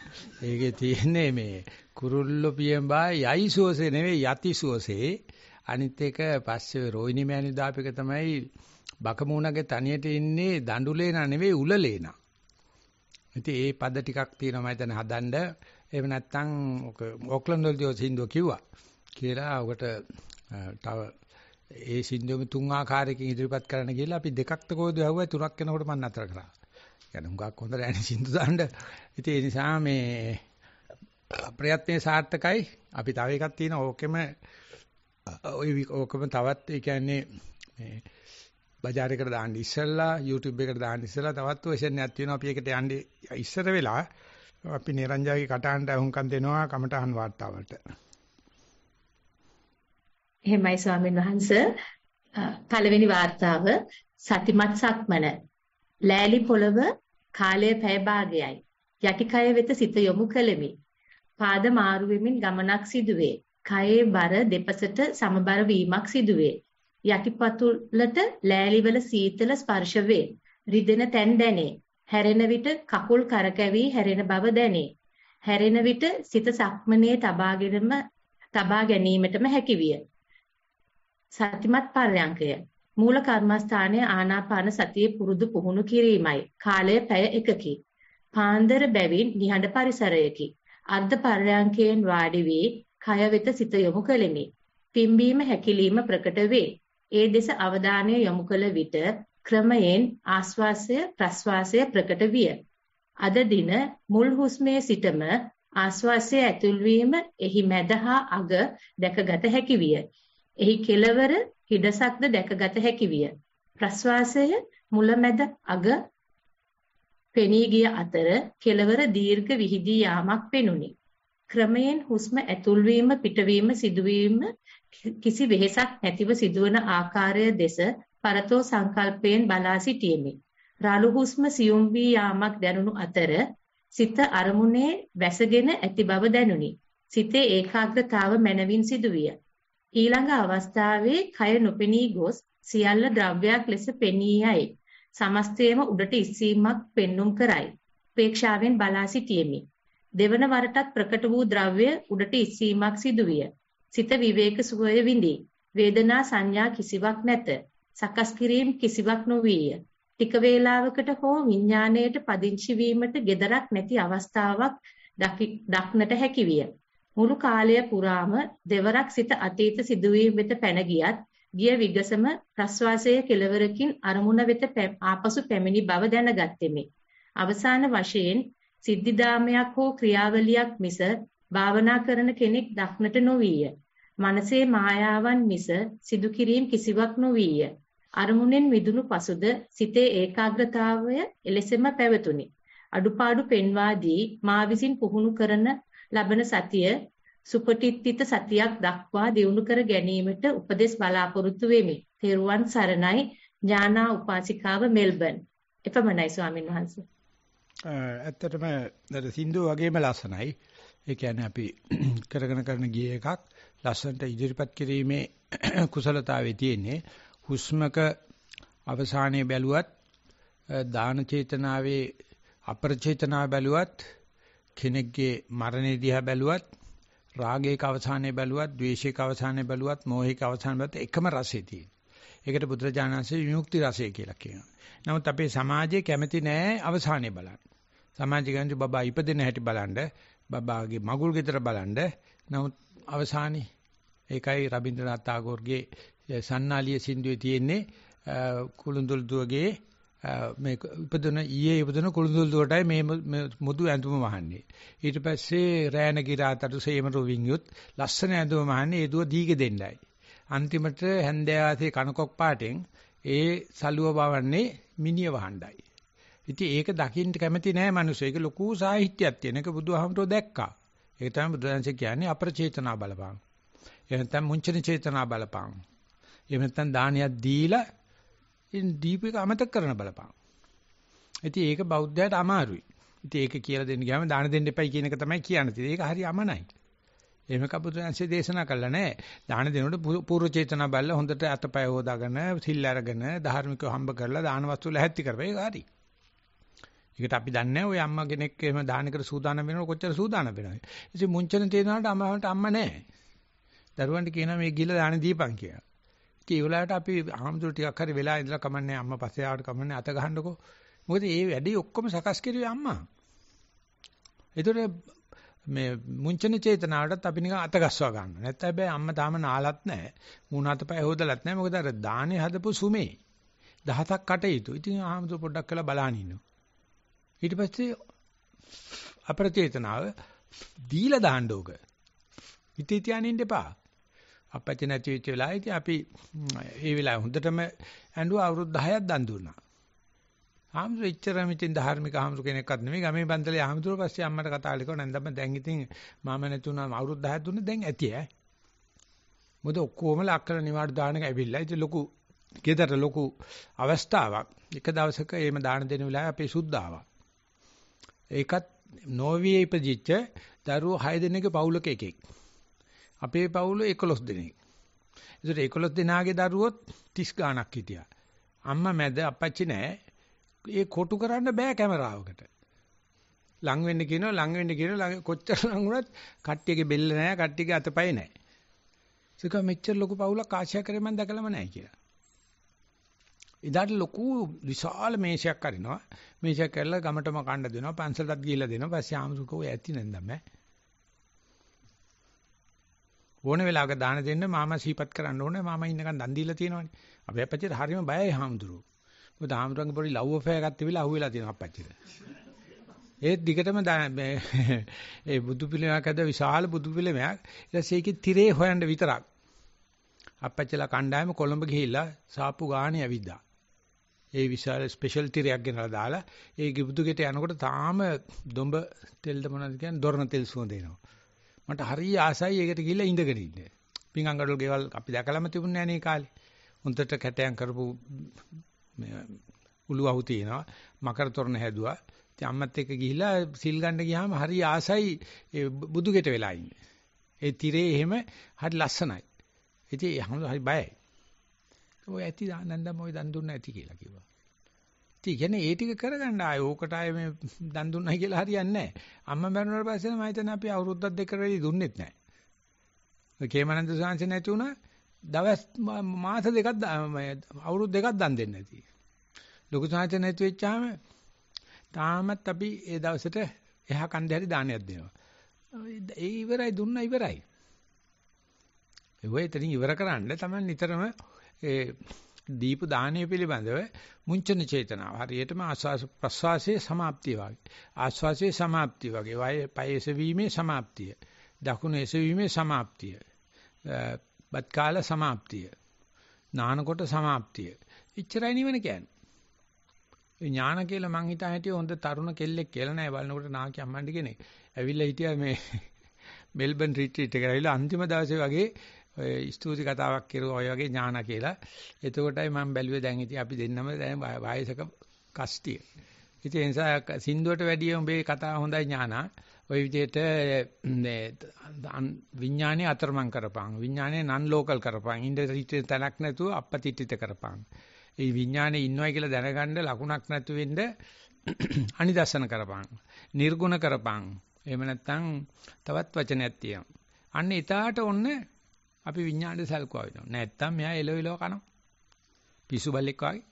ඒකේ තියෙන්නේ මේ කුරුල්ලෝ පියඹා යයිසුවසේ නෙවෙයි යතිසුවසේ. අනිත් එක පස්සේ රෝහිණි මෑණි දාපික තමයි බකමූණගේ තනියට ඉන්නේ දඬුලේනා නෙවෙයි උලලේනා. ඉතින් ඒ පද ටිකක් තියෙනවා මම දැන් හදන්න. එහෙම නැත්නම් ඔක්ලන්ඩ් වලදී ඔය සින්දුව කිව්වා. කියලා ඔකට තව ඒ සින්දුවම තුන් ආකාරයකින් ඉදිරිපත් කරන්න කියලා අපි දෙකක් තකෝද යවුවා තුනක් වෙනකොට මම නතර කරා. يعني හුඟක් හොඳ නැහැ සින්දු දාන්න. ඉතින් ඒ නිසා මේ ප්‍රයත්නේ සාර්ථකයි. අපි තව එකක් තියෙනවා. ඕකෙම ඔය ඕකම තවත් ඒ කියන්නේ මේ බજાર එකට දාන්න ඉස්සෙල්ලා YouTube එකට දාන්න ඉස්සෙල්ලා තවත් version එකක් තියෙනවා. අපි ඒකට යන්නේ ඉස්සර වෙලා අපි නිරංජාගේ කටහඬ අහුම්කම් දෙනවා කමටහන් වාර්තාවට. එහෙමයි ස්වාමීන් වහන්සේ පළවෙනි වார்த்தාව සතිමත් සක්මන ලෑලි පොළව කාලය පැය භාගයයි. යටිකය වෙත සිත යොමු කළෙමි. පාද මාරු වෙමින් ගමනක් සිදුවේ. කයේ බර දෙපසට සමබර වීමක් සිදුවේ. යටිපතුලට ලෑලිවල සීතල ස්පර්ශ වේ. රිදෙන තැන් දැනේ. හැරෙන විට කකුල් කරකැවි හැරෙන බව දැනේ. හැරෙන විට සිත සක්මනේ තබාගෙනම තබා ගැනීමටම හැකිවිය. සතිමත් පර්යංකය මූල කර්මස්ථානයේ ආනාපාන සතිය පුරුදු පුහුණු කිරීමයි. කාලය පැය 1කි. පාන්දර බැවින් නිහඬ පරිසරයකි. අර්ධ පරයන්කයෙන් වාඩි වී කය වෙත සිත යොමු කෙලිමි. පිම්බීම හැකිලිම ප්‍රකට වේ. ඒ දෙස අවධානය යොමු කළ විට ක්‍රමයෙන් ආස්වාසය ප්‍රස්වාසය ප්‍රකට විය. අද දින මුල් හුස්මේ සිටම ආස්වාසය ඇතුල්වීම එහි මැද හා අග දැකගත හැකි විය. එහි කෙළවර හිඩසක්ද දැකගත හැකි විය. ප්‍රශ්වාසය මුලමැද අග පෙනී ගිය අතර කෙළවර දීර්ඝ විහිදී යාමක් පෙනුනි. ක්‍රමයෙන් හුස්ම ඇතුල්වීම පිටවීම සිදුවීම කිසි වෙහෙසක් නැතිව සිදුවන ආකාරය දෙස පරතෝ සංකල්පයෙන් බලා සිටියෙමි. රළු හුස්ම සියුම් වී යාමක් දැනුණු අතර සිත අරමුණේ වැසගෙන ඇති බව දැනුනි. සිතේ ඒකාග්‍රතාව මනවින් සිදුවිය. ඊළඟ අවස්ථාවේ කය නොපෙනී ගොස් සියල්ල ද්‍රව්‍යයක් ලෙස පෙනී යයි. සමස්තයම උඩට ඉස්සීමක් පෙන්눔 කරයි. ප්‍රේක්ෂාවෙන් බලා සිටියෙමි. දෙවන වරටත් ප්‍රකට වූ ද්‍රව්‍ය උඩට ඉස්සීමක් සිදුවිය. සිත විවේක සුවය විඳී. වේදනා සංඥා කිසිවක් නැත. සකස් කිරීම කිසිවක් නොවිය. ටික වේලාවකට හෝ විඥාණයට පදිංචි වීමට gedarak නැති අවස්ථාවක් දක්නට හැකිවිය. මුළු කාලය පුරාම දෙවරක් සිත අතීත සිදුවීම් වෙත පැන ගියත් ගිය විගසම ප්‍රස්වාසයේ කෙලවරකින් අරමුණ වෙත ආපසු පැමිණි බව දැනගත්තෙමි. අවසාන වශයෙන් සිද්ධිදාමයක් හෝ ක්‍රියාවලියක් මිස භාවනා කරන කෙනෙක් දක්නට නොවිය. මනසේ මායාවන් මිස සිදු කිරීම කිසිවක් නොවිය. අරමුණෙන් විදුණු පසුද සිතේ ඒකාග්‍රතාවය එලෙසම පැවතුනි. අඩුපාඩු පෙන්වා දී මා විසින් පුහුණු කරන ලබන සතිය සුපටිත්තිත සතියක් දක්වා දියුණු කර ගැනීමට උපදෙස් බලාපොරොත්තු වෙමි. තෙරුවන් සරණයි ඥානා උපාසිකාව මෙල්බන්. එපමණයි ස්වාමින් වහන්සේ. ඇත්තටම අර සින්දු වගේම ලස්සනයි. ඒ කියන්නේ අපි කරගෙන කරන ගිය එකක් ලස්සනට ඉදිරිපත් කිරීමේ කුසලතාවයේ තියෙන්නේ හුස්මක අවසානයේ බැලුවත් දාන චේතනාවේ අපරචේතනාව බැලුවත් කෙනෙක්ගේ මරණය දිහා බැලුවත් රාගයක අවසානය බැලුවත් ද්වේෂයක අවසානය බැලුවත් මෝහයක අවසානය බැලුවත් එකම රසය තියෙනවා. ඒකට බුදුරජාණන්සේ විමුක්ති රසය කියලා කියනවා. නමුත් අපේ සමාජයේ කැමති නෑ අවසානය බලන්න. සමාජිකයන්ට බබා ඉපදෙන හැටි බලන්න, බබාගේ මගුල් ගෙදර බලන්න. නමුත් අවසානයේ ඒකයි රබින්ද්‍රනාත් tagore ගේ සන්නාලිය සින්දුවේ තියෙන්නේ කුළුඳුල් දුවගේ මේ උපදින ඊයේ උපදින කුළුඳුල් දුවටයි මේ මුදු ඇඳුම වහන්නේ. ඊට පස්සේ රෑන ගිරාතට සේම රොවින් යුත් ලස්සන ඇඳුම වහන්නේ ඒ දුව දීගෙ දෙන්නයි. අන්තිමට හැන්දෑවාසේ කනකොක් පාටෙන් ඒ සලුව බවන්නේ මිනිය වහණ්ඩයි. ඉතින් ඒක දකින්න කැමති නෑ මිනිස්සු. ඒක ලොකු සාහිත්‍යයක් තියෙන එක බුදුහාමරෝ දැක්කා. ඒක තමයි බුදුරජාණන් කියන්නේ අප්‍රචේතනා බලපං. එහෙම නැත්නම් මුංචන චේතනා බලපං. එහෙම නැත්නම් දානියක් දීලා ඉතින් දීප එක අමතක කරන බලපං. ඉතින් ඒක බෞද්ධයට අමාරුයි. ඉතින් ඒක කියලා දෙන්න ගියාම දාන දෙන්න එපයි කියන එක තමයි කියන්න තියෙන්නේ. ඒක හරි අමනයි. එහෙම කපුතුන්සේ දේශනා කළා නෑ. දාන දෙනකොට පූර්ව චේතනා බලලා හොඳට අතපය හොදාගෙන, සිල් අරගෙන, ධාර්මිකව හම්බ කරලා දාන වස්තු වල හැත්ති කරපේ. ඒක හරි. ඒකට අපි දන්නේ නැහැ ඔය අම්මා කෙනෙක් එහෙම දානකට සූදානම් වෙනකොට කොච්චර සූදානම් වෙනවද. ඉතින් මුංචන තේනවාට අම්මාට අම්මා නැහැ. දරුවන්ට කියනවා මේ ගිහලා දාන දීපන් කියලා. ඒ වෙලාවට අපි ආම්දුර ටිකක් හරි වෙලා ඉඳලා කමන්නේ අම්මා පස්සේ ආවට කමන්නේ අත ගහන්නකෝ. මොකද මේ වැඩි ඔක්කොම සකස් කරුවේ අම්මා. ඒතර මේ මුංචන චේතනාවටත් අපි නිකන් අත ගස්වා ගන්න. නැත්නම් හැබැයි අම්මා තාම නාලත් නැහැ. මූණ අතපය හොදලත් නැහැ. මොකද අර දානේ හදපු සුමේ 17ක් කටයුතු. ඉතින් ආම්දුර පොඩ්ඩක් වෙලා බලහන් ඉන්නවා. ඊට පස්සේ අප්‍රචේතනාව දීලා දාන්න ඕක. හිතේ තියානින්න එපා. අපැති නැති වෙච්ච වෙලාවේ ඉතින් අපි ඒ වෙලාවේ හොඳටම ඇඬුව අවුරුදු 10ක් දන් දුන්නා. ආම්සු එච්චරම ඉතින් ධාර්මික ආම්සු කෙනෙක්වත් නෙමෙයි ගමේ බන්දලේ ආම්සුර පස්සේ අම්මට කතා කළේ නැන්දම දැන් ඉතින් මම නැතුණාම අවුරුදු 10ක් දුන්නේ දැන් ඇති ඈ. මොකද ඔක්කොම ලක්කර නිවාඩු දානක ඇවිල්ලා ඉතින් ලොකු ගෙදර ලොකු අවස්ථාවක් එක දවසක එහෙම දාන දෙන වෙලාවේ අපේ සුද්ධාවා. ඒකත් නෝර්වේ ඉපදිච්ච දරුවෝ 6 දෙනෙක්ගේ පවුලක එකෙක්. අපේ පවුල 11 දෙනෙක්. ඒතර 11 දෙනාගේ දරුවොත් 30 ගාණක් හිටියා. අම්මා මැද අපච්චි නැහැ. ඒ කොටු කරන්න බෑ කැමරාවකට. ලං වෙන්න කියනවා ලං වෙන්න කියනවා කොච්චර ලං වුණත් කට්ටියගේ බෙල්ල නැහැ කට්ටියගේ අතපය නැහැ. ඒක මෙච්චර ලොකු පවුලක් ආශය කරේ මම දැකලම නැහැ කියලා. ඉදාට ලොකු විශාල මේෂයක් අරිනවා. මේෂයක් කරලා ගමටම කණ්ඩ දෙනවා. පන්සලටත් ගිහිල්ලා දෙනවා. පස්සේ ආමසුකෝ ඇති නැන්දම. ඕන වෙලාවක දාන දෙන්න මාම සීපත් කරන්න ඕනේ මාම ඉන්නකන් දන් දීලා තියෙනවානේ අපි අපච්චිට හරියම බයයි හාමුදුරුවෝ මොකද හාමුදුරන්ගේ පොඩි ලව් ඔෆෙයා ගත්ත වෙලාව අහුවෙලා තියෙනවා අපච්චිට ඒත් දිගටම මේ ඒ බුදු පිළිමයක් අද විශාල බුදු පිළිමයක් ඊට පස්සේ ඒකේ tire හොයන්න විතරක් අපච්චිලා කණ්ඩායම කොළඹ ගිහිල්ලා සාප්පු ගාණේ ඇවිද්දා ඒ විශාල ස්පෙෂල් තිරයක් ගෙනලා දාලා ඒ ගිබුදු ගෙට යනකොට තාම දොඹ තෙල්ද මොනවද කියන්නේ දොරණ තෙල් සුවඳ එනවා. මට හරිය ආසයි ඒකට ගිහිල්ලා ඉඳගෙන ඉන්න. පිංගංගඩොල් ගෙවල් අපි දැකලම තිබුණේ නැහැ නේ කාලේ. උන්ටට කැටයන් කරපු මේ උළු අහු තියෙනවා. මකර තොරණ හැදුවා. ඉතින් අම්මත් එක්ක ගිහිලා සිල් ගන්න ගියාම හරි ආසයි බුදු ගෙට වෙලා ඉන්නේ. ඒ tire එහෙම හරි ලස්සනයි. ඉතින් හරි බයයි. ඔය ඇති ආනන්දම ඔය දන් දුන්න ඇති කියලා කිව්වා. ඒ කියන්නේ ඒ ටික කරගන්න ආය ඕකට ආය මේ දන් දුන්නයි කියලා හරියන්නේ නැහැ. අම්මා මැරුණාට පස්සේ නම් මම හිතන්නේ අපි අවුරුද්දක් දෙකකට වැඩි දුන්නෙත් නැහැ. ඔය කේමනන්ද සාංශේ නැති වුණා දවස් මාස දෙකක් අවුරුදු දෙකක් දන් දෙන්නේ නැති. ලොකු සාංශේ නැති වෙච්චාම තාමත් අපි ඒ දවසට එහා කන්දේ හරි දානයක් දෙනවා. ඒ ඉවරයි දුන්නා ඉවරයි. ඒ වෙතරින් ඉවර කරන්න තමයි නිතරම ඒ දීපු දාණය පිළිබඳව මුංචන චේතනාව. හරියටම ආස්වාස ප්‍රස්වාසයේ સમાප්තිය වගේ. ආස්වාසයේ સમાප්තිය වගේ. වය පයසවීමේ સમાප්තිය. දකුණු එසවීමේ સમાප්තිය. බත් කාල સમાප්තිය. නානකොට સમાප්තිය. ඉච්චරයි නිවන කියන්නේ. ඥාන කියලා මං හිතා හිටියේ හොඳ තරුණ කෙල්ලෙක් කියලා නෑ බලනකොට නාකි අම්මන්ඩි කෙනෙක්. ඇවිල්ලා හිටියා මේ මෙල්බන් රිට්‍රීට් එකට ඇවිල්ලා අන්තිම දවසේ වගේ ඔය ස්තුති කතාවක් කරුවා ඔය වගේ ඥාන කියලා. එතකොටයි මම බැලුවේ දැන් ඉතින් අපි දෙන්නම දැන් වායසක කස්ටිය. ඉතින් ඒ නිසා සින්දුවට වැඩිය උඹේ කතාව හොඳයි ඥානා. ඔය විදිහට විඥානේ අතරමං කරපං. විඥානේ නන් ලෝකල් කරපං. ඉන්ඩස්ට්‍රි තැනක් නැතුව අපපතිත්‍ිත කරපං. ඒ විඥානේ ඉන්නවා කියලා දැනගන්න ලකුණක් නැතු වෙන්න අනිදර්ශන කරපං. නිර්ගුණ කරපං. එහෙම නැත්නම් තවත් වචනයක් තියෙනවා. අන්න ඊටාට ඔන්නේ අපි විඥාණයට සල්කුවා වෙනවා. නැත්තම් මෙයා එලෝ එලෝ කනවා. පිසු බල්ලෙක් වගේ.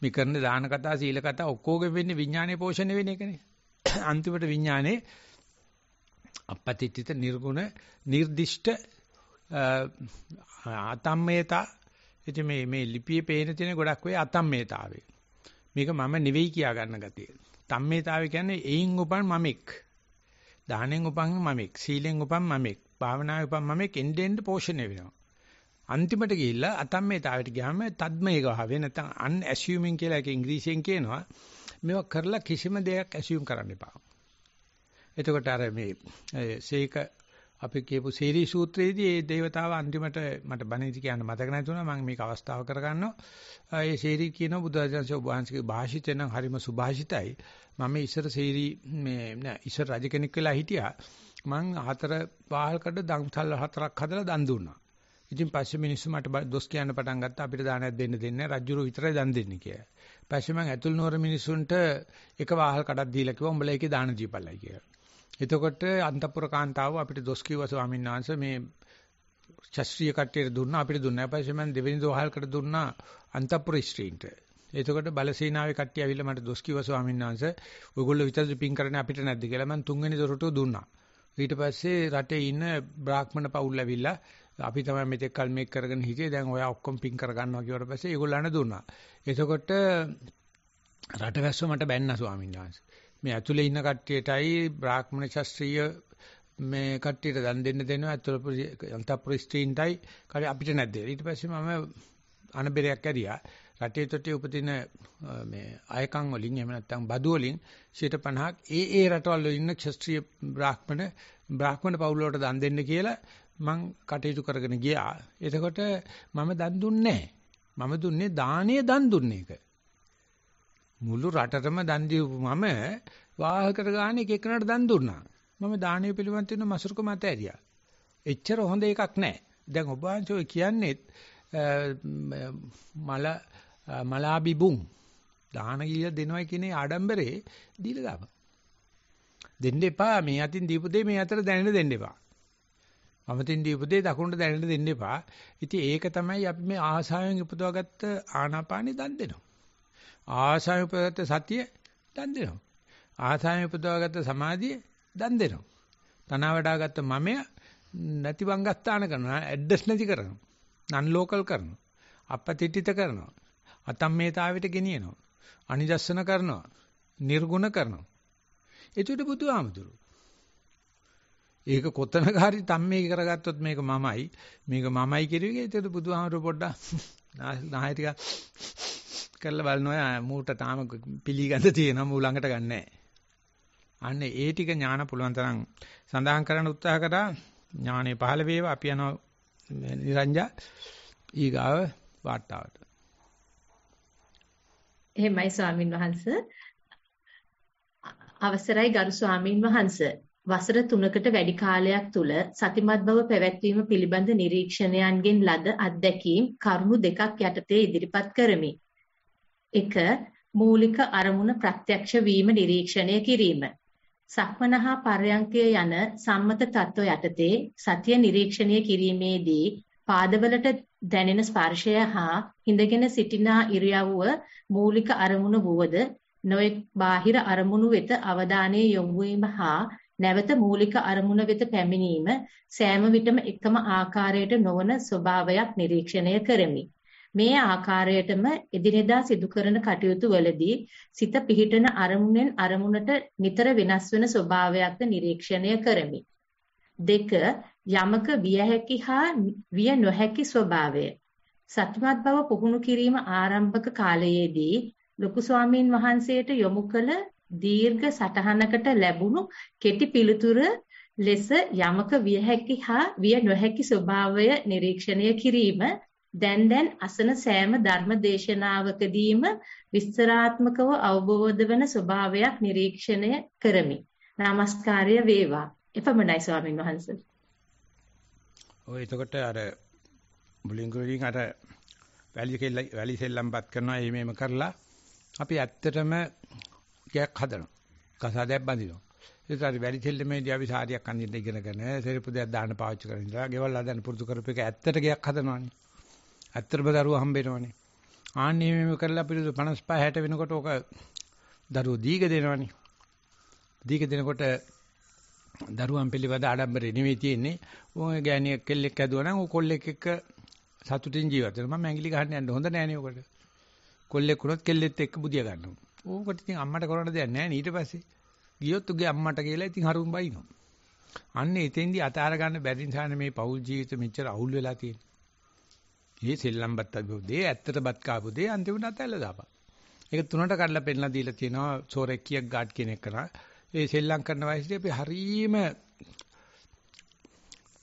මේ කරන දාන කතා, සීල කතා ඔක්කොගෙම වෙන්නේ විඥානයේ පෝෂණය වෙන එකනේ. අන්තිමට විඥානේ අපපතිත්‍ිත නිර්ගුණ නිර්දිෂ්ට අතම්මේතා ඉතින් මේ මේ ලිපියේ පේන තියෙන ගොඩක් වෙයි අතම්මේතාවේ. මේක මම නෙවෙයි කියා ගන්න ගතිය. තම්මේතාවේ කියන්නේ එයින් උපන් මමෙක්. දානෙන් උපන් මමෙක්, සීලෙන් උපන් මමෙක්, භාවනාවේ උපම්ම මේ කෙන්ඩෙන්ඩ පෝෂණය වෙනවා. අන්තිමට ගිහිල්ලා අතම්මේතාවයට ගියාම තද්මේකව නැත්නම් unassuming කියලා එක ඉංග්‍රීසියෙන් කියනවා. මේවා කරලා කිසිම දෙයක් assume කරන්න එපා. එතකොට අර මේ සීක අපි කියපු සීරි සූත්‍රයේදී ඒ దేవතාව අන්තිමට මට බණේදි කියන්න මතක නැතුණා මම මේක අවස්ථාව කරගන්නවා ඒ සීරි කියන බුදුරජාණන්සේ ඔබ වහන්සේගේ භාෂිතේ නම් හරිම සුභාෂිතයි මම ඉස්සර සීරි මේ නෑ ඉස්සර රජ කෙනෙක් වෙලා හිටියා මං හතර වාහල්කට දම්සල් හතරක් හදලා දන් දුන්නා. ඉතින් පස්සේ මිනිස්සු මට දොස් කියන්න පටන් ගත්තා අපිට දානයක් දෙන්න දෙන්නේ නැහැ රජුරු විතරයි දන් දෙන්නේ කියලා. පස්සේ මං ඇතුල් නෝර මිනිස්සුන්ට එක වාහල් කඩක් දීලා කිව්වා උඹලා ඒකේ දාන දීපල්ලයි කියලා. එතකොට අන්තපුර කාන්තාව අපිට දොස් කිව්වා ස්වාමීන් වහන්සේ මේ ශාස්ත්‍රීය කට්ටියට දුන්නා අපිට දුන්නා. ඊපස්සේ මම දෙවෙනි දෝහල්කට දුන්නා අන්තපුර ස්ත්‍රීන්ට. එතකොට බලසීනාවේ කට්ටිය ඇවිල්ලා මට දොස් කිව්වා ස්වාමීන් වහන්සේ ඔයගොල්ලෝ විතරද පින් කරන්නේ අපිට නැද්ද කියලා මම තුන්වෙනි දොරටුව දුන්නා. ඊට පස්සේ රටේ ඉන්න බ්‍රාහ්මණ පවුල් ඇවිල්ලා අපි තමයි මෙතෙක් කල් මේක කරගෙන හිටියේ දැන් ඔයා ඔක්කොම පින් කර ගන්නවා කියවට පස්සේ ඒගොල්ලන්ට දුන්නා. එතකොට රටවැස්ස මට බැන්නා ස්වාමීන් වහන්සේ. මේ ඇතුලේ ඉන්න කට්ටියටයි බ්‍රාහ්මණ ශාස්ත්‍රීය මේ කට්ටියට දන් දෙන්න දෙනවා ඇතුළේ අන්තපුර ස්ත්‍රීන්ටයි අපිට නැද්ද. ඊට පස්සේ මම අනබෙරයක් ඇරියා. රටේ තොටේ උපදින මේ අයකම් වලින් එහෙම නැත්නම් බදු වලින් 50ක් ඒ ඒ රටවල් වල ඉන්න ක්ෂත්‍රීය බ්‍රාහ්මණ බ්‍රාහ්මණ පවුල වලට දන් දෙන්න කියලා මං කටයුතු කරගෙන ගියා. එතකොට මම දන් දුන්නේ මම දුන්නේ දානීය දන් දුන්නේ එක. මුළු රටටම දන් දීපු මම වාහකට ගන්න එක එකනට දන් දුන්නා. මම දානීය පිළිවන් තියෙන මසුරුක මත ඇරියා. එච්චර හොඳ එකක් නැහැ. දැන් ඔබ වහන්සේ ඔය කියන්නේත් මල මලාබිබුන් දාන කියලා දෙනවා කියන්නේ ආඩම්බරේ දීලා දාපන්. දෙන්න එපා මේ අතින් දීපු දේ මේ අතට දැනෙන්න දෙන්න එපා. වමතින් දීපු දේ දකුණට දැනෙන්න දෙන්න එපා. ඉතින් ඒක තමයි අපි මේ ආසාවෙන් උපදවාගත්ත ආනාපානෙ දන් දෙනවා. ආසාවෙන් උපදවාගත්ත සතිය දන් දෙනවා. ආසාවෙන් උපදවාගත්ත සමාධිය දන් දෙනවා. තනවා වඩාගත්ත මමය නැතිවංගස්ථාන කරනවා, ඇඩ්ඩස් නැති කරනවා. නන් ලෝකල් කරනවා. අපපතිටිත කරනවා. අතම්මේතාවයට ගෙනියනවා. අනිදස්සන කරනවා. නිර්ගුණ කරනවා. එතකොට බුදුහාමුදුරුවෝ ඒක කොතනක හරි තම්මේ කරගත්තොත් මේක මමයි මේක මමයි කියුවේ ඒකට බුදුහාමර පොඩ්ඩක් නාය ටික කරලා බලනවා මූට තාම පිළිගඳ තියෙනවා මූ ළඟට ගන්නෑ අන්න ඒ ටික ඥාන පුළුවන් තරම් සඳහන් කරන්න උත්සාහ කරා ඥානෙ පහළ වේවා අපි යනවා නිරංජා ඊගාව වාටාවට එහෙමයි ස්වාමින් වහන්ස. අවසරයි ගරු ස්වාමින් වහන්ස. වසර 3කට වැඩි කාලයක් තුල සතිමත් බව පැවැත්වීම පිළිබඳ නිරීක්ෂණයන්ගෙන් ලද අත්දැකීම් කරුණු දෙකක් යටතේ ඉදිරිපත් කරමි. 1. මූලික අරමුණ ප්‍රත්‍යක්ෂ වීම නිරීක්ෂණය කිරීම. සක්මනහා පර්යංකය යන සම්මත තත්ත්ව යටතේ සතිය නිරීක්ෂණය කිරීමේදී පාදවලට දැනෙන ස්පර්ශය හා හිඳගෙන සිටිනා ඉරියව්ව මූලික අරමුණ වුවද නොයෙක් බාහිර අරමුණු වෙත අවධානය යොමු හා නැවත මූලික අරමුණ වෙත පැමිණීම සෑම විටම එකම ආකාරයට නොවන ස්වභාවයක් නිරීක්ෂණය කරමි. මේ ආකාරයටම එදිනෙදා සිදු කරන කටයුතු වලදී සිත පිහිටන අරමුණෙන් අරමුණට නිතර වෙනස් වෙන ස්වභාවයක්ද නිරීක්ෂණය කරමි. දෙක යමක විය හැකි හා විය නොහැකි ස්වභාවය සත්‍යමත් බව පුහුණු කිරීම ආරම්භක කාලයේදී ලොකු ස්වාමීන් වහන්සේට යොමු කළ දීර්ඝ සටහනකට ලැබුණු කෙටි පිළිතුර ලෙස යමක විය හැකි හා විය නොහැකි ස්වභාවය නිරීක්ෂණය කිරීම දැන් දැන් අසන සෑම ධර්ම දේශනාවකදීම විස්තරාත්මකව අවබෝධ වන ස්වභාවයක් නිරීක්ෂණය කරමි. নমස්කාරය වේවා. එපමණයි ස්වාමින් වහන්සේ. ඔය එතකොට අර බුලින් කුලින් අර වැලි කෙල්ල වැලි සෙල්ලම්පත් කරනවා ඒ මේම කරලා අපි ඇත්තටම ගයක් හදනවා. කසාදයක් බඳිනවා. ඒත් අර වැලි සෙල්ලමේදී අපි සාරියක් අඳින්න ඉගෙනගෙන සෙරිපු දෙයක් දාන්න පාවිච්චි කරන ඉඳලා ගෙවල් හදන්න පුරුදු කරපු එක ඇත්තට ගයක් හදනවානේ. ඇත්තටම දරුවා හම්බෙනවානේ. ආන්නේ මේම කරලා පිළිදු 55 60 වෙනකොට ඕක දරුවෝ දීග දෙනවනේ. දීග දෙනකොට දරුවන් පිළිබඳ ආඩම්බරේ නෙවෙයි තියෙන්නේ. ඔය ගෑණියෙක් කෙල්ලෙක් ඇදුවා නම් ਉਹ කොල්ලෙක් එක්ක සතුටින් ජීවත් වෙනවා. මම ඇඟිලි ගහන්න යන්න හොඳ නෑනේ ඔකට. කොල්ලෙක් වුණොත් කෙල්ලෙත් එක්ක බුදියා ගන්නවා. ඕකට ඉතින් අම්මට කරන්න දෙයක් නෑනේ ඊට පස්සේ. ගියොත් උගේ අම්මට කියලා ඉතින් හරුම් බයිනවා. අන්න එතෙන්දී අතාර ගන්න බැරි නිසා මේ පෞල් ජීවිත මෙච්චර අවුල් වෙලා තියෙන්නේ. මේ සෙල්ලම්පත් අභිවදේ ඇත්තටපත් කාපු දේ අන්තිමට අතල්ලා දාපන්. ඒක තුනට කඩලා පෙන්නලා දීලා තියෙනවා සෝරෙක්කියක් ගාඩ් කෙනෙක් කරා ඒ සෙල්ලම් කරන වයසේදී අපි හරීම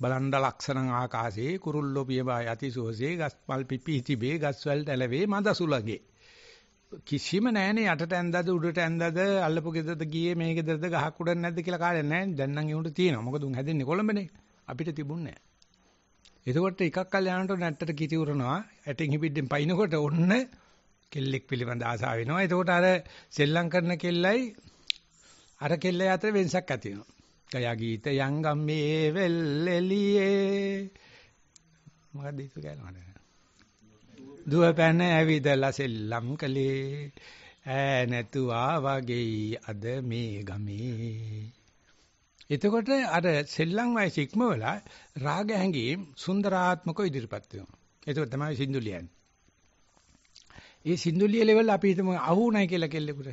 බලන්ඩ ලක්ෂණ ආකාශයේ කුරුල්ලෝ පියවා යතිසෝසේ ගස් මල් පිපි තිබේ ගස් වලට ඇලවේ මද සුලගේ කිසිම නැහැනේ යටට ඇඳද උඩට ඇඳද අල්ලපු ගෙදරද ගියේ මේ ගෙදරද ගහක් උඩ නැද්ද කියලා කාටද නැහැ දැන් නම් ඒ උන්ට තියෙනවා මොකද උන් හැදෙන්නේ කොළඹනේ අපිට තිබුණේ නැහැ එතකොට එකක් කල් යනකොට නැට්ටට කිති උරනවා ඇටෙන් හිපිද්දෙන් පයින්නකොට ඔන්න කෙල්ලෙක් පිළිබඳ ආසාව වෙනවා එතකොට අර සෙල්ලම් කරන කෙල්ලයි අර කෙල්ල අතර වෙනසක් ඇති වෙනවා. ගීත යංගම්මේ වෙල්ලෙලියේ මොකද ඒක ගානවද? දුව පැන ඇවිදලා සෙල්ලම් කලේ ඈ නැතුවා වගේ අද මේ ගමේ එතකොට අර සෙල්ලම් වයස ඉක්මවලා රාග හැඟීම් සුන්දරාත්මකව ඉදිරිපත් වෙනවා. ඒක තමයි සින්දු ලියන්නේ. ඒ සින්දු ලිය ලෙවල් අපි හිතමු අහු නැහැ කියලා කෙල්ලෙකුට.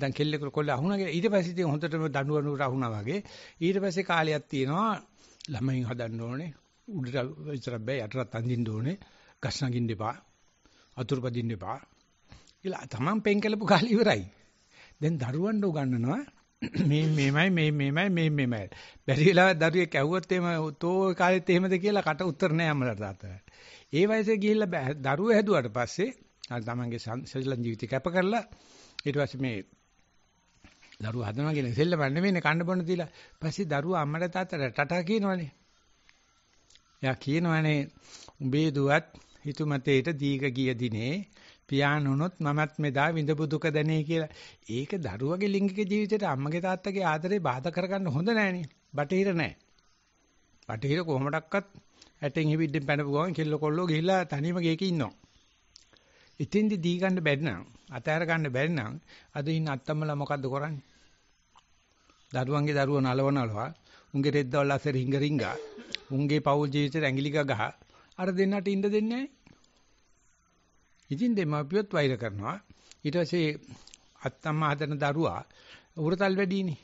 දැන් කෙල්ලෙකුට කොල්ල අහුණා කියලා ඊට පස්සේ ඉතින් හොඳටම දඬු අනුර අහුණා වගේ ඊට පස්සේ කාලයක් තියෙනවා ළමයින් හදන්න ඕනේ උඩට ඉස්සර බෑ යටට අඳින්න ඕනේ ගස් නගින්න එපා අතුරු පදින්න එපා කියලා තමන් පෙන් කළපු කාලේ ඉවරයි දැන් දරුවන්ට උගන්වනවා මේ මේමයි මේ මේමයි මේ මේමයි බැරි වෙලාවත් දරුවෙක් ඇහුවොත් එහෙම තෝ කාලෙත් එහෙමද කියලා කට උත්තර නෑ අම්මලා තාත්තට. ඒ වයසේ ගිහිල්ලා දරුවෝ හැදුවාට පස්සේ අර තමන්ගේ සසලන් ජීවිතය කැප කරලා ඊට පස්සේ මේ දරුවා හදනවා කියලා සෙල්ලම නෙමෙයිනේ කන්න බොන්න තියලා. පස්සේ දරුවා අම්මට තාත්තට ටටා කියනවනේ. එයා කියනවනේ උඹේ දුවත් හිතුමතේට දීක ගිය දිනේ පියාණුනොත් මමත් මෙදා විඳපු දුක දැනේ කියලා. ඒක දරුවගේ ලිංගික ජීවිතයට අම්මගේ තාත්තගේ ආදරේ බාධා කරගන්න හොඳ නෑනේ. බටහිර නෑ. බටහිර කොහොමඩක්වත් ඇටෙන් හිවිද්දෙන් පැනපු ගමන් කෙල්ල කොල්ලෝ ගිහිල්ලා තනියම ගේක ඉන්නවා. එතෙන්දි දී ගන්න බැරි නම් අතහැර ගන්න බැරි නම් අද ඉන්න අත්තම්මලා මොකද්ද කරන්නේ? දරුවන්ගේ දරුවෝ නලවනලවා උන්ගේ රෙද්දවල් අසර හිඟ රිංගා උන්ගේ පෞල් ජීවිතේ ඇඟිලි ගහ අර දෙන්නට ඉන්න දෙන්නේ නැහැ. ඉතින් දෙමාපියොත් වෛර කරනවා. ඊට පස්සේ අත්තම්මා හදන දරුවා උරතල් වැඩිනේ.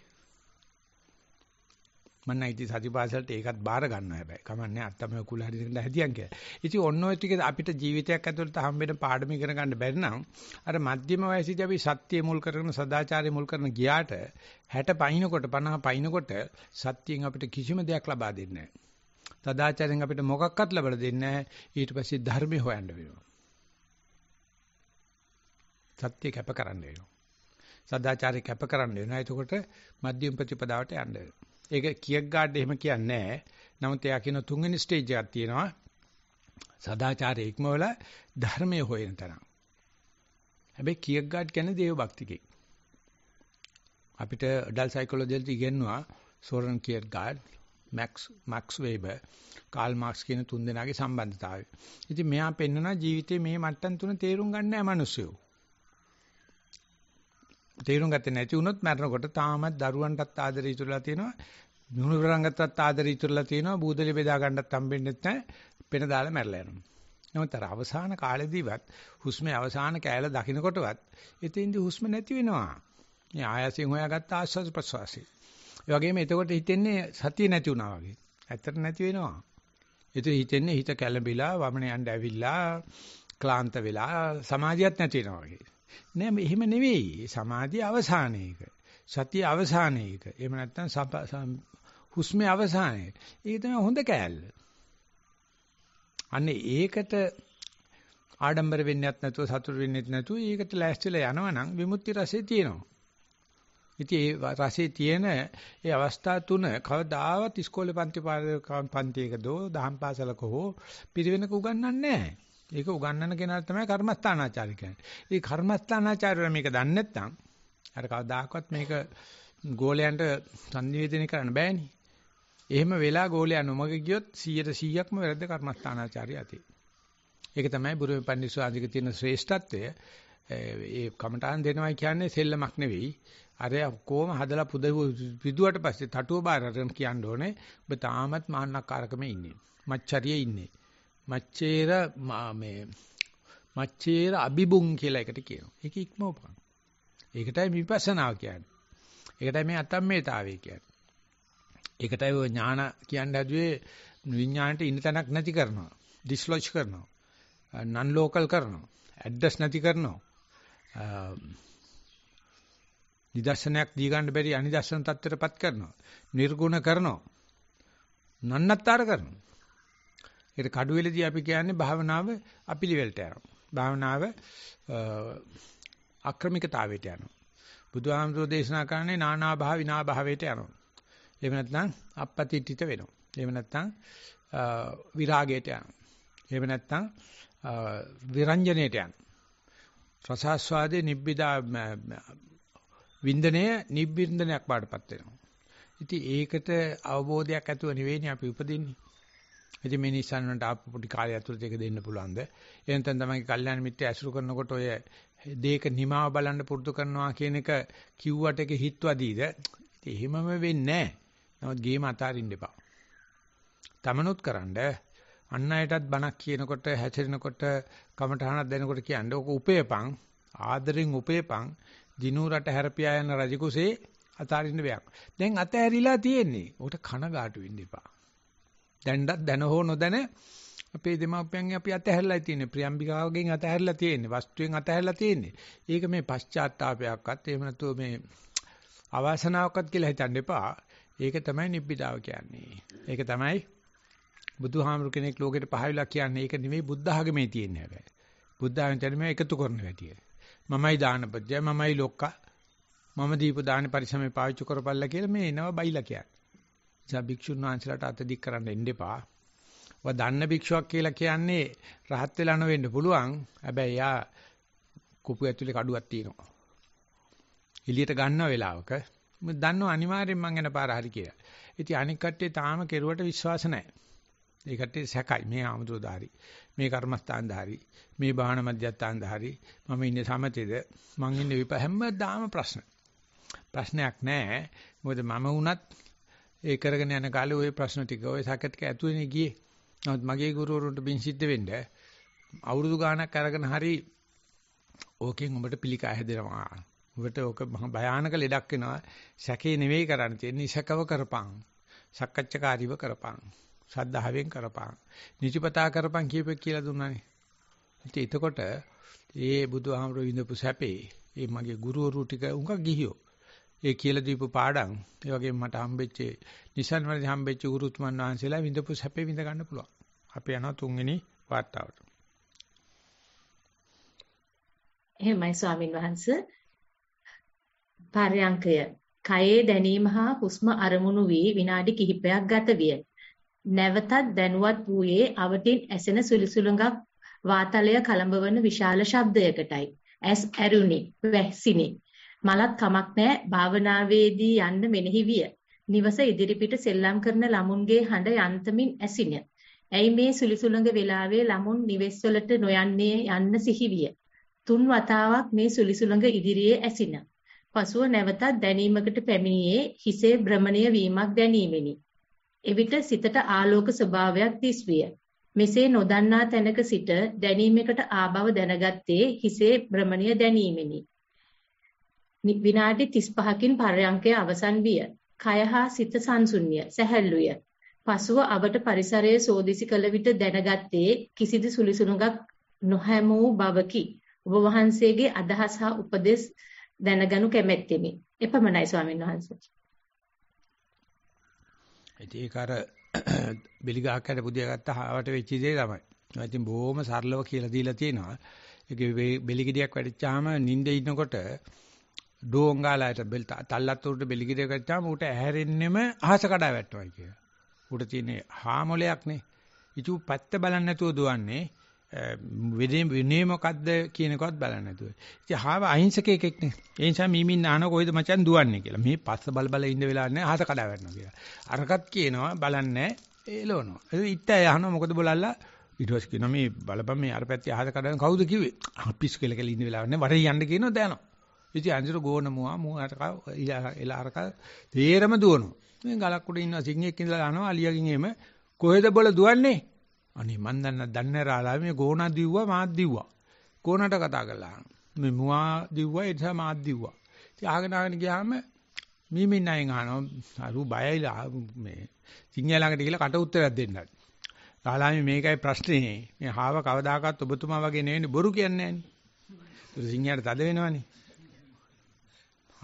මම නම් ඉතින් සතිපාසලට ඒකත් බාර ගන්නවා හැබැයි. කමන්නේ අත්තම කුල හරි දෙන්න හැදියන් කියලා. ඉතින් ඔන්න ඔය ටික අපිට ජීවිතයක් ඇතුළත හම්බෙන පාඩම ඉගෙන ගන්න බැරි නම් අර මධ්‍යම වයසේදී අපි සත්‍යය මුල් කරගෙන සදාචාරය මුල් කරගෙන ගියාට 60 පයින්නකොට 50 පයින්නකොට සත්‍යයෙන් අපිට කිසිම දෙයක් ලබා දෙන්නේ නැහැ. සදාචාරයෙන් අපිට මොකක්වත් ලැබලා දෙන්නේ නැහැ. ඊට පස්සේ ධර්මය හොයන්න වෙනවා. සත්‍ය කැප කරන්න වෙනවා. සදාචාරය කැප කරන්න වෙනවා. එතකොට මධ්‍යම ප්‍රතිපදාවට යන්න වෙනවා. ඒක කියක් ගාඩ් එහෙම කියන්නේ නැහැ. නමුත් එයා කියන තුන්වෙනි ස්ටේජ් එකක් තියෙනවා. සදාචාරයේ ඉක්මවල ධර්මයේ හොයන තරම්. හැබැයි කියක් ගාඩ් කියන්නේ දේව භක්තිකෙක්. අපිට ඩල් සයිකොලොජියට ඉගෙනුවා සෝරන් කියක් ගාඩ්, Max Max Weber, Karl Marx කියන තුන් දෙනාගේ සම්බන්ධතාවය. ඉතින් මෙයා පෙන්වන ජීවිතේ මේ මට්ටම් තුන තේරුම් ගන්න නැහැ මිනිස්සුયો. තේරුම් ගත්තේ නැති වුණොත් මැරෙනකොට තාමත් දරුවන්ටත් ආදරය ඉතුරුලා තියෙනවා. නුනුරංගටත් ආදරය ඉතුරුලා තියෙනවා. බූදලි බෙදා ගන්නත් හම්බෙන්නේ නැහැ. පෙන දාලා මැරලා යනවා. නමුත් අර අවසාන කාලෙදීවත් හුස්මේ අවසාන කෑල්ල දකින්නකොටවත් එතෙන්දී හුස්ම නැති වෙනවා. මේ ආයසින් හොයාගත්ත ආස්වාද ප්‍රසවාසී. ඒ වගේම එතකොට හිතෙන්නේ සතිය නැති වුණා වගේ. ඇත්තට නැති වෙනවා. ඒත් හිතෙන්නේ හිත කැළඹිලා වමන යන්න ඇවිල්ලා ක්ලාන්ත වෙලා සමාධියක් නැති වෙනවා වගේ. නෑ එහෙම නෙවෙයි. සමාධිය අවසානයේක. සතිය අවසානයේක. එහෙම නැත්නම් හුස්මේ අවසානයේ. ඒක තමයි හොඳ කෑල්ල. අන්නේ ඒකට ආඩම්බර වෙන්නේත් නැතුව සතුට වෙන්නේත් නැතුව ඒකට ලෑස්තිලා යනවනම් විමුක්ති රසය තියෙනවා. ඉතින් ඒ රසයේ තියෙන ඒ අවස්ථා තුන කවදාවත් ඉස්කෝලේ පන්ති පාඩක පන්තියක දෝ දහම් පාසලක හෝ පිරිවෙනක උගන්වන්නේ නැහැ. ඒක උගන්වන කෙනාට තමයි කර්මස්ථානාචාර්ය කියන්නේ. ඉතින් කර්මස්ථානාචාර්යව මේක දන්නේ නැත්නම් අර කවදාකවත් මේක ගෝලයන්ට සංනිවේදනය කරන්න බෑනේ. එහෙම වෙලා ගෝලයා නොමග ගියොත් 100%ක්ම වැරද්ද කර්මස්ථානාචාර්ය ඇති. ඒක තමයි බුරු පඬිස්සවාදික තියෙන ශ්‍රේෂ්ඨත්වය. ඒ කමඨාන් දෙනවා කියන්නේ සෙල්ලමක් නෙවෙයි. අර කොහොම හදලා පුද විදුවට පස්සේ තටුව බාර අරගෙන කියන්න ඕනේ. ඔබ තාමත් මාන්නක්කාරකමේ ඉන්නේ. මච්චරියේ ඉන්නේ. මච්චේර මේ මච්චේර අබිබුං කියලා එකට කියනවා. ඒක ඉක්මවපන්. ඒකටයි විපස්සනාව කියන්නේ. ඒකටයි මේ අතම්මේතාවය කියන්නේ. ඒකටයි ඔය ඥාන කියන්නේ හදුවේ විඥාණයට ඉන්න තැනක් නැති කරනවා. ඩිස්ලොජ් කරනවා. නන් ලෝකල් කරනවා. ඇඩ්‍රස් නැති කරනවා. නිදර්ශනයක් දී ගන්න බැරි අනිදර්ශන තත්ත්වයටපත් කරනවා. නිර්ගුණ කරනවා. නන්නත්තර කරනවා. ඒකට කඩුවෙලදී අපි කියන්නේ භාවනාව අපිලිවෙලට යනවා. භාවනාව අක්‍රමිකතාවයට යනවා. බුදුහාමුදුරෝ දේශනා කරන්නේ නානා භාව විනා භාවයට යනවා. එහෙම නැත්නම් අපපතිත්‍ිත වෙනවා. එහෙම නැත්නම් විරාගයට යනවා. එහෙම නැත්නම් විරංජනයට යනවා. රසාස්වාදේ නිබ්බිදා වින්දනය නිබ්බින්දනයක් බාටපත් වෙනවා. ඉතින් ඒකට අවබෝධයක් ඇතුව නෙවෙයි අපි උපදින්නේ. ඉතින් මේ Nissan වලට ආපු පොඩි කාලය ඇතුළත ඒක දෙන්න පුළුවන්ද? එහෙනම් තමන්ගේ කල්යාණ මිත්‍ර ඇසුරු කරනකොට ඔය දේක නිමාව බලන්න පුරුදු කරනවා කියන එක කිව්වට ඒක හිතවදීද? ඉතින් එහෙමම වෙන්නේ නැහැ. නමුත් ගේම අතාරින්න එපා. තමනුත් කරන්න අන්න අයටත් බණක් කියනකොට හැසිරෙනකොට කමටහනක් දෙනකොට කියන්නේ ඕක උපේපං ආදරෙන් උපේපං දිනුරට හැරපියා යන රජ කුසේ අතාරින්න බෑක්. දැන් අතහැරිලා තියෙන්නේ. ඔකට කනගාටු වෙන්න එපා. දැන්වත් දැන හෝ නොදැන අපේ දෙමාපියන්ගේ අපි අතහැරලා තියෙන්නේ ප්‍රියම්බිකාවගෙන් අතහැරලා තියෙන්නේ වස්තුවෙන් අතහැරලා තියෙන්නේ. ඒක මේ පශ්චාත්තාවපයක්වත් එහෙම නැතුව මේ අවාසනාවක්වත් කියලා හිතන්න එපා. ඒක තමයි නිබ්බිදාව කියන්නේ. ඒක තමයි බුදුහාමුදුර කෙනෙක් ලෝකෙට පහවිලා කියන්නේ. ඒක නෙමෙයි බුද්ධ ආගමේ තියෙන හැබැයි. බුද්ධ ආගමෙන් තමයි මේ එකතු කරන වැටිය. මමයි දානපත්‍ය මමයි ලොක්කා මම දීප දාන පරිසමේ පාවිච්චි කරපල්ලා කියලා මේ එනවා බයිලා කියන්නේ. නිසා භික්ෂුන් වහන්සේලාට අත දික් කරන්න එන්න එපා. ඔබ දන්න භික්ෂුවක් කියලා කියන්නේ රහත් වෙලා නොවෙන්න පුළුවන්. හැබැයි යා කුපු ඇතුලේ කඩුවක් තියෙනවා. එළියට ගන්න වෙලාවක මම දන්නව අනිවාර්යෙන් මං යන පාර හරි කියලා. ඉතින් අනික් කට්ටිය තාම කෙරුවට විශ්වාස නැහැ. ඒ කට්ටිය සැකයි. මේ ආමතුරු ධාරි. මේ කර්මස්ථාන ධාරි. මේ බාහන මධ්‍යස්ථාන ධාරි. මම ඉන්නේ සමතේද? මං ඉන්නේ විප හැමදාම ප්‍රශ්න. ප්‍රශ්නයක් නැහැ. මොකද මම වුණත් ඒ කරගෙන යන කාලේ ওই ප්‍රශ්න ටික ওই සැකට් එක ඇතුලේනේ ගියේ. නමුත් මගේ ගුරුවරුන්ට බින් සිද්ධ වෙන්න අවුරුදු ගාණක් අරගෙන හරි ඕකෙන් උඹට පිළිකා හැදෙනවා. උඹට ඕක භයානක ලෙඩක් වෙනවා. සැකේ නෙවෙයි කරන්න තියෙන්නේ ඉසකව කරපං. සක්කච්ඡකාරීව කරපං. සද්ධාවෙන් කරපං. නිචිපතා කරපං කියපෙක් කියලා දුන්නානේ. ඉතින් එතකොට ඒ බුදුහාමර විඳපු සැපේ ඒ මගේ ගුරුවරු ටික උඟ ගිහියෝ ඒ කියලා දීපු පාඩම් ඒ වගේම මට හම්බෙච්ච නිසන් වලදී හම්බෙච්ච ගුරුතුමන් වහන්සේලා විඳපු සැපේ විඳ ගන්න පුළුවන්. අපි යනවා තුන්වෙනි වතාවට. එහෙමයි ස්වාමින් වහන්සේ. පරයන්කය කයේ දැනීම හා හුස්ම අරමුණු වී විනාඩි කිහිපයක් ගත විය. නැවතත් දැනුවත් වූයේ අවටින් ඇසෙන සුලිසුලඟක් වාතලය කලඹවන විශාල ශබ්දයකටයි. ඇස් ඇරුණි, වැසිනි. මලත් කමක් නෑ භාවනාවේදී යන්න මෙනෙහි විය. නිවස ඉදිරිපිට සෙල්ලම් කරන ළමුන්ගේ හඬ යන්තමින් ඇසින. ඇයි මේ සුලිසුළඟ වෙලාවේ ළමුන් නිවෙස්වලට නොයන්නේ යන්න සිහිවිය. තුන් වතාවක් මේ සුලිසුළඟ ඉදිරියේ ඇසින. පසුව නැවතත් දැනීමකට පැමිණියේ හිසේ භ්‍රමණය වීමක් දැනීමෙනි. එවිට සිතට ආලෝක ස්වභාවයක් දිස්විය. මෙසේ නොදන්නා තැනක සිට දැනීමකට ආභව දැනගත්තේ හිසේ භ්‍රමණය දැනීමෙනි. විනාඩි 35කින් පරයන්කය අවසන් විය. කය හා සිත සංසුන් විය. සැහැල්ලු විය. පසුව අවට පරිසරයේ සෝදිසි කළ විට දැනගත්තේ කිසිදු සුලිසුණුගක් නොහැමූ බවකි. ඔබ වහන්සේගේ අදහස් හා උපදෙස් දැනගනු කැමැත්තෙමි. එපමණයි ස්වාමීන් වහන්සේ. ඒක අර බිලිගහක් හැට පුදිය ගත්ත හාවට වෙච්ච දේ තමයි. ඉතින් බොහොම සරලව කියලා දීලා තියෙනවා. ඒක බෙලිගෙඩියක් වැඩිච්චාම නිින්ද ඉන්නකොට ඩෝංගාලයට බෙල්ට තල්ලත් උඩට බෙලිගිරිය ගත්තාම ඌට ඇහැරෙන්නෙම අහස කඩා වැටෙනවා කියලා. ඌට තියෙන හාමොලයක් නේ. ඉතු පැත්ත බලන්නේ නැතුව දුවන්නේ විදේ විනේ මොකද්ද කියනකවත් බලන්නේ නැතුව. ඉතින් හාව අහිංසකයෙක් එක්නේ. ඒ නිසා මීමින් අහන කොයිද මචන් දුවන්නේ කියලා. මේ පස්ස බල බල ඉන්න වෙලාවක් නැහැ අහස කඩා වැටෙනවා කියලා. අරකට කියනවා බලන්නේ එළවනවා. ඒ ඉත්ත අහනවා මොකද බලලා ඊට පස්සේ කියනවා මේ බලපන් මේ අර පැත්තේ අහස කඩන කවුද කිව්වේ? අපිස් කියලා කියලා ඉන්න වෙලාවක් නැහැ. වරේ යන්න කියනවා දානවා. ඉතින් අන්තිර ගෝන මුවා මුවාට එලාරක තේරම දුවනවා. මේ ගලක් උඩ ඉන්න සිංහෙක් ඉඳලා අහනවා අලියාගෙන් එහෙම කොහෙද බොල දුවන්නේ? අනේ මන් දන්න දන්නේ රාලා මේ ගෝනා දිව්වා මාත් දිව්වා. ගෝනාට කතා කළා. මේ මුවා දිව්වා ඒ නිසා මාත් දිව්වා. ඉතින් ආගෙන ආගෙන ගියාම මීමින් අයන් අහනවා අරු බයයිලා මේ සිංහයා ළඟට ගිහලා කට උත්තරයක් දෙන්නත්. රාලාමි මේකයි ප්‍රශ්නේ. මේ හාව කවදාකවත් ඔබතුමා වගේ නෙවෙයි බොරු කියන්නේ නෑනේ. සිංහයාට තද වෙනවනේ.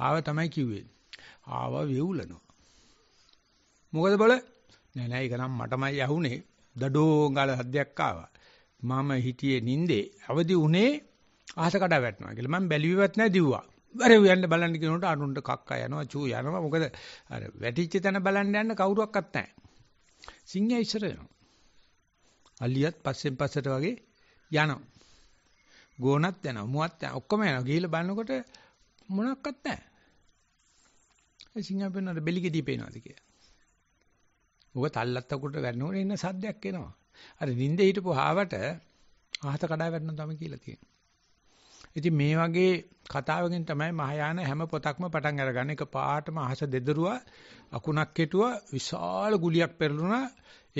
ආව තමයි කිව්වේ. ආව වෙවුලනවා. මොකද බල නෑ නෑ ඒක නම් මටමයි යහුනේ දඩෝගල හද්දයක් ආවා. මම හිතියේ නින්දේ අවදි උනේ අහස කඩා වැටෙනවා කියලා. මම බැලුවේවත් නෑ දිව්වා. බරව යන්න බලන්න කියනකොට අනුන්ට කක්කා යනවා චූ යනවා. මොකද අර වැටිච්ච තැන බලන්න යන්න කවුරුවක්වත් නැහැ. සිංහයා ඉස්සර යනවා. අලියත් පස්සෙන් පස්සට වගේ යනවා. ගෝණත් යනවා. මුවත් යනවා. ඔක්කොම යනවා. ගිහිල්ලා බලනකොට මොනක්වත් නැහැ. සිංහපෙන්නට බෙලිගෙඩිය පේනවාද කියලා. ඌව තල්ලත්ත කුට වැන්නෝන එන්න සද්දයක් එනවා. අර නිින්දේ හිටපු හාවට ආහත කඩා වැටෙනවා තමයි කියලා තියෙනවා. ඉතින් මේ වගේ කතාවකින් තමයි මහායාන හැම පොතක්ම පටන් අරගන්නේ. එක පාටම අහස දෙදරුවා අකුණක් කෙටුවා විශාල ගුලියක් පෙරළුණා.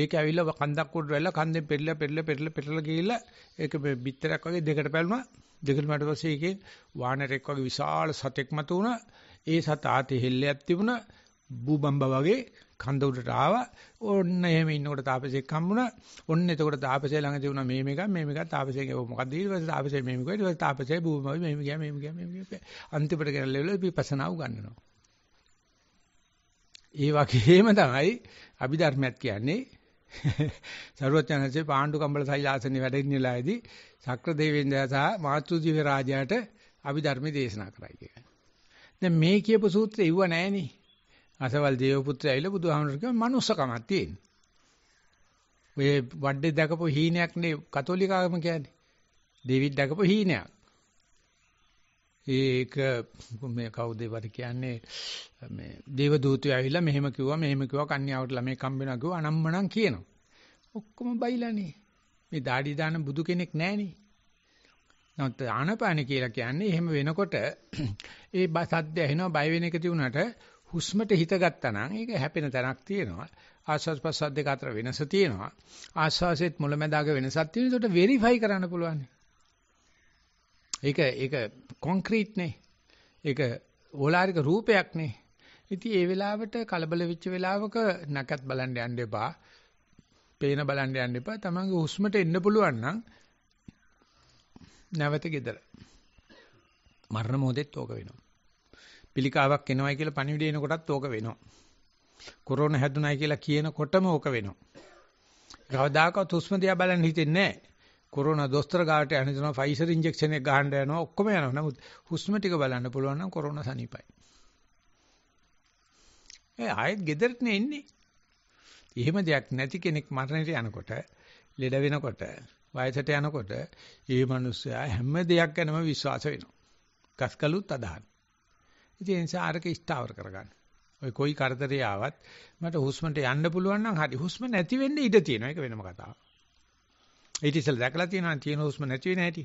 ඒක ඇවිල්ලා කන්දක් උඩ වැල්ලා කන්දෙන් පෙරලා පෙරලා පෙරලා පෙරලා ගිහිල්ලා ඒක බිත්තරයක් වගේ දෙකට පැලුණා. දෙකට මට පස්සේ ඒකේ වානරෙක් වගේ විශාල සතෙක් මත වුණා. ඒ සතා තෙහෙල්ලයක් තිබුණා බූබම්බ වගේ කඳ උඩට ආවා. ඔන්න එහෙම ඉන්නකොට තාපසෙක් හම්බුණා. ඔන්න එතකොට තාපසය ළඟ තිබුණා මේ මේක මේ මේක තාපසය කියව මොකද්ද ඊට පස්සේ තාපසය මේ මේක ඊට පස්සේ තාපසය බූබම්බ මේ මේක මේ මේක මේ මේක අන්තිමට කරලා ලෙවල විපස්සනා උගන්වනවා. ඒ වගේම තමයි අභිධර්මයක් කියන්නේ සරුවචනසේ පාණ්ඩු කම්බල සෛලාසනේ වැඩ ඉන්නලාදී සක්‍ර දෙවිඳයා සහ මාතෘ දිව රාජයාට අභිධර්ම දේශනා කරයි කියන්නේ. දැන් මේ කියපු සූත්‍රය ඉව නැහෙනේ. අසවල් දේවපුත්‍රය ඇවිල්ලා බුදුහාමුදුරුවෝ කිව්වා manussකමක් තියෙන. ඔය වඩේ දකපු හීනයක් නේ කතෝලික ආගම කියන්නේ. දෙවිත් දකපු හීනයක්. ඒක මේ කවුද ඉවර කියන්නේ මේ දේව දූතයෝ ඇවිල්ලා මෙහෙම කිව්වා මෙහෙම කිව්වා කන්‍යාවට ළමයි කම්බෙනවා කිව්වා අනම්මනම් කියනවා. ඔක්කොම බයිලානේ. මේ দাঁඩි දාන බුදු කෙනෙක් නැහනේ. නමුත් ආනපාන කියලා කියන්නේ එහෙම වෙනකොට ඒ සද්ද ඇහෙනවා බය වෙන එක තිබුණාට හුස්මට හිත ගත්තා නම් ඒක හැපෙන තැනක් තියෙනවා. ආස්වාස් ප්‍රසද්ද දෙක අතර වෙනස තියෙනවා. ආස්වාසෙත් මුලැමැදාග වෙනසක් තියෙනවා. ඒකට වෙරිෆයි කරන්න පුළුවන්. ඒක ඒක කොන්ක්‍රීට් නේ. ඒක ඕලාරික රූපයක් නේ. ඉතින් ඒ වෙලාවට කලබල වෙච්ච වෙලාවක නැකත් බලන්න යන්න එපා. පේන බලන්න යන්න එපා. තමන්ගේ හුස්මට එන්න පුළුවන් නම් නැවත ගෙදර. මරණ මොහොතෙත් ඕක වෙනවා. පිළිකාවක් එනවයි කියලා පණිවිඩ එනකොටත් ඕක වෙනවා. කොරෝනා හැදුනායි කියලා කියනකොටම ඕක වෙනවා. කවදාකවත් හුස්ම දිහා බලන්න හිතෙන්නේ නැහැ. කොරෝනා දොස්තර ගාවට යන දෙනවා ෆයිසර් ඉන්ජෙක්ෂන් එක ගහන්න යනවා ඔක්කොම යනවා. නමුත් හුස්ම ටික බලන්න පුළුවන් නම් කොරෝනා සනීපයි. ඒ ආයෙත් ගෙදරට එන්නේ. එහෙම දෙයක් නැති කෙනෙක් මරණයට යනකොට ලෙඩ වෙනකොට වයසට යනකොට ඒ මිනිස්සයා හැම දෙයක් ගැනම විශ්වාස වෙනවා. ගස්කලුත් අදහන. ඉතින් ඒ නිසා අරක ස්ථාවර කරගන්න. ඔය કોઈ කරදරේ ආවත් මට හුස්මට යන්න පුළුවන් නම් හරි. හුස්ම නැති වෙන්න ඉඩ තියෙනවා. ඒක වෙනම කතාවක්. ඊට ඉස්සෙල් දැකලා තියෙනවා තියෙන හුස්ම නැති වෙන හැටි.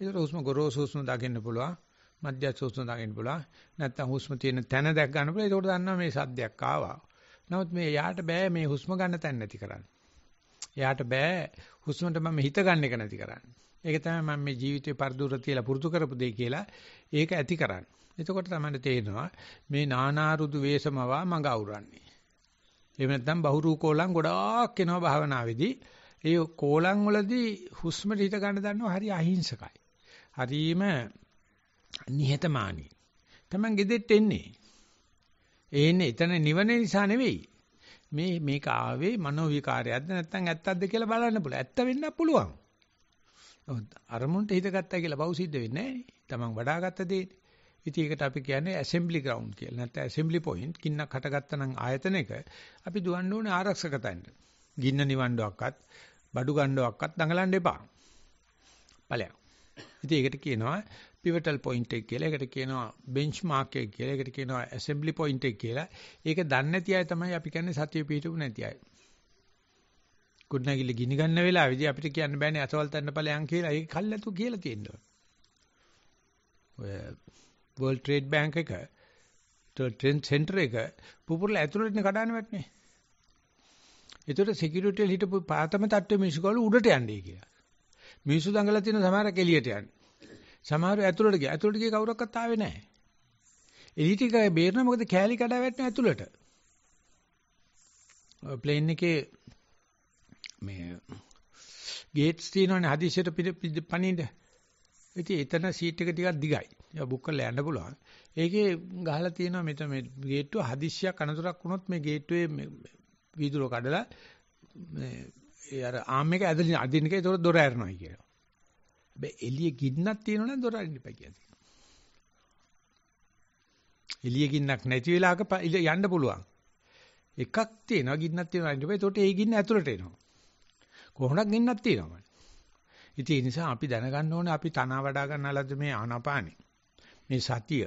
ඒකට හුස්ම ගොරෝසු හුස්ම දකින්න පුළුවන්. මධ්‍යස්ථ හුස්ම දකින්න පුළුවන්. නැත්තම් හුස්ම තියෙන තැන දැක් ගන්න පුළුවන්. ඒකට දන්නවා මේ සද්දයක් ආවා. නමුත් මේ යාට බෑ මේ හුස්ම ගන්න තැන නැති කරන්න. එයාට බෑ හුස්මට මම හිත ගන්න එක නැති කරන්න. ඒක තමයි මම මේ ජීවිතේ පරිදුර තියලා පුරුදු කරපු දෙය කියලා ඒක ඇති කරන්න. එතකොට තමයි තේරෙනවා මේ නානා රුදු වේසමවා මඟ අවරන්නේ. එහෙම නැත්නම් බහුරු කෝලම් ගොඩාක් එනවා භාවනාවේදී. ඒ කෝලම් වලදී හුස්මට හිත ගන්න දන්නවා හරි අහිංසකයි. හරිම නිහතමානී. Taman gedet එන්නේ. ඒ එතන නිවන නිසා නෙවෙයි. මේ මේක ආවේ මනෝ විකාරයක්ද නැත්නම් ඇත්තක්ද කියලා බලන්න පුළුවන්. ඇත්ත වෙන්න පුළුවන්. අරමුණට හිතගත්තා කියලා බව සිද්ධ වෙන්නේ නැහැ. තමන් වඩාගත්ත දේ. ඉතින් ඒකට අපි කියන්නේ assembly ground කියලා. නැත්නම් assembly point කින්නක් හටගත්තා නම් ආයතනයක අපි දුවන්න ඕනේ ආරක්ෂක තැනට. ගින්න නිවණ්ඩුවක්වත් බඩු ගණ්ඩුවක්වත් දඟලන්න එපා. ඵලයක්. ඉතින් ඒකට කියනවා pivotal point එක කියලා. ඒකට කියනවා benchmark එක කියලා. ඒකට කියනවා assembly point එක කියලා. ඒක දන්නේ නැති අය තමයි අපි කියන්නේ සතිය පිහිටු නැති අය. ගොඩනැගිලි ගිනි ගන්න වෙලාවේදී අපිට කියන්න බෑනේ අසවල් තන්න ඵලයන් කියලා. ඒක කල්ැතු කියලා තියෙනවා. ඔය World Trade Bank එක Trade Center එක පුපුරලා ඇතුළටින් කඩාන වැටනේ. ඒතකොට security වල හිටපු පාතම තට්ටුවේ මිනිස්සු කවලු උඩට යන්නේ කියලා. මිනිස්සු දඟලලා තියෙන සමහර කෙලියට යන්නේ. සමහරව ඇතුළට ගියා. ඇතුළට ගියේ කවුරක්වත් ආවේ නැහැ. එලිටි ගා බේරන මොකද කෑලි කඩා වැටෙන ඇතුළට. ප්ලේන් එකේ මේ ගේට්ස් තියෙනවනේ හදිසියට පනින්න. ඉතින් එතන සීට් එක ටිකක් දිගයි. ඒක බුක් කරලා යන්න පුළුවන්. ඒකේ ගහලා තියෙනවා මෙතන මේ ගේට්ටුව හදිසියක් අනතුරක් වුණොත් මේ ගේට්ටුවේ මේ වීදුර කඩලා මේ ඒ අර ආම් එක ඇදලා අදින්න එක ඒතකොට දොර ඇරනවා කියලා. හැබැයි එළිය ගින්නක් තියෙනවනම් දොර අරින්න එපා කියන්නේ. එළිය ගින්නක් නැති වෙලාවක යන්න පුළුවන්. එකක් තියෙනවා ගින්නක් තියෙනවා අරින්න එපා. ඒතකොට ඒ ගින්න ඇතුළට එනවා. කොහොමද ගින්නක් තියෙනවා. ඉතින් ඒ නිසා අපි දැනගන්න ඕනේ අපි තන වඩා ගන්නලද මේ ආනාපානෙ. මේ සතිය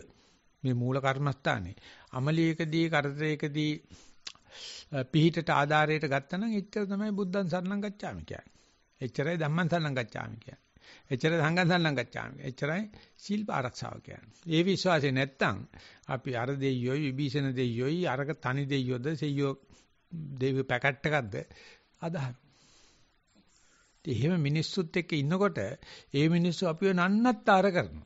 මේ මූල කර්මස්ථානේ අමලියකදී කරදරයකදී පිහිටට ආධාරයට ගත්තනම් එච්චර තමයි බුද්ධං සරණං ගච්ඡාමි කියන්නේ. එච්චරයි ධම්මං සරණං ගච්ඡාමි කියන්නේ. එච්චර සංඝන් සල්ලං ගච්ඡාමි. එච්චරයි ශිල්ප ආරක්ෂාව කියන්නේ. ඒ විශ්වාසය නැත්තම් අපි අර දෙයියෝයි විභීෂණ දෙයියෝයි අරක තනි දෙයියෝද සෙයියෝ දෙවි පැකට් එකක්ද අදහන. එහෙම මිනිස්සුත් එක්ක ඉන්නකොට ඒ මිනිස්සු අපිව නන්නත්තර කරනවා.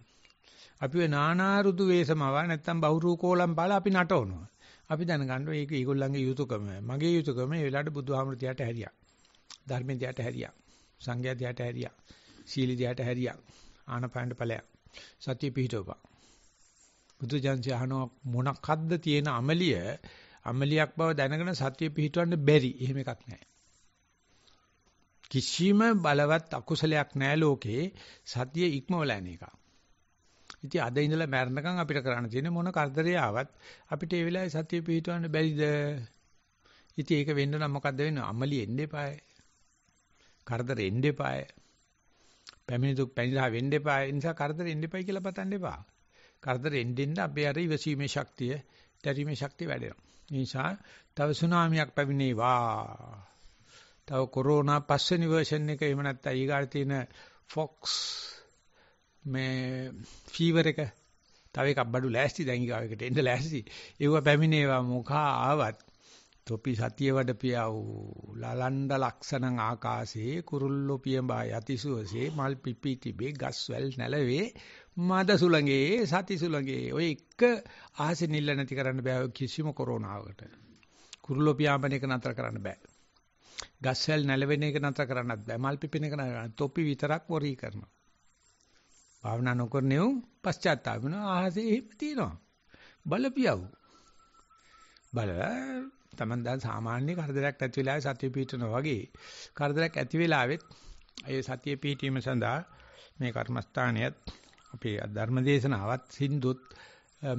අපිව නානා ඍතු වේසමව නැත්තම් බහුරු කෝලම් බාලා අපි නටවනවා. අපි දැනගන්න මේක ඒගොල්ලන්ගේ යුතුයකම. මගේ යුතුයකම ඒ වෙලාවට බුදුහාමුදුරුවෝ තියාට හැරියා. ධර්මෙන් තියාට හැරියා. සංඝයා තියාට හැරියා. සීලි දිහාට හැරියා. ආනපානට ඵලයක්. සතිය පිහිටවපන්. බුදුජාන්සේ අහනවා මොනක්වත්ද තියෙන අමලිය අමලියක් බව දැනගෙන සතිය පිහිටවන්න බැරි. එහෙම එකක් නැහැ. කිසිම බලවත් අකුසලයක් නැහැ ලෝකේ සතිය ඉක්මවලා යන එක. ඉතින් අද ඉඳලා මැරෙනකන් අපිට කරන්න තියෙන මොන කරදරේ ආවත් අපිට ඒ වෙලාවේ සතිය පිහිටවන්න බැරිද? ඉතින් ඒක වෙන්න නම් මොකද්ද වෙන්නේ? අමලි එන්න එපාය. කරදර එන්න එපාය. පැමිණි දුක් පැනිලා වෙන්න එපා. ඒ නිසා කරදර එන්න එපයි කියලා පතන්න එපා. කරදර එන්නෙන්න අපේ අර ඉවසීමේ ශක්තිය, දැරීමේ ශක්තිය වැඩෙනවා. ඒ නිසා තව සුනාමියක් පැමිණේවා. තව කොරෝනා පස්වෙනි වර්ෂන් එක එහෙම නැත්නම් ඊගාට තියෙන ෆොක්ස් මේ ෆීවර් එක තව එකක් බඩු ලෑස්ති දැන් ඊගාව එකට එන්න ලෑස්ති. ඒව පැමිණේවා මොකා ආවත් තොපි සතිය වඩපියව් ලලණ්ඩ ලක්ෂණ ආකාශයේ කුරුල්ලෝ පියඹා යතිසුවසේ මල් පිපි තිබේ ගස්වැල් නැලවේ මද සුළඟේ සති සුළඟේ ඔය එක ආසෙ නිල්ල නැති කරන්න බෑ කිසිම කොරෝනාවකට කුරුල්ලෝ පියාඹන එක නතර කරන්න බෑ ගස්වැල් නැලවෙන එක නතර කරන්නත් බෑ මල් පිපෙන එක නතර තොපි විතරක් වරී කරනවා භාවනා නොකරනෙව් පශ්චාත්තාප වෙනවා ආහසේ එහෙම තියෙනවා බලපියව් බලලා Taman දැන් සාමාන්‍ය කරදරයක් නැති වෙලාවේ සතිය පිහිටනවා වගේ කරදරයක් ඇති වෙලාවෙත් ඒ සතිය පිහිටීම සඳහා මේ කර්මස්ථානයත් අපේ ධර්ම දේශනාවත් සින්දුත්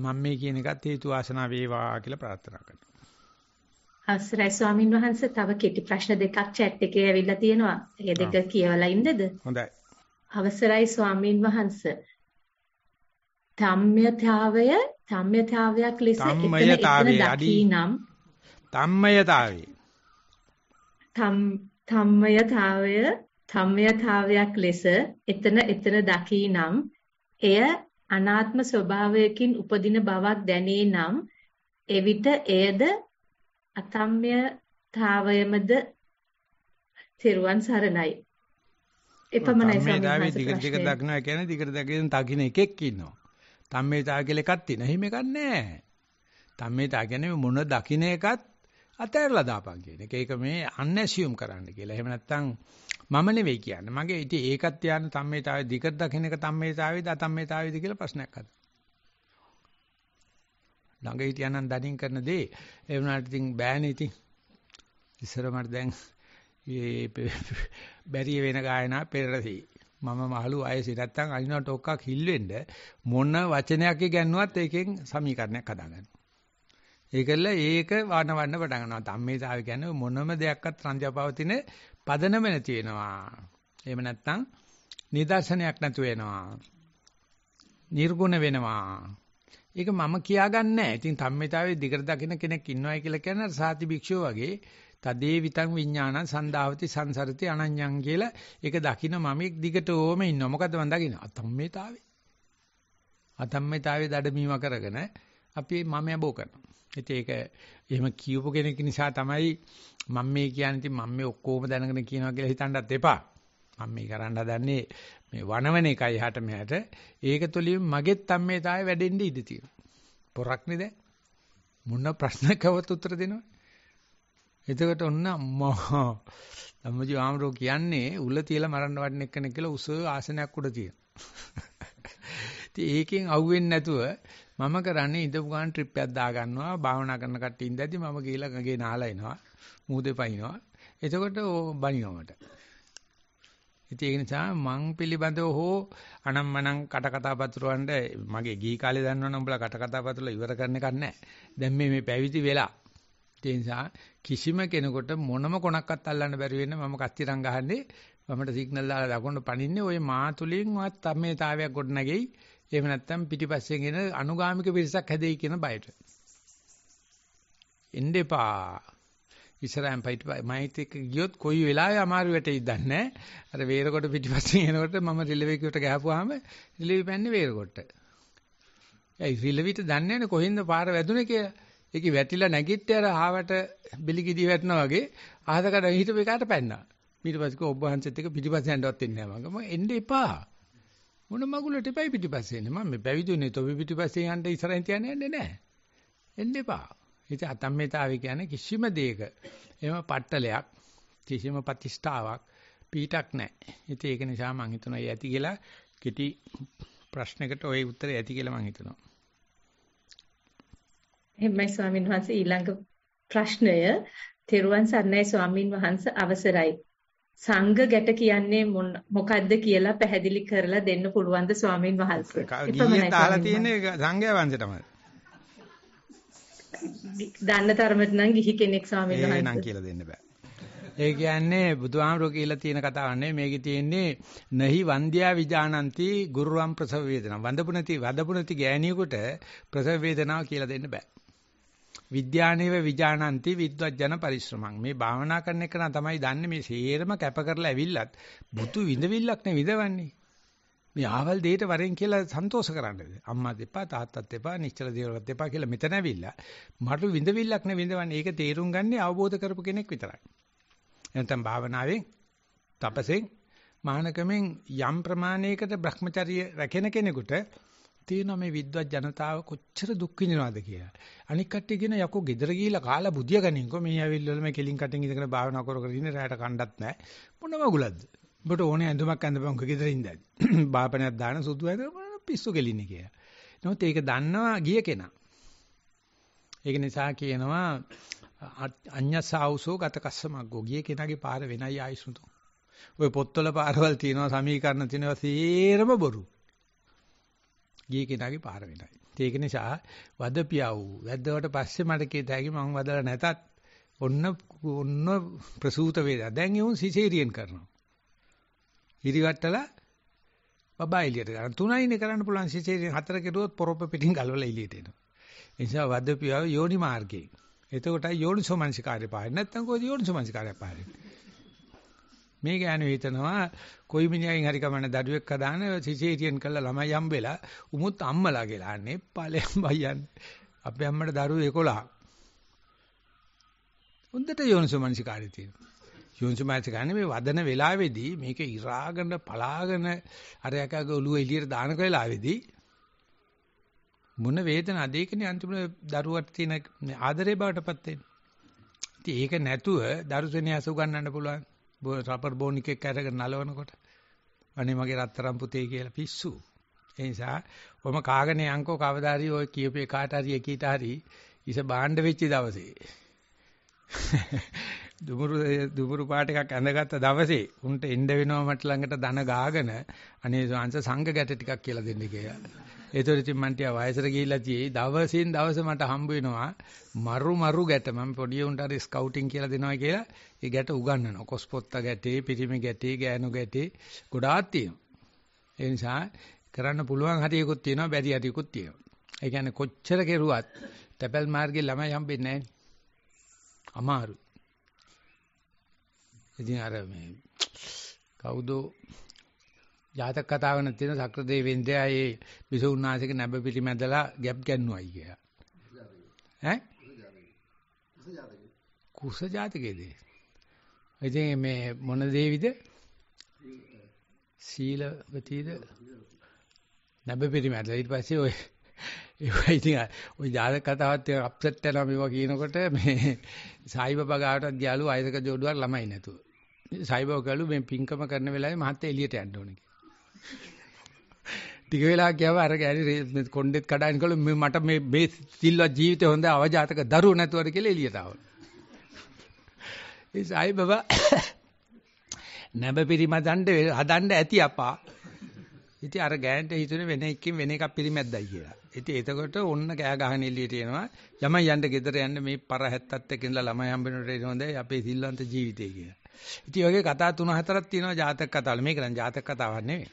මම මේ කියන එකත් හේතු වාසනා වේවා කියලා ප්‍රාර්ථනා කරනවා. අවසරයි ස්වාමින් වහන්සේ තව කෙටි ප්‍රශ්න දෙකක් chat එකේ ඇවිල්ලා තියෙනවා. ඒ දෙක කියවලා ඉන්නද? හොඳයි. අවසරයි ස්වාමින් වහන්සේ. ධම්මතාවය ධම්මතාවයක් ලෙස එතන එතන දකිනම් තම්මයතාවේ තම් තම්මයතාවය තම්මයතාවයක් ලෙස එතන එතන දකී නම් එය අනාත්ම ස්වභාවයකින් උපදින බවක් දැනේ නම් එවිට එයද අතම්මයතාවයමද තෙරුවන් සරණයි එපමණයි සම්මේතාවේ දිගට දිගට දක්නවා කියන්නේ දිගට දකින තකින් එකෙක් ඉන්නවා තම්මේතාව කියලා එකක් තියෙනවා හිම එකක් නැහැ තම්මේතාව කියන්නේ මොන දකින්න එකත් අතහැරලා දාපන් කියන එක. ඒක මේ අන්ඇසියුම් කරන්න කියලා. එහෙම නැත්නම් මම නෙවෙයි කියන්නේ. මගේ ඉතින් ඒකත් යන තම්මේතාවයේ දිකට දකින්න එක තම්මේතාවයේද අතම්මේතාවයේද කියලා ප්‍රශ්නයක් අද. ළඟ හිටියනම් දණින් කරන දේ ඒ වුණාට ඉතින් බෑනේ ඉතින්. ඉස්සර මට දැන් බැරිය වෙන ගායනා පෙරදී. මම මහලු ආයෙසි නැත්තම් අනිනා ටොක්කක් හිල් වෙන්න මොන වචනයක් ගන්නවත් ඒකෙන් සමීකරණයක් හදාගන්න. ඒකල ඒක වනවන්න පටන් ගන්නවා. ධම්මේතාව කියන්නේ මොනම දෙයක්වත් සංජාපවතින පදනම නැති වෙනවා. එහෙම නැත්නම් නිදර්ශනයක් නැතු වෙනවා. නිර්ගුණ වෙනවා. ඒක මම කියාගන්නේ නැහැ. ඉතින් ධම්මේතාවේ දිගට දකින කෙනෙක් ඉන්නවයි කියලා කියන සාති භික්ෂුව වගේ තදේ විතං විඥාන සන්දාවති සංසරති අනඤ්ඤං කියලා ඒක දකින මමෙක් දිගට ඕම ඉන්නවා. මොකද මම දකින අතම්මේතාවේ. අතම්මේතාවේ දඩමීම කරගෙන අපි මම යබෝ කරනවා. ඉතින් ඒක එහෙම කියවපු කෙනෙක් නිසා තමයි මම මේ කියන්නේ ඉතින් මම මේ ඔක්කොම දැනගෙන කියනවා කියලා හිතන්නත් එපා. මම මේ කරන්න හදන්නේ මේ වනවන එකයි හට මෙහට. ඒක තුලින් මගෙත් අම්මේ තාය වැඩෙන්න ඉඩ තියෙනවා. පොරක් නේද? මොන ප්‍රශ්නකවත් උත්තර දෙනවද? එතකොට ඔන්න අම්මා ධම්මජීව ආමරෝ කියන්නේ උල තියලා මරන්න වටින එක්කෙනෙක් කියලා උස ආසනයක් උඩ තියෙනවා. ඉතින් ඒකෙන් අහුවෙන්නේ නැතුව මම කරන්නේ ඉඳපු ගාන ට්‍රිප් එකක් දා ගන්නවා භාවනා කරන කට්ටිය ඉඳද්දි මම ගිහලා ගගේ නාලා එනවා මූදේ පයින්නවා එතකොට ඕ බණිනවට ඉතින් ඒ නිසා මං පිළිබඳව හෝ අනම්මනම් කට කතා පතුරවන්න මගේ ගිහි කාලේ දන්නවනම් උඹලා කට කතා පතුරලා ඉවර කරන එකක් නැහැ දැන් මේ මේ පැවිදි වෙලා ඒ නිසා කිසිම කෙනෙකුට මොනම කොනක්වත් අල්ලන්න බැරි වෙන්න මම කච්චිරන් ගහන්නේ වමට සිග්නල් දාලා දකුණට පනින්නේ ওই මාතුලින්වත් මේ තාවයක් ගොඩනගෙයි එහෙම නැත්නම් පිටිපස්සෙන් එන අනුගාමික පිරිසක් හැදෙයි කියන බයට. එන්න එපා. ඉස්සරහන් පිට මයිත් එක්ක ගියොත් කොයි වෙලාවෙ අමාරු වෙටෙයිද දන්නේ අර වේරකොට පිටිපස්සෙන් එනකොට මම රිලෙවිකට ගහපුවාම රිලෙවි පැන්නේ වේරකොට. ඒ රිලෙවිට දන්නේ නැහැ කොහෙන්ද පාර වැදුනේ කියලා. ඒක වැටිලා නැගිට්ටේ අර ආවට බිලිගිඩි වැටෙනා වගේ ආහතකට හිටපු එකාට පැන්නා. ඊට පස්සේ ඔබ වහන්සේත් එක්ක පිටිපස්සෙන් යන්නවත් දෙන්නේ නැහැ මම. එන්න එපා. මොන මගුලට එපයි පිටිපස්සේ එන්න. මම මේ පැවිදිුනේ තොපි පිටිපස්සේ යන්න ඉස්සරහින් තියන්න යන්නේ නැහැ. එන්න එපා. ඉතින් අතම්මේතාවය කියන්නේ කිසිම දෙයක එහෙම පට්ටලයක් කිසිම ප්‍රතිස්ථාවක් පීටක් නැහැ. ඉතින් ඒක නිසා මම හිතනවා ඒ ඇති කියලා කිටි ප්‍රශ්නකට ওই උත්තරය ඇති කියලා මම හිතනවා. එහෙමයි ස්වාමින් වහන්සේ ඊළඟ ප්‍රශ්නය තෙරුවන් සරණයි ස්වාමින් වහන්සේ අවසරයි. සංඝ ගැට කියන්නේ මොකද්ද කියලා පැහැදිලි කරලා දෙන්න පුළුවන්ද ස්වාමින් වහන්සේ? ගීයත් අහලා තියෙන්නේ සංඝයා වංශය තමයි. දන්න තරමට නම් ගිහි කෙනෙක් ස්වාමින් වහන්සේ. එහෙනම් කියලා දෙන්න බෑ. ඒ කියන්නේ බුදුහාමුදුරුවෝ කියලා තියෙන කතාවක් නෙවෙයි මේකේ තියෙන්නේ නහි වන්ද්‍යා විජානಂತಿ ගුරුවම් ප්‍රසව වේදනා වන්දපුණති වදපුණති ගෑණියෙකුට ප්‍රසව වේදනාව කියලා දෙන්න බෑ. විද්‍යානේව විජානಂತಿ විද්වජන පරිශ්‍රමං මේ භාවනා කරන එක නම් තමයි දන්නේ මේ සේරම කැප කරලා ඇවිල්ලත් බුදු විඳවිල්ලක් නේ විඳවන්නේ මේ ආවල් දෙයට වරෙන් කියලා සන්තෝෂ කරන්නද අම්මා දෙපා තාත්තා දෙපා නිශ්චල දේවලත් දෙපා කියලා මෙතන ඇවිල්ලා මට විඳවිල්ලක් නේ විඳවන්නේ ඒක තේරුම් ගන්නේ අවබෝධ කරපු කෙනෙක් විතරයි එතන භාවනාවෙන් තපසෙන් මහානකමෙන් යම් ප්‍රමාණයකට Brahmacharya රැකෙන කෙනෙකුට තේනවා මේ විද්වත් ජනතාව කොච්චර දුක් විඳිනවද කියලා. අනික් කට්ටිය කියන යකෝ ගෙදර ගිහිලා කාලා බුදිය ගනින්කෝ මේ ඇවිල්ලා මේ කෙලින් කටින් ඉඳගෙන භාවනා කර කර ඉන්නේ රැයට කණ්ඩත් නැහැ. මොන මගුලක්ද? උඹට ඕනේ ඇඳුමක් අඳපන් උක ගෙදර ඉඳන්. බාපණයක් දාන සුදු ඇඳගෙන පිස්සු කෙලින්නේ කියලා. නමුත් ඒක දන්නවා ගිය කෙනා. ඒක නිසා කියනවා අඤ්ඤසාවුසෝ ගතකස්සමග්ගෝ ගිය කෙනාගේ පාර වෙනයි ආයසුතු. ওই පොත්වල පාරවල් තියෙනවා සමීකරණ තියෙනවා සේරම බොරු. ගිය කෙනාගේ පාර වෙනයි. ඒක නිසා වදපියා වූ වැද්දවට පස්සේ මට කීතයි මම වදලා නැතත් ඔන්න ඔන්න ප්‍රසූත වේදා. දැන් ඒවුන් සිසේරියන් කරනවා. ඉරිවට්ටලා බබා එළියට ගන්න. තුනයිනේ කරන්න පුළුවන් සිසේරියන් හතර කෙරුවොත් පොරොප්ප පිටින් ගලවලා එළියට එනවා. ඒ නිසා වදපියාව යෝනි මාර්ගයේ. එතකොට යෝනිසෝමනසිකාරය පාරේ නැත්තම් කොහොද යෝනිසෝමනසිකාරය පාරේ? මේ ගෑනු හිතනවා කොයි මිනිහකින් හරි කමන්න දඩුවෙක් හදාන සිසේරියන් කරලා ළමයි හම්බ වෙලා උමුත් අම්මලා කියලා අනේ ඵලයන් බයන්නේ අපේ අම්මට දරුවෝ 11ක් හොඳට යෝනිසෝමනසිකාරය තියෙනවා යෝනිසෝමනසිකාරය කියන්නේ මේ වදන වෙලාවේදී මේක ඉරාගෙන පලාගෙන අරයකගේ ඔළුව එළියට දාන වෙලාවේදී මොන වේදනාවද ඒකනේ අන්තිමට දරුවට තියෙන ආදරේ බවටපත් වෙන්නේ ඉතින් ඒක නැතුව දරුසෙනියස උගන්නන්න පුළුවන් රබර් බෝන් එකක් අරගෙන නලවනකොට අනේ මගේ රත්තරන් පුතේ කියලා පිස්සු. ඒ නිසා ඔම කාගෙන යංකෝ කවදාරි ඔය කියපේ කාට හරි එකීට හරි ඉස බාණ්ඩ වෙච්ච දවසේ දුමුරු දුමුරු පාට එකක් ඇඳගත්ත දවසේ උන්ට එන්න වෙනවා මට ළඟට ධන ගාගෙන අනේ සංස සංඝ ගැට ටිකක් කියලා දෙන්න කියලා. ඒතර ඉතින් මන් ටික වයසට ගිහිල්ලා තියෙයි දවසින් දවස මට හම්බ වෙනවා මරු මරු ගැට මම පොඩි උන්ට හරි ස්කවුටින් කියලා දෙනවා කියලා ඒ ගැට උගන්වනවා. කොස්පොත්ත ගැටේ, පිරිමි ගැටේ, ගෑනු ගැටේ ගොඩාක් තියෙනවා. ඒ නිසා කරන්න පුළුවන් හරියකුත් තියෙනවා, බැරි හරියකුත් තියෙනවා. ඒ කියන්නේ කොච්චර කෙරුවත් තැපැල් මාර්ගේ ළමයි හම්බෙන්නේ නැහැ. අමාරුයි. ඉතින් අර මේ කවුද ජාතක කතාවන තියෙන සක්‍රදේවේන්ද්‍රයා ඒ විසුණුනාසික නැබ පිටිමැදලා ගැප් ගන්නවා අයියා. ඈ? කුස ජාතකයේදී. ඉතින් මේ මොන දේවිද? සීලවතීද? නැබපිරිමැද ඊට පස්සේ ඔය ඒවා ඉතින් ඔය ජාතක කතාවත් එක්ක අප්සෙට් වෙනවා මේවා කියනකොට මේ සායිබබා ගාවට ගියලු අයසක ජෝඩුවක් ළමයි නැතුව. සායිබබා කළු මේ පින්කම කරන වෙලාවේ මහත්තයා එළියට යන්න ඕනේ කියලා. ටික වෙලා ගියාම අර ගෑණි කොණ්ඩෙත් කඩාගෙන කළු මට මේ මේ සිල්වත් ජීවිතේ හොඳ අවජාතක දරුවෝ නැතුවද කියලා එළියට ආවා. ඒ සායි බබා නැබ පිරිමදන්න හදන්න ඇති අපා. ඉතින් අර ගෑනට හිතුනේ වෙන එකකින් වෙන එකක් පිරිමැද්දයි කියලා. ඉතින් එතකොට ඔන්න කෑ ගහන එළියට එනවා. යමයි යන්න ගෙදර යන්න මේ පර 70ත් එක්ක ඉඳලා ළමයි හම්බෙනකොට එන හොඳයි අපේ සිල්වන්ත ජීවිතය කියලා. ඉතින් ඔයගේ කතා තුන හතරක් තියෙනවා ජාතක කතාවල. මේක නම් ජාතක කතාවක් නෙවෙයි.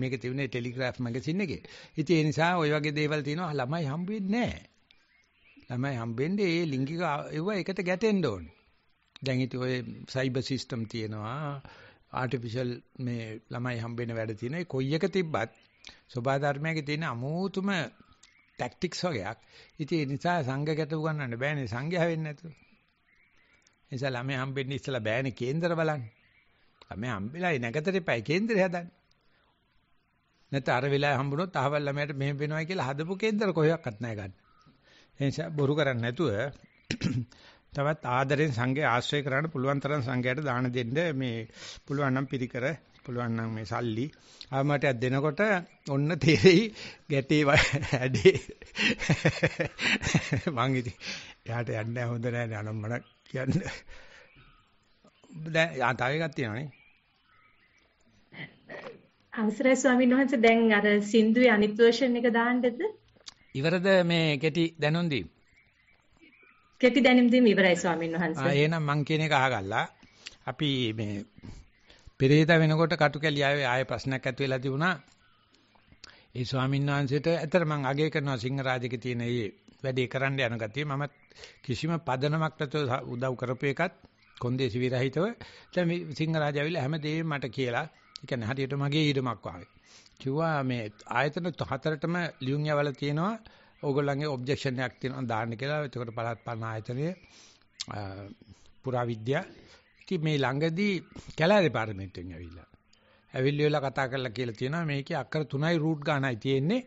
මේක තිබුණේ ටෙලිග්‍රාෆ් මැගසින් එකේ. ඉතින් ඒ නිසා ওই වගේ දේවල් තියෙනවා ළමයි හම්බෙන්නේ නැහැ. ළමයි හම්බෙන්නේ ඒ ලිංගික ඒවා එකට ගැටෙන්න ඕනේ. දැන් ඉතින් ඔය සයිබර් සිස්ටම් තියෙනවා ආටිෆිෂල් මේ ළමයි හම්බෙන්න වැඩ තියෙන ඒ කොයි එක තිබ්බත් සෝබා ධර්මයේ තියෙන අමෝතුම ටැක්ටික්ස් වගේක්. ඉතින් ඒ නිසා සංඝගත උගන්නන්න බෑනේ සංඝයා වෙන්නේ නැතුව. ඒ නිසා ළමයි හම්බෙන්න ඉස්සලා බෑනේ කේන්දර බලන්න. ළමයි හම්බෙලායි නැගතට එපයි කේන්දරය හදන්න. නැත්නම් අර වෙලාවේ හම්බුනොත් අහවල් ළමයට මෙහෙම වෙනවා කියලා හදපු කේන්දර කොහොක්වත් නැහැ ගන්න. ඒ නිසා බොරු කරන්නේ නැතුව තවත් ආදරෙන් සංඝය ආශ්‍රය කරන්න පුළුවන් තරම් සංඝයට දාන දෙන්න මේ පුළුවන් නම් පිරිකර පුළුවන් නම් මේ සල්ලි ආමටයක් දෙනකොට ඔන්න තේරෙයි ගැටේ ඇඩේ මං ඉතින් එයාට යන්නේ හොඳ නැහැ නේ අනම්මන කියන්න දැන් යා තව එකක් තියෙනවානේ අවසරයි ස්වාමීන් වහන්සේ දැන් අර සින්දුවේ අනිත් වර්ෂන් එක දාන්නද ඉවරද මේ කෙටි දැනුම් දීම කෙටි දැනුම් දීම ඉවරයි ස්වාමින් වහන්සේ. ආ එහෙනම් මං කියන එක අහගල්ලා. අපි මේ පෙරේද වෙනකොට කටු කැලියාවේ ආයෙ ප්‍රශ්නයක් ඇති වෙලා තිබුණා. ඒ ස්වාමීන් වහන්සේට ඇතර මං අගය කරනවා සිංහරාජිකේ තියෙන මේ වැඩේ කරන්න යන ගතිය මම කිසිම පදනමක් නැතුව උදව් කරපු එකත් කොන්දේසි විරහිතව දැන් මේ සිංහරාජාවිල හැමදේම මට කියලා ඒ කියන්නේ හරියට මගේ ඊඩමක් වගේ. කිව්වා මේ ආයතන හතරටම ලියුම් යවලා තියෙනවා ඕගොල්ලන්ගේ ඔබ්ජෙක්ෂන් එකක් තියෙනවා දාන්න කියලා. එතකොට පළාත් පන්න ආයතනයේ පුරා විද්‍යා කි මේ ළඟදී කැලෑරි පාර්ලිමේන්තුවෙන් ඇවිල්ලා. ඇවිල්ලි වෙලා කතා කරලා කියලා තියෙනවා මේකේ අක්කර 3යි රූට් ගානයි තියෙන්නේ.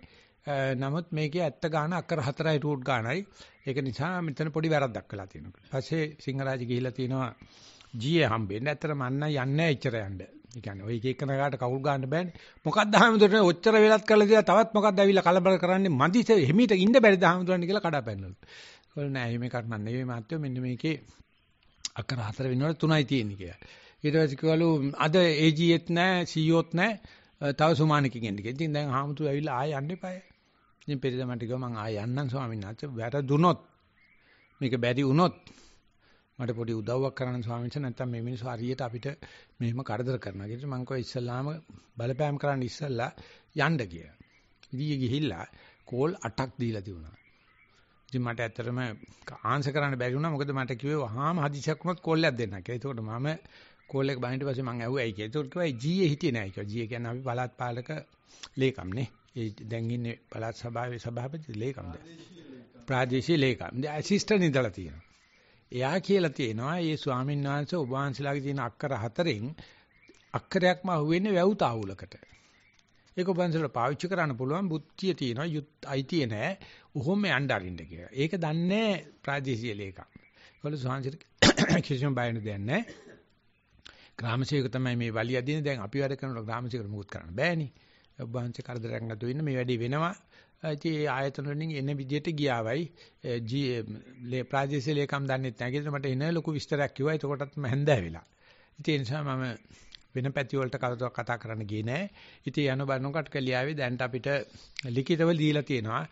නමුත් මේකේ ඇත්ත ගාන අක්කර 4යි රූට් ගානයි. ඒක නිසා මෙතන පොඩි වැරද්දක් වෙලා තියෙනවා. ඊපස්සේ සිංහරාජ ගිහිල්ලා තියෙනවා ජීයේ හම්බෙන්න. ඇත්තට මන්න යන්නේ නැහැ ඉච්චර යන්නේ. ඒ කියන්නේ ඔය එක එකන ගාට කවුල් ගන්න බෑනේ. මොකක්ද හාමුදුරනේ ඔච්චර වෙලත් කරලා තියලා තවත් මොකක්ද ඇවිල්ලා කලබල කරන්නේ මදි හිමීට ඉන්න බැරිද හාමුදුරනේ කියලා කඩාපැන්නලු. ඒකවල නෑ මේ කර්ම නෙවෙයි මහත්තයෝ මෙන්න මේකේ අක්කර හතර වෙනකොට තුනයි තියෙන්නේ කියලා. ඊට පස්සේ කිව්වලු අද AG එත් නෑ CEO ත් නෑ තව සුමානකින් එන්න කියලා. ඉතින් දැන් හාමුදුරු ඇවිල්ලා ආය යන්න එපා. ඉතින් පෙරදමට කිව්වා මං ආය යන්නම් ස්වාමීන් වහන්සේ. වැට දුනොත් මේක බැරි වුණොත් මට පොඩි උදව්වක් කරන්න ස්වාමීන් වහන්සේ නැත්තම් මේ මිනිස්සු හරියට අපිට මෙහෙම කරදර කරනවා. ඊට මං කෝ ඉස්සල්ලාම බලපෑම් කරන්න ඉස්සල්ලා යන්න ගිය. ඉදියේ ගිහිල්ලා කෝල් 8ක් දීලා තිබුණා. ඉතින් මට ඇත්තටම ආන්සර් කරන්න බැරි වුණා. මොකද මට කිව්වේ වහාම හදිසියක් වුණත් කෝල් එකක් දෙන්න කියලා. ඒකට මම කෝල් එක බහින්න පස්සේ මං ඇහුවයි කියලා. ඒකට කිව්වා ජීයේ හිටියේ නැහැ කියලා. ජීයේ කියන්නේ අපි පළාත් පාලක ලේකම් නේ. ඒ දැන් ඉන්නේ පළාත් සභාවේ සභාපති ලේකම්ද? ප්‍රාදේශීය ලේකම්. ඇසිස්ටන්ට් ඉඳලා තියෙනවා. එයා කියලා තියෙනවා මේ ස්වාමීන් වහන්සේ ඔබ වහන්සේලාගේ තියෙන අක්කර හතරෙන් අක්කරයක්ම අහුවෙන්නේ වැව් තාවුලකට. ඒක ඔබ වහන්සේලාට පාවිච්චි කරන්න පුළුවන් බුද්ධිය තියෙනවා යුත් අයිතිය නැහැ. උහුම යන්න අරින්න කියලා. ඒක දන්නේ ප්‍රාදේශීය ලේකම්. ඒකවල ස්වාමීන් කිසිම බයන දෙයක් නැහැ. ග්‍රාමසේවක තමයි මේ වලිය අදින දැන් අපි වැඩ කරනකොට ග්‍රාමසේවකට මොකුත් කරන්න බෑනේ. ඔබ වහන්සේ කරදරයක් නැතුව ඉන්න මේ වැඩේ වෙනවා. ඒ ආයතන වලින් එන විදියට ගියාවයි ප්‍රාදේශීය ලේකම් දන්නෙත් නැහැ. ඒකට මට එන ලොකු විස්තරයක් කිව්වා. එතකොටත් මම හැන්දෑවිලා. ඉතින් ඒ නිසා මම වෙන පැති වලට කවදාවත් කතා කරන්න ගියේ නැහැ. ඉතින් යන බණකට කලියාවේ දැන්ට අපිට ලිඛිතව දීලා තියෙනවා.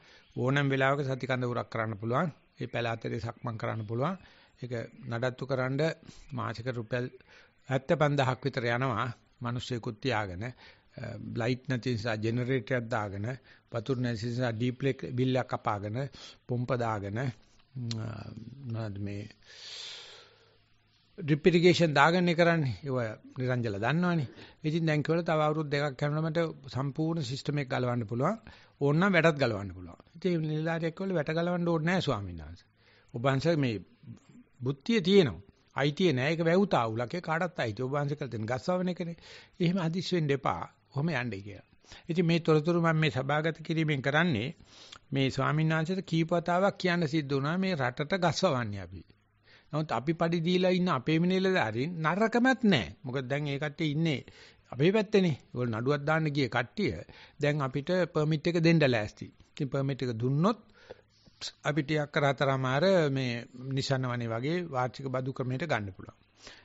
ඕනම වෙලාවක සති කඳ උරක් කරන්න පුළුවන්. ඒ පළාතේ සක්මන් කරන්න පුළුවන්. ඒක නඩත්තු කරන්න මාසික රුපියල් 75000ක් විතර යනවා. මිනිස්සෙකුත් තියාගෙන ලයිට් නැති නිසා ජෙනරේටරයක් දාගෙන වතුර නැති නිසා ඩීප්ලේ බිල්ලක් කපාගෙන පොම්ප දාගෙන මොනවද මේ ඩ්‍රිප් ඉරිගේෂන් දාගන්නේ කරන්නේ. ඒව නිරංජල දන්නවනේ. ඉතින් දැන් කියවල තව අවුරුදු දෙකක් කරනකොට මට සම්පූර්ණ සිස්ටම් එක ගලවන්න පුළුවන්. ඕන නම් වැඩත් ගලවන්න පුළුවන්. ඉතින් නිලධාරියෙක් කියවල වැඩ ගලවන්න ඕනේ නැහැ ස්වාමීන් වහන්සේ. ඔබ වහන්සේ මේ බුද්ධිය තියෙනවා. අයිතිය නැහැ. ඒක වැවුතාවුලක කාටවත් අයිති. ඔබ වහන්සේ කළ තියෙන ගස්සවන එකනේ. එහෙම හදිස් වෙන්න එපා. කොහොම යන්නේ කියලා. ඉතින් මේ තොරතුරු මම මේ සභාගත කිරීමෙන් කරන්නේ මේ ස්වාමීන් වහන්සේට කීප වතාවක් කියන්න සිද්ධ වුණා මේ රටට ගස්වවන්නේ අපි. නමුත් අපි padi දීලා ඉන්න අපේ මිනිලදාරින් නරකමත් නැහැ. මොකද දැන් ඒ කට්ටිය ඉන්නේ අපේ පැත්තේනේ. ඒගොල්ලෝ නඩුවක් දාන්න ගිය කට්ටිය දැන් අපිට permit එක දෙන්න ලෑස්ති. ඉතින් permit එක දුන්නොත් අපි ටිකක් කරතරමාර මේ නිසනවනේ වගේ වාර්ෂික බදු ක්‍රමයට ගන්න පුළුවන්.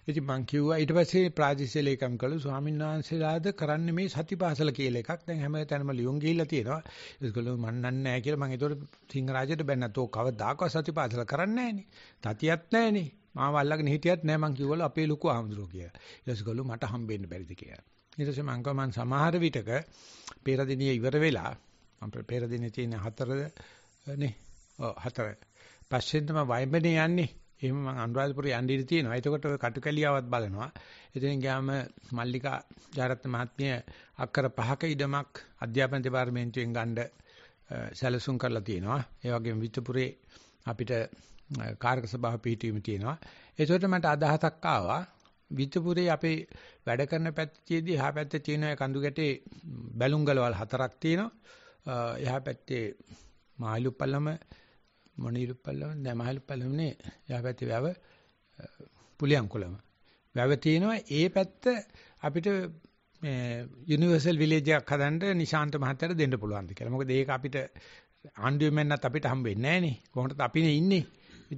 ඉතින් මං කිව්වා ඊට පස්සේ ප්‍රාතිශීල ලේකම් කළු ස්වාමීන් වහන්සේලාද කරන්නේ මේ සතිපාසල කියලා එකක්. දැන් හැම තැනම ලියුම් ගිහිල්ලා තියෙනවා. ඒකළු මන්නන්නේ නැහැ කියලා මං ඒතකොට සිංහරාජයට බැන්නත් ඕක කවදාකවත් සතිපාසල කරන්නේ නැහනේ. තතියක් නැහනේ. මාව අල්ලගෙන හිටියත් නැහැ මං කිව්වලු අපේ ලොකු ආමඳුරෝ කියලා. ඒකළු මට හම්බෙන්න බැරිද කියලා. ඊට පස්සේ මං කව මං සමහර විටක පෙරදිනිය ඉවර වෙලා මම පෙරදිනේ තියෙන හතරද නේ. ඔව් හතර. පස්සෙන් තමයි වයඹනේ යන්නේ. එහෙම මම අනුරාධපුර යන්න ඉඳී තියෙනවා. එතකොට ඔය කටුකැලියාවත් බලනවා. එතෙන් ගියාම මල්ලිකා ජාරත්න මහත්මිය අක්කර පහක ඉඩමක් අධ්‍යාපන දෙපාර්තමේන්තුවෙන් ගන්න සැලසුම් කරලා තියෙනවා. ඒ වගේම විත්තුපුරේ අපිට කාර්ක සභාව පිහිටීම තියෙනවා. ඒසොට මට අදහසක් ආවා විත්තුපුරේ අපේ වැඩ කරන පැත්තේදී එහා පැත්තේ තියෙන කඳු ගැටේ බැලුම් ගලවල් හතරක් තියෙනවා. එහා පැත්තේ මාළුපල්ලම මොණිලු පල්ලම නෑ මහලු පල්ලමනේ යහපැති වැව පුලියම් කුලම. වැව තියෙනවා ඒ පැත්ත අපිට මේ යුනිවර්සල් විලේජ් එකක් හදන්න නිශාන්ත මහත්තයාට දෙන්න පුළුවන්ද කියලා. මොකද ඒක අපිට ආණ්ඩුවෙන් නැත් අපිට හම්බෙන්නේ නෑනේ. කොහොමද අපිනේ ඉන්නේ.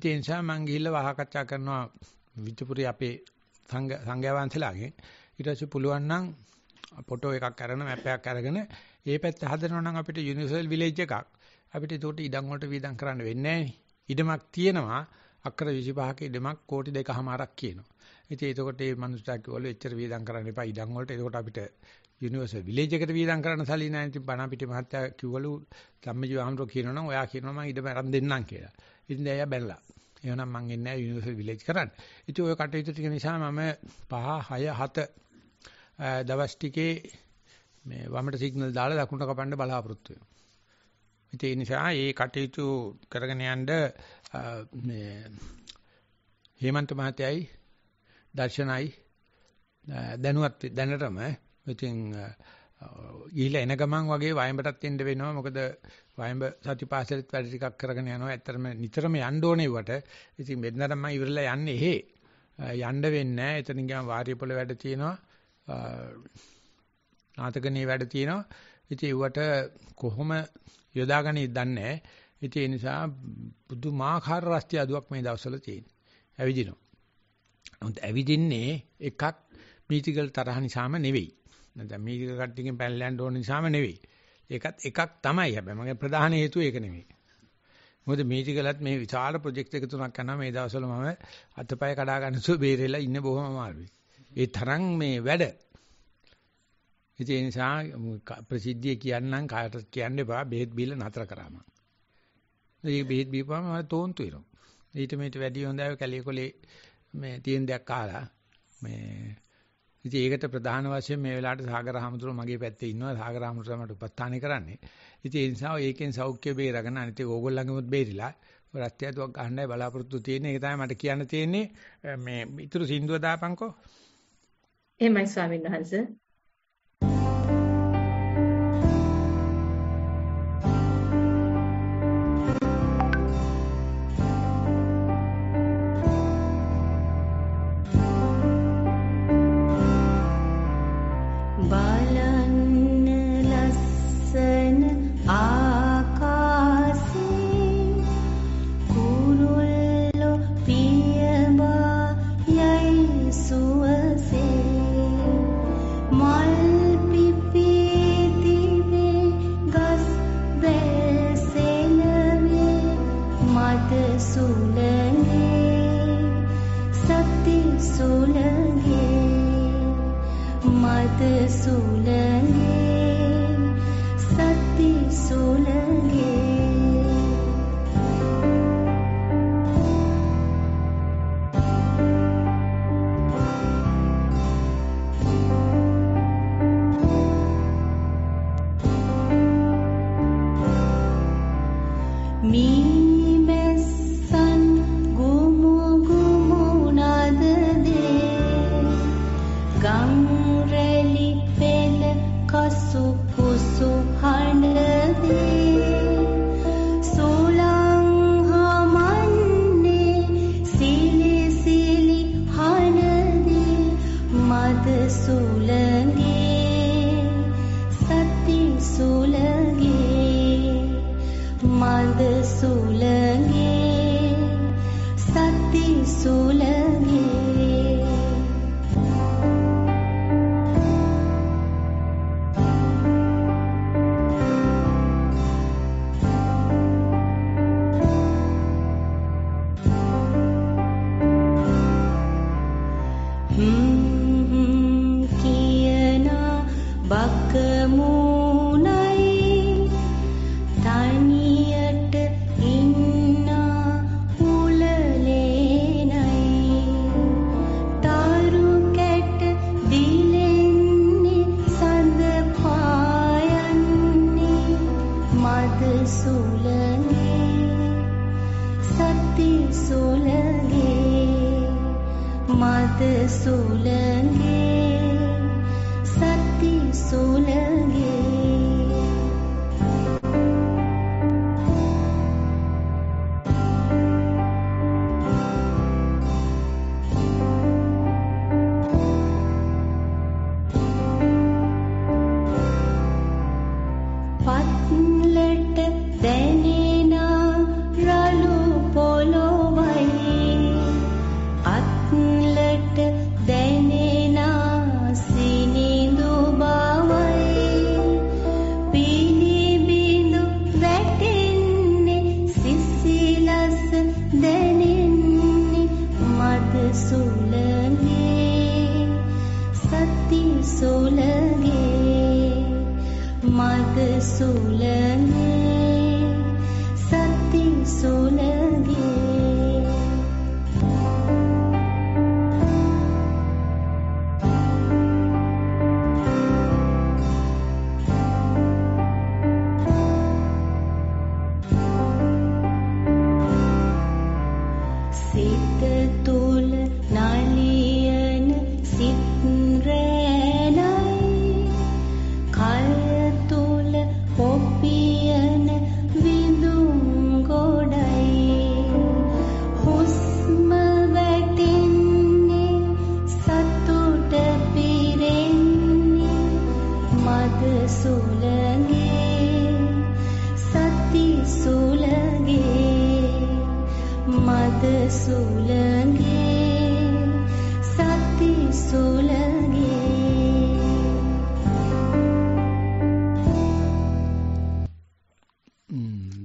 ඒ නිසා මම ගිහිල්ලා වහකච්ඡා කරනවා විජයපුරේ අපේ සංඝ සංඝයා වහන්සේලාගෙන් ඊට පස්සේ පුළුවන් නම් ෆොටෝ එකක් අරගෙන මැප් එකක් අරගෙන ඒ පැත්ත හදනවා නම් අපිට යුනිවර්සල් විලේජ් එකක් අපිට ඒකට ඉඩම් වලට වීදම් කරන්න වෙන්නේ ඉඩමක් තියෙනවා අක්කර 25ක ඉඩමක් කෝටි දෙකමාරක් කියනවා. ඉතින් ඒකට මේ මිනිස්සුන්ට කිව්වලු එච්චර වීදම් කරන්න එපා ඉඩම් වලට. ඒකට අපිට යුනිවර්සල් විලේජ් එකට වීදම් කරන්න සල්ලි නැහැ. ඉතින් බණ පිටි මහත්තයා කිව්වලු ධම්මජීව ආමරෝ කියනවනම් ඔයා කියනවා මම ඉඩම අරන් දෙන්නම් කියලා. ඉතින් දැන් එයා බැලලා. එහෙනම් මං එන්නේ නැහැ යුනිවර්සල් විලේජ් කරන්න. ඉතින් ওই කටයුතු ටික නිසා මම 5 6 7 දවස් ටිකේ මේ වමට සිග්නල් දාලා දකුණට කපන්න බලාපොරොත්තු වෙනවා. ඉතින් ඒ නිසා මේ කටයුතු කරගෙන යන්න මේ හේමන්ත මහත්තයයි දර්ශනයි දැනුවත් දැනටම ඉතින් ගිහිලා එන ගමන් වගේ වයඹටත් එන්න වෙනවා මොකද වයඹ සතිපාසලෙත් වැඩ ටිකක් කරගෙන යනවා ඇත්තටම නිතරම යන්න ඕනේ වට ඉතින් මෙන්නටම ඉවරලා යන්නේ හේ යන්න වෙන්නේ නැහැ එතන ගියාම වාරියපොළ වැඩ තියෙනවා නාටකනේ වැඩ තියෙනවා ඉතින් ඒවට කොහොම යොදාගන්නේ දන්නේ නැහැ. ඉතින් ඒ නිසා පුදුමාකාර රස්ති අඩුවක් මේ දවස්වල තියෙනවා. ඇවිදිනවා. නමුත් ඇවිදින්නේ එකක් මීතිකල් තරහ නිසාම නෙවෙයි. නැත්නම් මීතිකල් කට්ටියකින් පැනලන්න ඕන නිසාම නෙවෙයි. ඒකත් එකක් තමයි හැබැයි මගේ ප්‍රධාන හේතුව ඒක නෙමෙයි. මොකද මීටිකලත් මේ විශාල ප්‍රොජෙක්ට් එක තුනක් කරනවා මේ දවස්වල මම අතපය කඩා ගන්න සුව බේරෙලා ඉන්න බොහොම අමාරුයි. ඒ තරම් මේ වැඩ ඒ නිසා ප්‍රසිද්ධිය කියන්නම් කාට කියන්න එපා බෙහෙත් බීලා නතර කරාම. ඒ බෙහෙත් බීපුවම තෝන්තු වෙනවා. ඊට මේට වැඩි හොඳයි කැලිය කොලේ මේ තියෙන දෙයක් කාලා මේ ඉතින් ඒකට ප්‍රධාන වශයෙන් මේ වෙලාවට සාගර හමුදුර මගේ පැත්තේ ඉන්නවා සාගර හමුදුර මට උපස්ථානේ කරන්නේ. ඉතින් ඒ නිසා ඒකෙන් සෞඛ්‍ය බේරගෙන අනිත් ඒක ඕගොල්ලන්ගෙමුත් බේරිලා රත්යතුවක් ගන්නයි බලාපොරොත්තු තියෙන්නේ. ඒක තමයි මට කියන්න තියෙන්නේ මේ ඊතුරු සින්දුව දාපන්කෝ. එහෙමයි ස්වාමීන් වහන්සේ.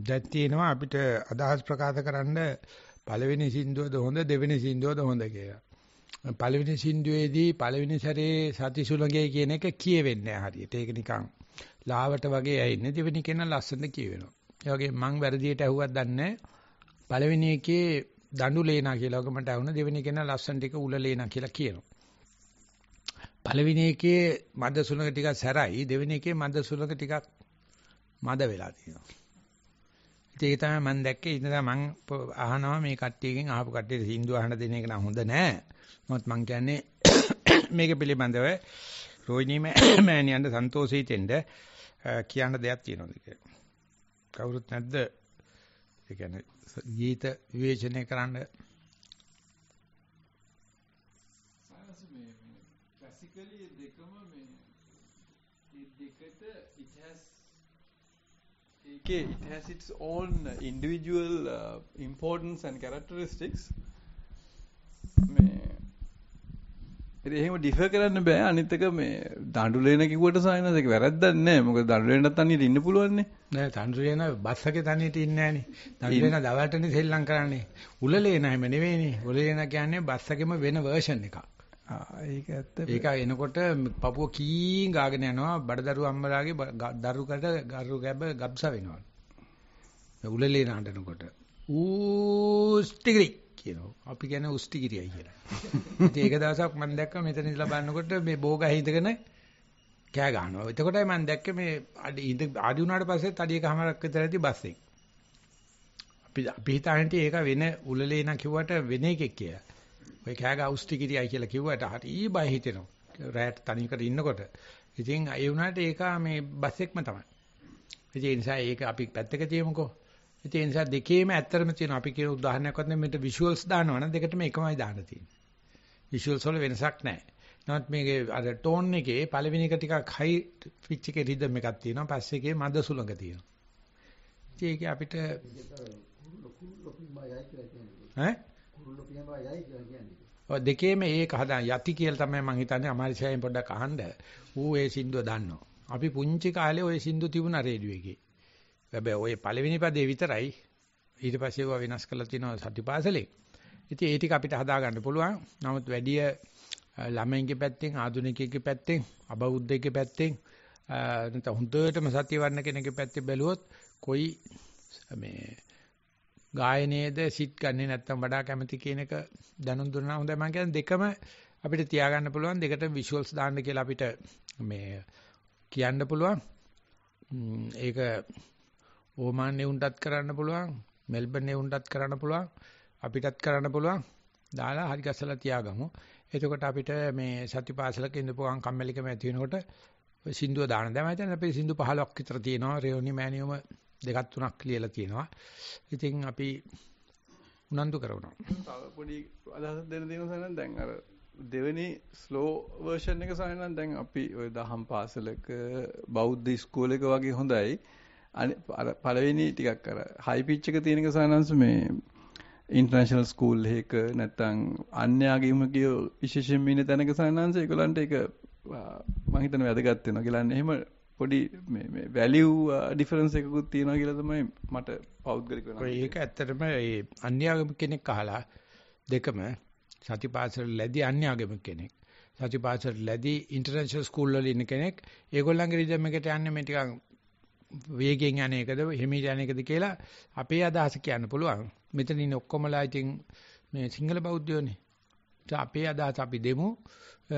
දැන් තියෙනවා අපිට අදහස් ප්‍රකාශ කරන්න පළවෙනි සින්දුවද හොඳ දෙවෙනි සින්දුවද හොඳ කියලා. පළවෙනි සින්දුවේදී පළවෙනි සැරේ සති සුළඟේ කියන එක කියවෙන්නේ හරියට. ඒක නිකන් ලාවට වගේ ඇයින්නේ. දෙවෙනි කෙනා ලස්සනට කියවෙනවා. ඒ වගේ මං වැරදියට ඇහුවත් දන්නේ පළවෙනි එකේ දඬු ලේනා කියලා වගේ මට ඇහුණා. දෙවෙනි කෙනා ලස්සන ටික උල ලේනා කියලා කියනවා. පළවෙනි එකේ මද සුළඟ ටිකක් සැරයි. දෙවෙනි එකේ මද සුළඟ ටිකක් මද වෙලා තියෙනවා. ඒක තමයි මම දැක්කේ. ඒ නිසා මම අහනවා මේ කට්ටියකින් අහපු කට්ටියට සින්දු අහන දෙන එක නම් හොඳ නෑ. මොකද මම කියන්නේ මේක පිළිබඳව රෝහිණී මෑණියන්ට සන්තෝෂීතෙන්ද කියන්න දෙයක් තියෙනවද කියලා. කවුරුත් නැද්ද? ඒ කියන්නේ ගීත විවේචනය කරන්න decay, it has its own individual uh, importance and characteristics. මේ එහෙම ඩිෆර් කරන්න බෑ අනිත් එක මේ දඬුලේන කිව්වට සායනස ඒක වැරද්දක් නෑ මොකද දඬුලේන තනියට ඉන්න පුළුවන් නේ නෑ දඬුලේන බස් එකේ තනියට ඉන්නේ නෑනේ දඬුලේන දවල්ටනේ සෙල්ලම් කරන්නේ උලලේන හැම නෙවෙයිනේ උලලේන කියන්නේ බස් එකෙම වෙන වර්ෂන් එකක් ඒක ඇත්ත. ඒක එනකොට Papua කීන් ගාගෙන යනවා බඩදරු අම්මලාගේ දරුකට ගරු ගැබ ගබ්ස වෙනවා. උලලේ නටනකොට ඌස්ටිගිරි කියනවා. අපි කියන්නේ උස්ටිගිරියයි කියලා. ඉතින් ඒක දවසක් මම දැක්කා මෙතන ඉඳලා බලනකොට මේ බෝගහ හිඳගෙන කෑ ගහනවා. එතකොටයි මම දැක්කේ මේ අඩි ආදි උනාට පස්සේ තඩියකමාරක් විතර ඇති බස් එක. අපි අපි හිතාන්නේ ඒක වෙන උලලේ නා කිව්වට වෙන එකෙක් කියලා. ඔය කෑග අවුස්ටිකිරියයි කියලා කිව්වට හරි බය හිතෙනවා. රැට තනිකර ඉන්නකොට. ඉතින් ඒ වුණාට ඒක මේ බස් එකම තමයි. ඒ නිසා ඒක අපි පැත්තක තියමුකෝ. ඉතින් ඒ නිසා දෙකේම ඇත්තම තියෙනවා. අපි කියන උදාහරණයක්වත් නෙමෙයි මෙතන විෂුවල්ස් දානවනම් දෙකටම එකමයි දාන්න තියෙන්නේ. විෂුවල්ස් වල වෙනසක් නැහැ. නමුත් මේකේ අර ටෝන් එකේ පළවෙනි එක ටිකක් හයි පිච් එකේ රිද්ම් එකක් තියෙනවා. පස්සේ එකේ මද සුළඟ තියෙනවා. ඉතින් ඒක අපිට ලොකු ලොකු බයයි කියලා කියන්නේ. ඈ කුරුල්ලෝ කියන බව යයි කියලා කියන්නේ. ඔය දෙකේම ඒක හදා යති කියලා තමයි මම හිතන්නේ අමාරිෂයෙන් පොඩ්ඩක් අහන්න. ඌ ඒ සින්දුව දන්නවා. අපි පුංචි කාලේ ওই සින්දු තිබුණා රේඩියෝ එකේ. හැබැයි ওই පළවෙනි පදේ විතරයි ඊට පස්සේ ඒවා වෙනස් කරලා තිනවා සතිපාසලේ. ඉතින් ඒ ටික අපිට හදාගන්න පුළුවන්. නමුත් වැඩි ළමයින්ගේ පැත්තෙන්, ආධුනිකයෙක්ගේ පැත්තෙන්, අබෞද්ධයෙක්ගේ පැත්තෙන් නැත්නම් හොඳටම සතිය වන්න කෙනෙක්ගේ පැත්තේ බැලුවොත් කොයි මේ ගායනයේද සිත් ගන්නේ නැත්තම් වඩා කැමති කියන එක දැනුම් දුන්නා හොඳයි මම කියන්නේ දෙකම අපිට තියාගන්න පුළුවන් දෙකට විෂුවල්ස් දාන්න කියලා අපිට මේ කියන්න පුළුවන් ඒක ඕමාන්නේ උන්ටත් කරන්න පුළුවන් මෙල්බර්න් උන්ටත් කරන්න පුළුවන් අපිටත් කරන්න පුළුවන් දාලා හරි ගස්සලා තියාගමු එතකොට අපිට මේ සතිපාසලක ඉඳපුවාන් කම්මැලිකම ඇති වෙනකොට සින්දුව දාන දැන් මම හිතන්නේ අපේ සින්දු 15ක් විතර තියෙනවා රේවනි මෑනියුම දෙකක් තුනක් ලියලා තියෙනවා. ඉතින් අපි උනන්දු කරනවා. තව පොඩි අදහසක් දෙන්න දෙනවා සනන් දැන් අර දෙවෙනි ස්ලෝ වර්ෂන් එක සනන් දැන් අපි ওই දහම් පාසලක බෞද්ධ ස්කූලයක වගේ හොඳයි. අර පළවෙනි ටිකක් අර හයි පිච් එක තියෙන එක සනන්ස් මේ ඉන්ටර්නැෂනල් ස්කූල් එකක නැත්නම් අන්‍යගේම කිය විශේෂයෙන් ඉන්න තැනක සනන්ස් ඒගොල්ලන්ට ඒක මම හිතන්නේ වැදගත් වෙනවා කියලා. එහෙම පොඩි මේ වැලිව් ඩිෆරන්ස් uh, එකකුත් තියෙනවා කියලා තමයි මට පෞද්ගලික වෙනවා. ඒක ඇත්තටම ඒ අන්‍යාගමික කෙනෙක් අහලා දෙකම සතිපාසල ලැබි අන්‍යාගමික කෙනෙක්. සතිපාසල ලැබි ඉන්ටර්නැෂනල් ස්කූල් වල ඉන්න කෙනෙක්. ඒගොල්ලන්ගේ රිද්ම් එකට යන්නේ මේ ටිකක් වේගෙන් යන එකද හිමීට යන එකද කියලා අපේ අදහස කියන්න පුළුවන්. මෙතන ඉන්න ඔක්කොමලා ඉතින් මේ සිංහල බෞද්ධයෝනේ. අපේ අදහස අපි දෙමු.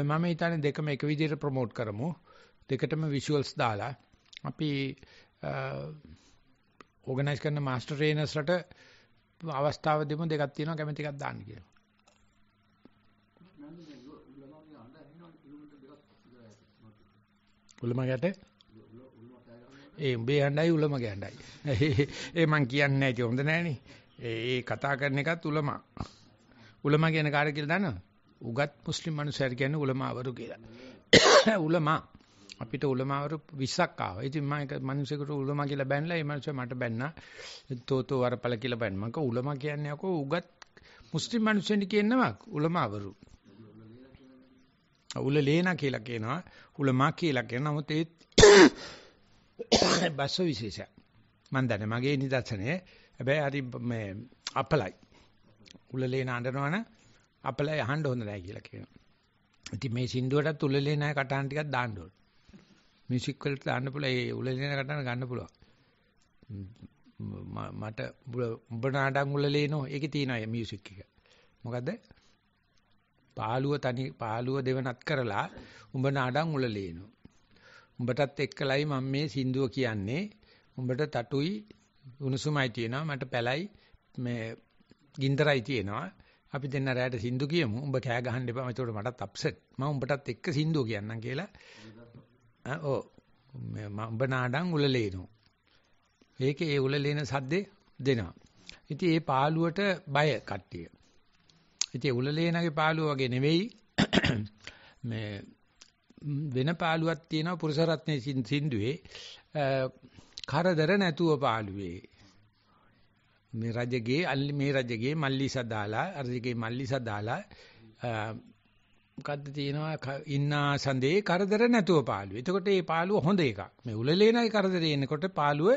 මම හිතන්නේ දෙකම එක විදිහට ප්‍රොමෝට් කරමු. දෙකටම විෂුවල්ස් දාලා අපි ඕගනයිස් කරන මාස්ටර් ට්‍රේනර්ස්ලට අවස්ථාව දෙමු දෙකක් තියෙනවා කැමති එකක් දාන්න කියලා. උලමගට ඒ උඹේ හඬයි උලමගේ හඬයි. ඒ මං කියන්නේ නැහැ ඒක හොඳ නැහනේ. ඒ කතා කරන එකත් උලමා. උලමා කියන කාර්ය කියලා දන්නවද? උගත් මුස්ලිම් මිනිස්සුන්ට කියන්නේ උලමාවරු කියලා. උලමා අපිට උලමාවරු 20ක් ආවා. ඉතින් මම ඒක මිනිස්සුකට උලමා කියලා බැනලා ඒ මිනිස්සු මට බැන්නා. තෝතෝ වරපල කියලා බැන්න. මම කිව්වා උලමා කියන්නේ අකෝ උගත් මුස්ලිම් මිනිස්සුන්ට කියනවා උලමාවරු. උලලේනා කියලා කියනවා. උලමා කියලා කියනවා. නමුත් ඒ බස්ස විශේෂය. මම දන්නේ මගේ නිදර්ශනය. හැබැයි හරි මේ අපලයි. උලලේනා අඬනවනේ අපලයි අහන්න හොඳ නැහැ කියලා කියනවා. ඉතින් මේ සින්දුවටත් උලලේනා කටහන් ටිකක් දාන්න ඕනේ. මියුසික් වලට දාන්න පුළුවන් ඒ උලලේන කටන ගන්න පුළුවන් මට උඹ නාඩන් උලලේනෝ ඒකේ තියෙනවා මියුසික් එක මොකද පාළුව තනි පාළුව දෙවනත් කරලා උඹ නාඩන් උලලේනෝ උඹටත් එක්කලයි මම මේ සින්දුව කියන්නේ උඹට තටුයි උණුසුමයි තියෙනවා මට පැලයි මේ ගින්දරයි තියෙනවා අපි දෙන්න රැයට සින්දු කියමු උඹ කෑ ගහන්න එපා එතකොට මටත් අප්සෙට් මම උඹටත් එක්ක සින්දු කියන්නම් කියලා ඕ මඹ නාඩන් උලලේනෝ. ඒකේ ඒ උලලේන සද්දේ දෙනවා. ඉතින් ඒ පාළුවට බය කට්ටිය. ඉතින් උලලේනගේ පාළුව වගේ නෙවෙයි මේ වෙන පාළුවක් තියෙනවා පුරුෂ රත්නයේ සින්දුවේ කරදර නැතුව පාළුවේ මේ රජගේ අල්ලි මේ රජගේ මල්ලිසා දාලා රජගේ මල්ලිසා දාලා මොකද්ද තියෙනවා ඉන්නා සඳේ කරදර නැතුව පාළුව. එතකොට මේ පාළුව හොඳ එකක්. මේ උලලේනයි කරදරේ එනකොට පාළුව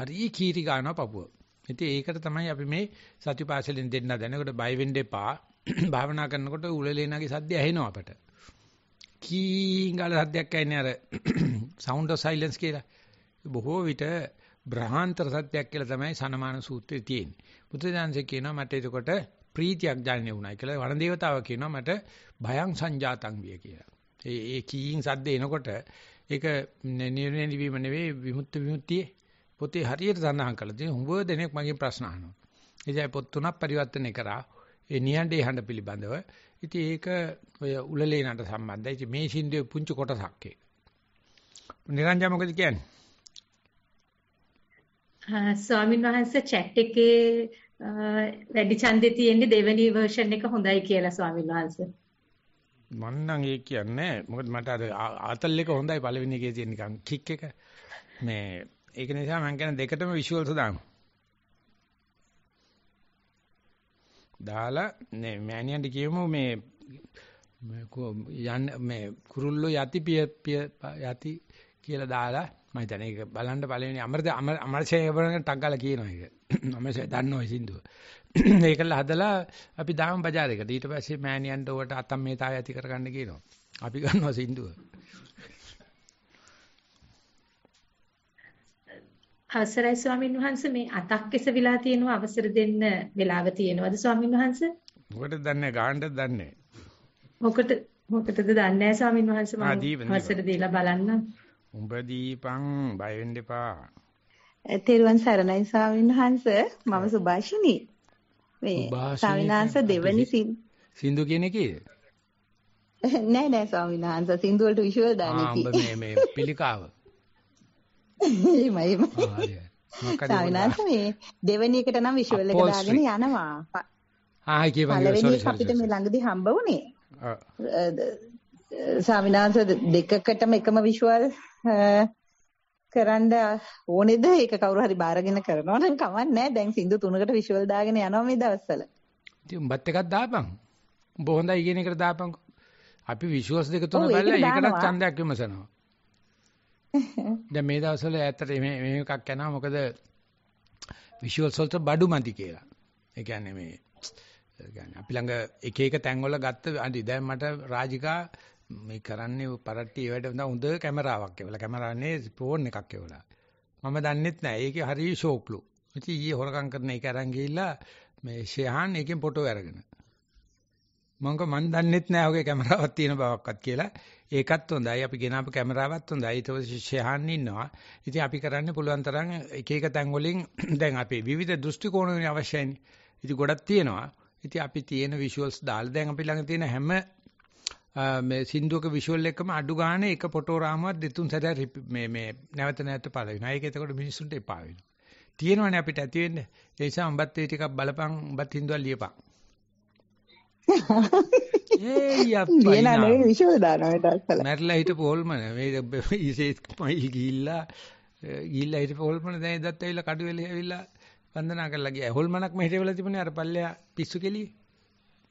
හරි කීරි ගන්නවා පපුව. ඉතින් ඒකට තමයි අපි මේ සතිපාසලෙන් දෙන්න දැනකොට බය වෙන්න එපා. භාවනා කරනකොට උලලේනගේ සද්ද ඇහෙනවා අපට. කීංගල සද්දයක් ඇන්නේ අර sound of silence කියලා. බොහෝ විට බ්‍රහාන්තර සද්දයක් කියලා තමයි සනමාන සූත්‍රයේ තියෙන්නේ. බුදුදහමසේ කියනවා මට එතකොට ප්‍රීතියක් දැනෙන්නේ වුණයි කියලා වන දේවතාව කියනවා මට භයං සංජාතං විය කියලා. ඒ ඒ කීයින් සද්ද එනකොට ඒක නිර්ණය වීම නෙවෙයි විමුක්ති විමුක්තිය පොතේ හරියට සඳහන් කළා. ඉතින් හුඟ දෙනෙක් මගෙන් ප්‍රශ්න අහනවා. එදැයි පොත් තුනක් පරිවර්තනය කරා. ඒ නිහඬේ හඬ පිළිබඳව. ඉතින් ඒක ඔය උලලේනට සම්බන්ධයි. ඉතින් මේ සින්දුවේ පුංචි කොටසක් ඒක. නිරංජා මොකද කියන්නේ? ස්වාමින් වහන්සේ chat එකේ වැඩි ඡන්දේ තියෙන්නේ දෙවෙනි version එක හොඳයි කියලා ස්වාමීන් වහන්සේ. මම නම් ඒක කියන්නේ මොකද මට අර ආතල් එක හොඳයි පළවෙනි එකේ තියෙන නිකන් කික් එක. මේ ඒක නිසා මම කියන්නේ දෙකටම visuals දානවා. දාලා මේ මෑනියන්ට කියමු මේ යන්න මේ කුරුල්ලෝ යති පිය පිය යති කියලා දාලා මම දැන් ඒක බලන්න පළවෙනි අමරද අමරසේ වරණ ටග් ගාලා කියනවා ඒක. මම දන්නවා ඒ සින්දුව. ඒකල හදලා අපි දාම බજાર එකට. ඊට පස්සේ මෑණියන්ට උවට අතම් මේ තාය ඇති කරගන්න කියනවා. අපි ගන්නවා සින්දුව. අවසරයි ස්වාමීන් වහන්සේ මේ අතක් කෙස විලා තියෙනව අවසර දෙන්න වෙලාව තියෙනවද ස්වාමීන් වහන්සේ? මොකටද දන්නේ ගානටද දන්නේ. මොකට මොකටද දන්නේ නැහැ ස්වාමීන් වහන්සේ මම අවසර දීලා බලන්න. උඹ දීපන් බය වෙන්න එපා. තෙරුවන් සරණයි ස්වාමීන් වහන්ස මම සුභාෂිනී. මේ ස්වාමිනාංශ දෙවනි සින්දු කියන එකේ නෑ නෑ ස්වාමිනාංශ සින්දු වලට විෂුවල් දාන්නේ කි. මේ මේ පිළිකාව. එයිමයි. ස්වාමිනාංශ මේ දෙවනි එකට නම් විෂුවල් එක දාගෙන යනවා. ආයි කියපන්. පළවෙනි අපිට මේ ළඟදී හම්බ වුණේ. ස්වාමිනාංශ දෙකකටම එකම විෂුවල් කරන්න ඕනේද? ඒක කවුරු හරි බාරගෙන කරනවා නම් කමක් නැහැ. දැන් සින්දු තුනකට විෂුවල් දාගෙන යනවා මේ දවස්වල. ඉතින් උඹත් එකක් දාපන්. උඹ හොඳයි කියන එකට දාපන්කො. අපි විෂුවල්ස් දෙක තුන බලලා ඒකටත් ඡන්දයක් විමසනවා. දැන් මේ දවස්වල ඇත්තට මේ මේ එකක් යනවා මොකද විෂුවල්ස් වලට බඩු මදි කියලා. ඒ කියන්නේ මේ කියන්නේ අපි ළඟ එක එක තැන්වල ගත්ත අඩි දැන් මට රාජිකා මේ කරන්නේ පරට්ටිය වැඩ හොඳ හොඳ කැමරාවක් එවලා කැමරානේ ෆෝන් එකක් එවලා මම දන්නෙත් නෑ ඒකේ හරිය ෂෝක්ලු ඉතින් ඊයේ හොරකම් කරන එක අරන් ගිහිල්ලා මේ ෂෙහාන් එකෙන් ෆොටෝ අරගෙන මම මන් දන්නෙත් නෑ ඔගේ කැමරාවක් තියෙන බවක්වත් කියලා ඒකත් හොඳයි අපි ගෙනාපු කැමරාවත් හොඳයි ඊට පස්සේ ෂෙහාන් ඉන්නවා ඉතින් අපි කරන්නේ පුළුවන් තරම් එක එක තැන් වලින් දැන් අපේ විවිධ දෘෂ්ටි කෝණ වලින් අවශ්‍යයිනේ ඉතින් ගොඩක් තියෙනවා ඉතින් අපි තියෙන visuals දාලා දැන් අපි ළඟ තියෙන හැම මේ සින්දුවක විෂුවල් එකම අඩු ගන්න එක ෆොටෝග්‍රාමුවක් දෙතුන් සැරයක් මේ මේ නැවත නැවත පළ වෙනවා. ඒක එතකොට මිනිස්සුන්ට එපා වෙනවා. තියෙනවනේ අපිට ඇති වෙන්නේ. ඒ නිසා උඹත් ඒ ටිකක් බලපන් උඹත් හින්දුවක් ලියපන්. ඒ යප්පයි. නෑ විෂුවල් දානවා ඒකත්. මැරිලා හිටපු හොල්මන මේ ඉසේත් මයිල් ගිහිල්ලා ගිහිල්ලා හිටපු හොල්මන දැන් එදත් ඇවිල්ලා කඩුවෙලේ ඇවිල්ලා වන්දනා කරලා ගියා. හොල්මනක් මෙහෙට වෙලා තිබුණේ අර පල්ලෙයා පිස්සු කෙලියේ.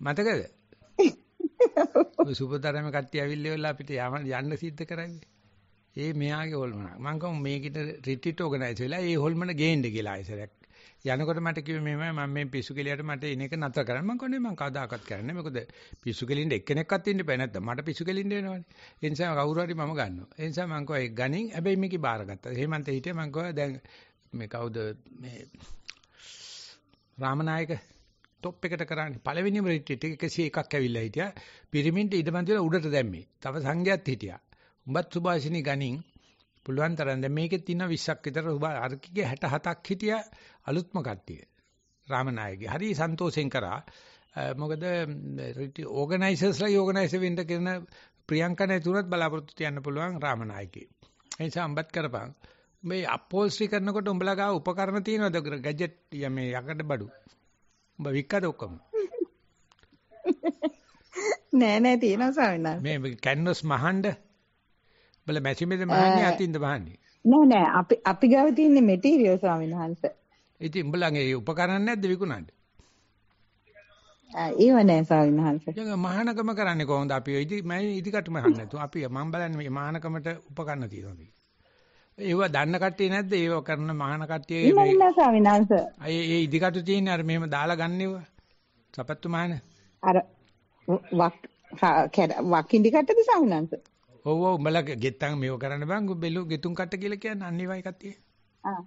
මතකද? ඔය සුපතරම කට්ටිය ඇවිල්ලා වෙලා අපිට යන්න සිද්ධ කරන්නේ. ඒ මෙයාගේ හොල්මන. මං කව මේකිට රිට්‍රීට් ඕගනයිස් වෙලා ඒ හොල්මන ගේන්න කියලා ආයසරයක්. යනකොට මට කිව්වේ මෙහෙමයි මම මේ පිස්සු කෙලියට මට එන එක නතර කරන්න මං කියන්නේ මං කවදාකවත් කරන්නේ මොකද පිස්සු කෙලින්ට එක්කෙනෙක්වත් ඉන්න බෑ නැත්තම් මට පිස්සු කෙලින්ට වෙනවනේ. ඒ නිසා කවුරු හරි මම ගන්නවා. ඒ නිසා මං කව ඒක ගනින් හැබැයි මේකේ බාරගත්තා. හේමන්ත හිටියේ මං කව දැන් මේ කවුද මේ රාමනායක টොප් එකට කරන්නේ පළවෙනිම රිට්‍රීට් එක 101ක් ඇවිල්ලා හිටියා. පිරමිඩ් ඉදමන් දාලා උඩට දැම්මේ. තව සංඝයාත් හිටියා. උඹත් සුභාෂිනී ගණින් පුළුවන් තරම් දැන් මේකේ තියෙන 20ක් විතර සුභා අර්කිගේ 67ක් හිටියා අලුත්ම කට්ටිය. රාමනායකගේ හරි සන්තෝෂෙන් කරා. මොකද ඕගනයිසර්ස්ලා ඕගනයිසර් වෙන්න කියන ප්‍රියංකා නැතුණත් බලාපොරොත්තු තියන්න පුළුවන් රාමනායකේ. ඒ නිසා අම්බත් කරපන්. මේ අපෝල්ස්ට්‍රි කරනකොට උඹලා ගාව උපකරණ තියෙනවද ගැජට් මේ යකඩ බඩු? උඹ වික්කද ඔක්කොම? නෑ නෑ තියෙනවා ස්වාමීනා. මේ කැන්වස් මහන්ඩ බල මැෂිමෙද මහන්නේ අතින්ද මහන්නේ. නෑ නෑ අපි අපි ගාව තියෙන මෙටීරියල් ස්වාමීනාංශ. ඉතින් උඹලගේ උපකරණ නැද්ද විකුණන්න? ඒව නෑ ස්වාමීනාංශ. යක මහානකම කරන්නේ කොහොමද අපි? ඉතින් මම ඉදිකටම අහන්නේ නැතු. අපි මම බලන්නේ මේ මහානකමට උපකරණ තියෙනවද කියලා. ඒව දන්න කට්ටිය නැද්ද? ඒව කරන මහාන කට්ටිය මේ නෑ ස්වාමිනාංශ. අය ඒ ඉදිකටු තියෙන්නේ අර මෙහෙම දාලා ගන්නව. සපත්තු මහාන. අර වක් වකින්දි කට්ටද ස්වාමිනාංශ? ඔව් ඔව් උඹලා ගෙත්තන් මේව කරන්න බං බෙලු ගෙතුන් කට්ට කියලා කියන්නේ අන්නේවයි කට්ටිය. ආ.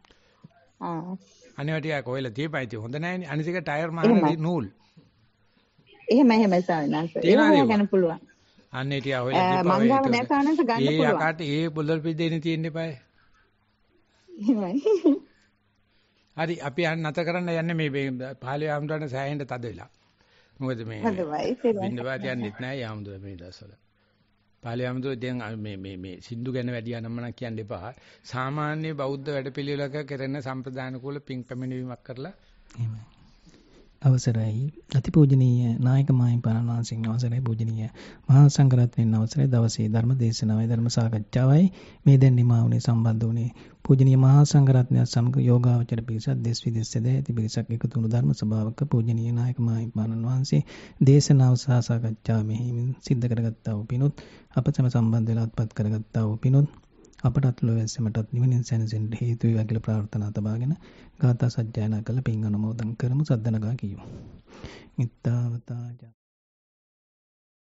ආ. අනේවා ටික කොහෙලා තියපයි තිය හොඳ නෑනේ. අනිසික ටයර් මහාන නූල්. එහෙම එහෙම ස්වාමිනාංශ. ඒක ගන්න පුළුවන්. අන්නේ ටික ඔය මං ගාව නැසානස ගන්න පුළුවන්. ඒ යකාට ඒ පොළල් පිට දෙන්නේ තියෙන්න eBay. එහෙමයි. හරි අපි අර නැත කරන්න යන්නේ මේ පහලේ ආම්දුරන්න සෑහෙන්න තද වෙලා. මොකද මේ බින්දපාත යන්නෙත් නෑ ආම්දුර මේ දවස්වල. පහලේ ආම්දුර දැන් මේ මේ මේ සින්දු ගැන වැඩි යනම නම් කියන්න එපා. සාමාන්‍ය බෞද්ධ වැඩපිළිවෙලක කරන සම්ප්‍රදාන කුල පිං පැමිණීමක් කරලා එහෙමයි. අවසරයි අතිපූජනීය නායක මාහිමිපාණන් වහන්සේගේ අවසරයි පූජනීය මහා සංඝරත්නයන් අවසරයි දවසේ ධර්ම දේශනාවයි ධර්ම සාකච්ඡාවයි මේ දැන් නිමා වුණේ සම්බන්ධ වුණේ පූජනීය මහා සංඝරත්නය සමග යෝගාවචර පිරිසක් දෙස් විදෙස් සැදැ ඇති පිරිසක් එකතු වුණු ධර්ම සභාවක පූජනීය නායක මාහිමිපාණන් වහන්සේ දේශනාව සහ සාකච්ඡාව මෙහිමින් සිද්ධ කරගත්තා වූ පිණුත් අප සම සම්බන්ධ වෙලා අත්පත් කරගත්තා වූ පිණුත් අපටත් ලොවැස්සමටත් නිවනින් සැනසෙන්ට හේතුයි වැගිල ප්‍රාර්ථනා තබාගෙන ගාථ සජ්්‍යයනා කළ පින් අනමෝදන් කරමු සද්ධනගා කියීම. ඉත්තාවතාජා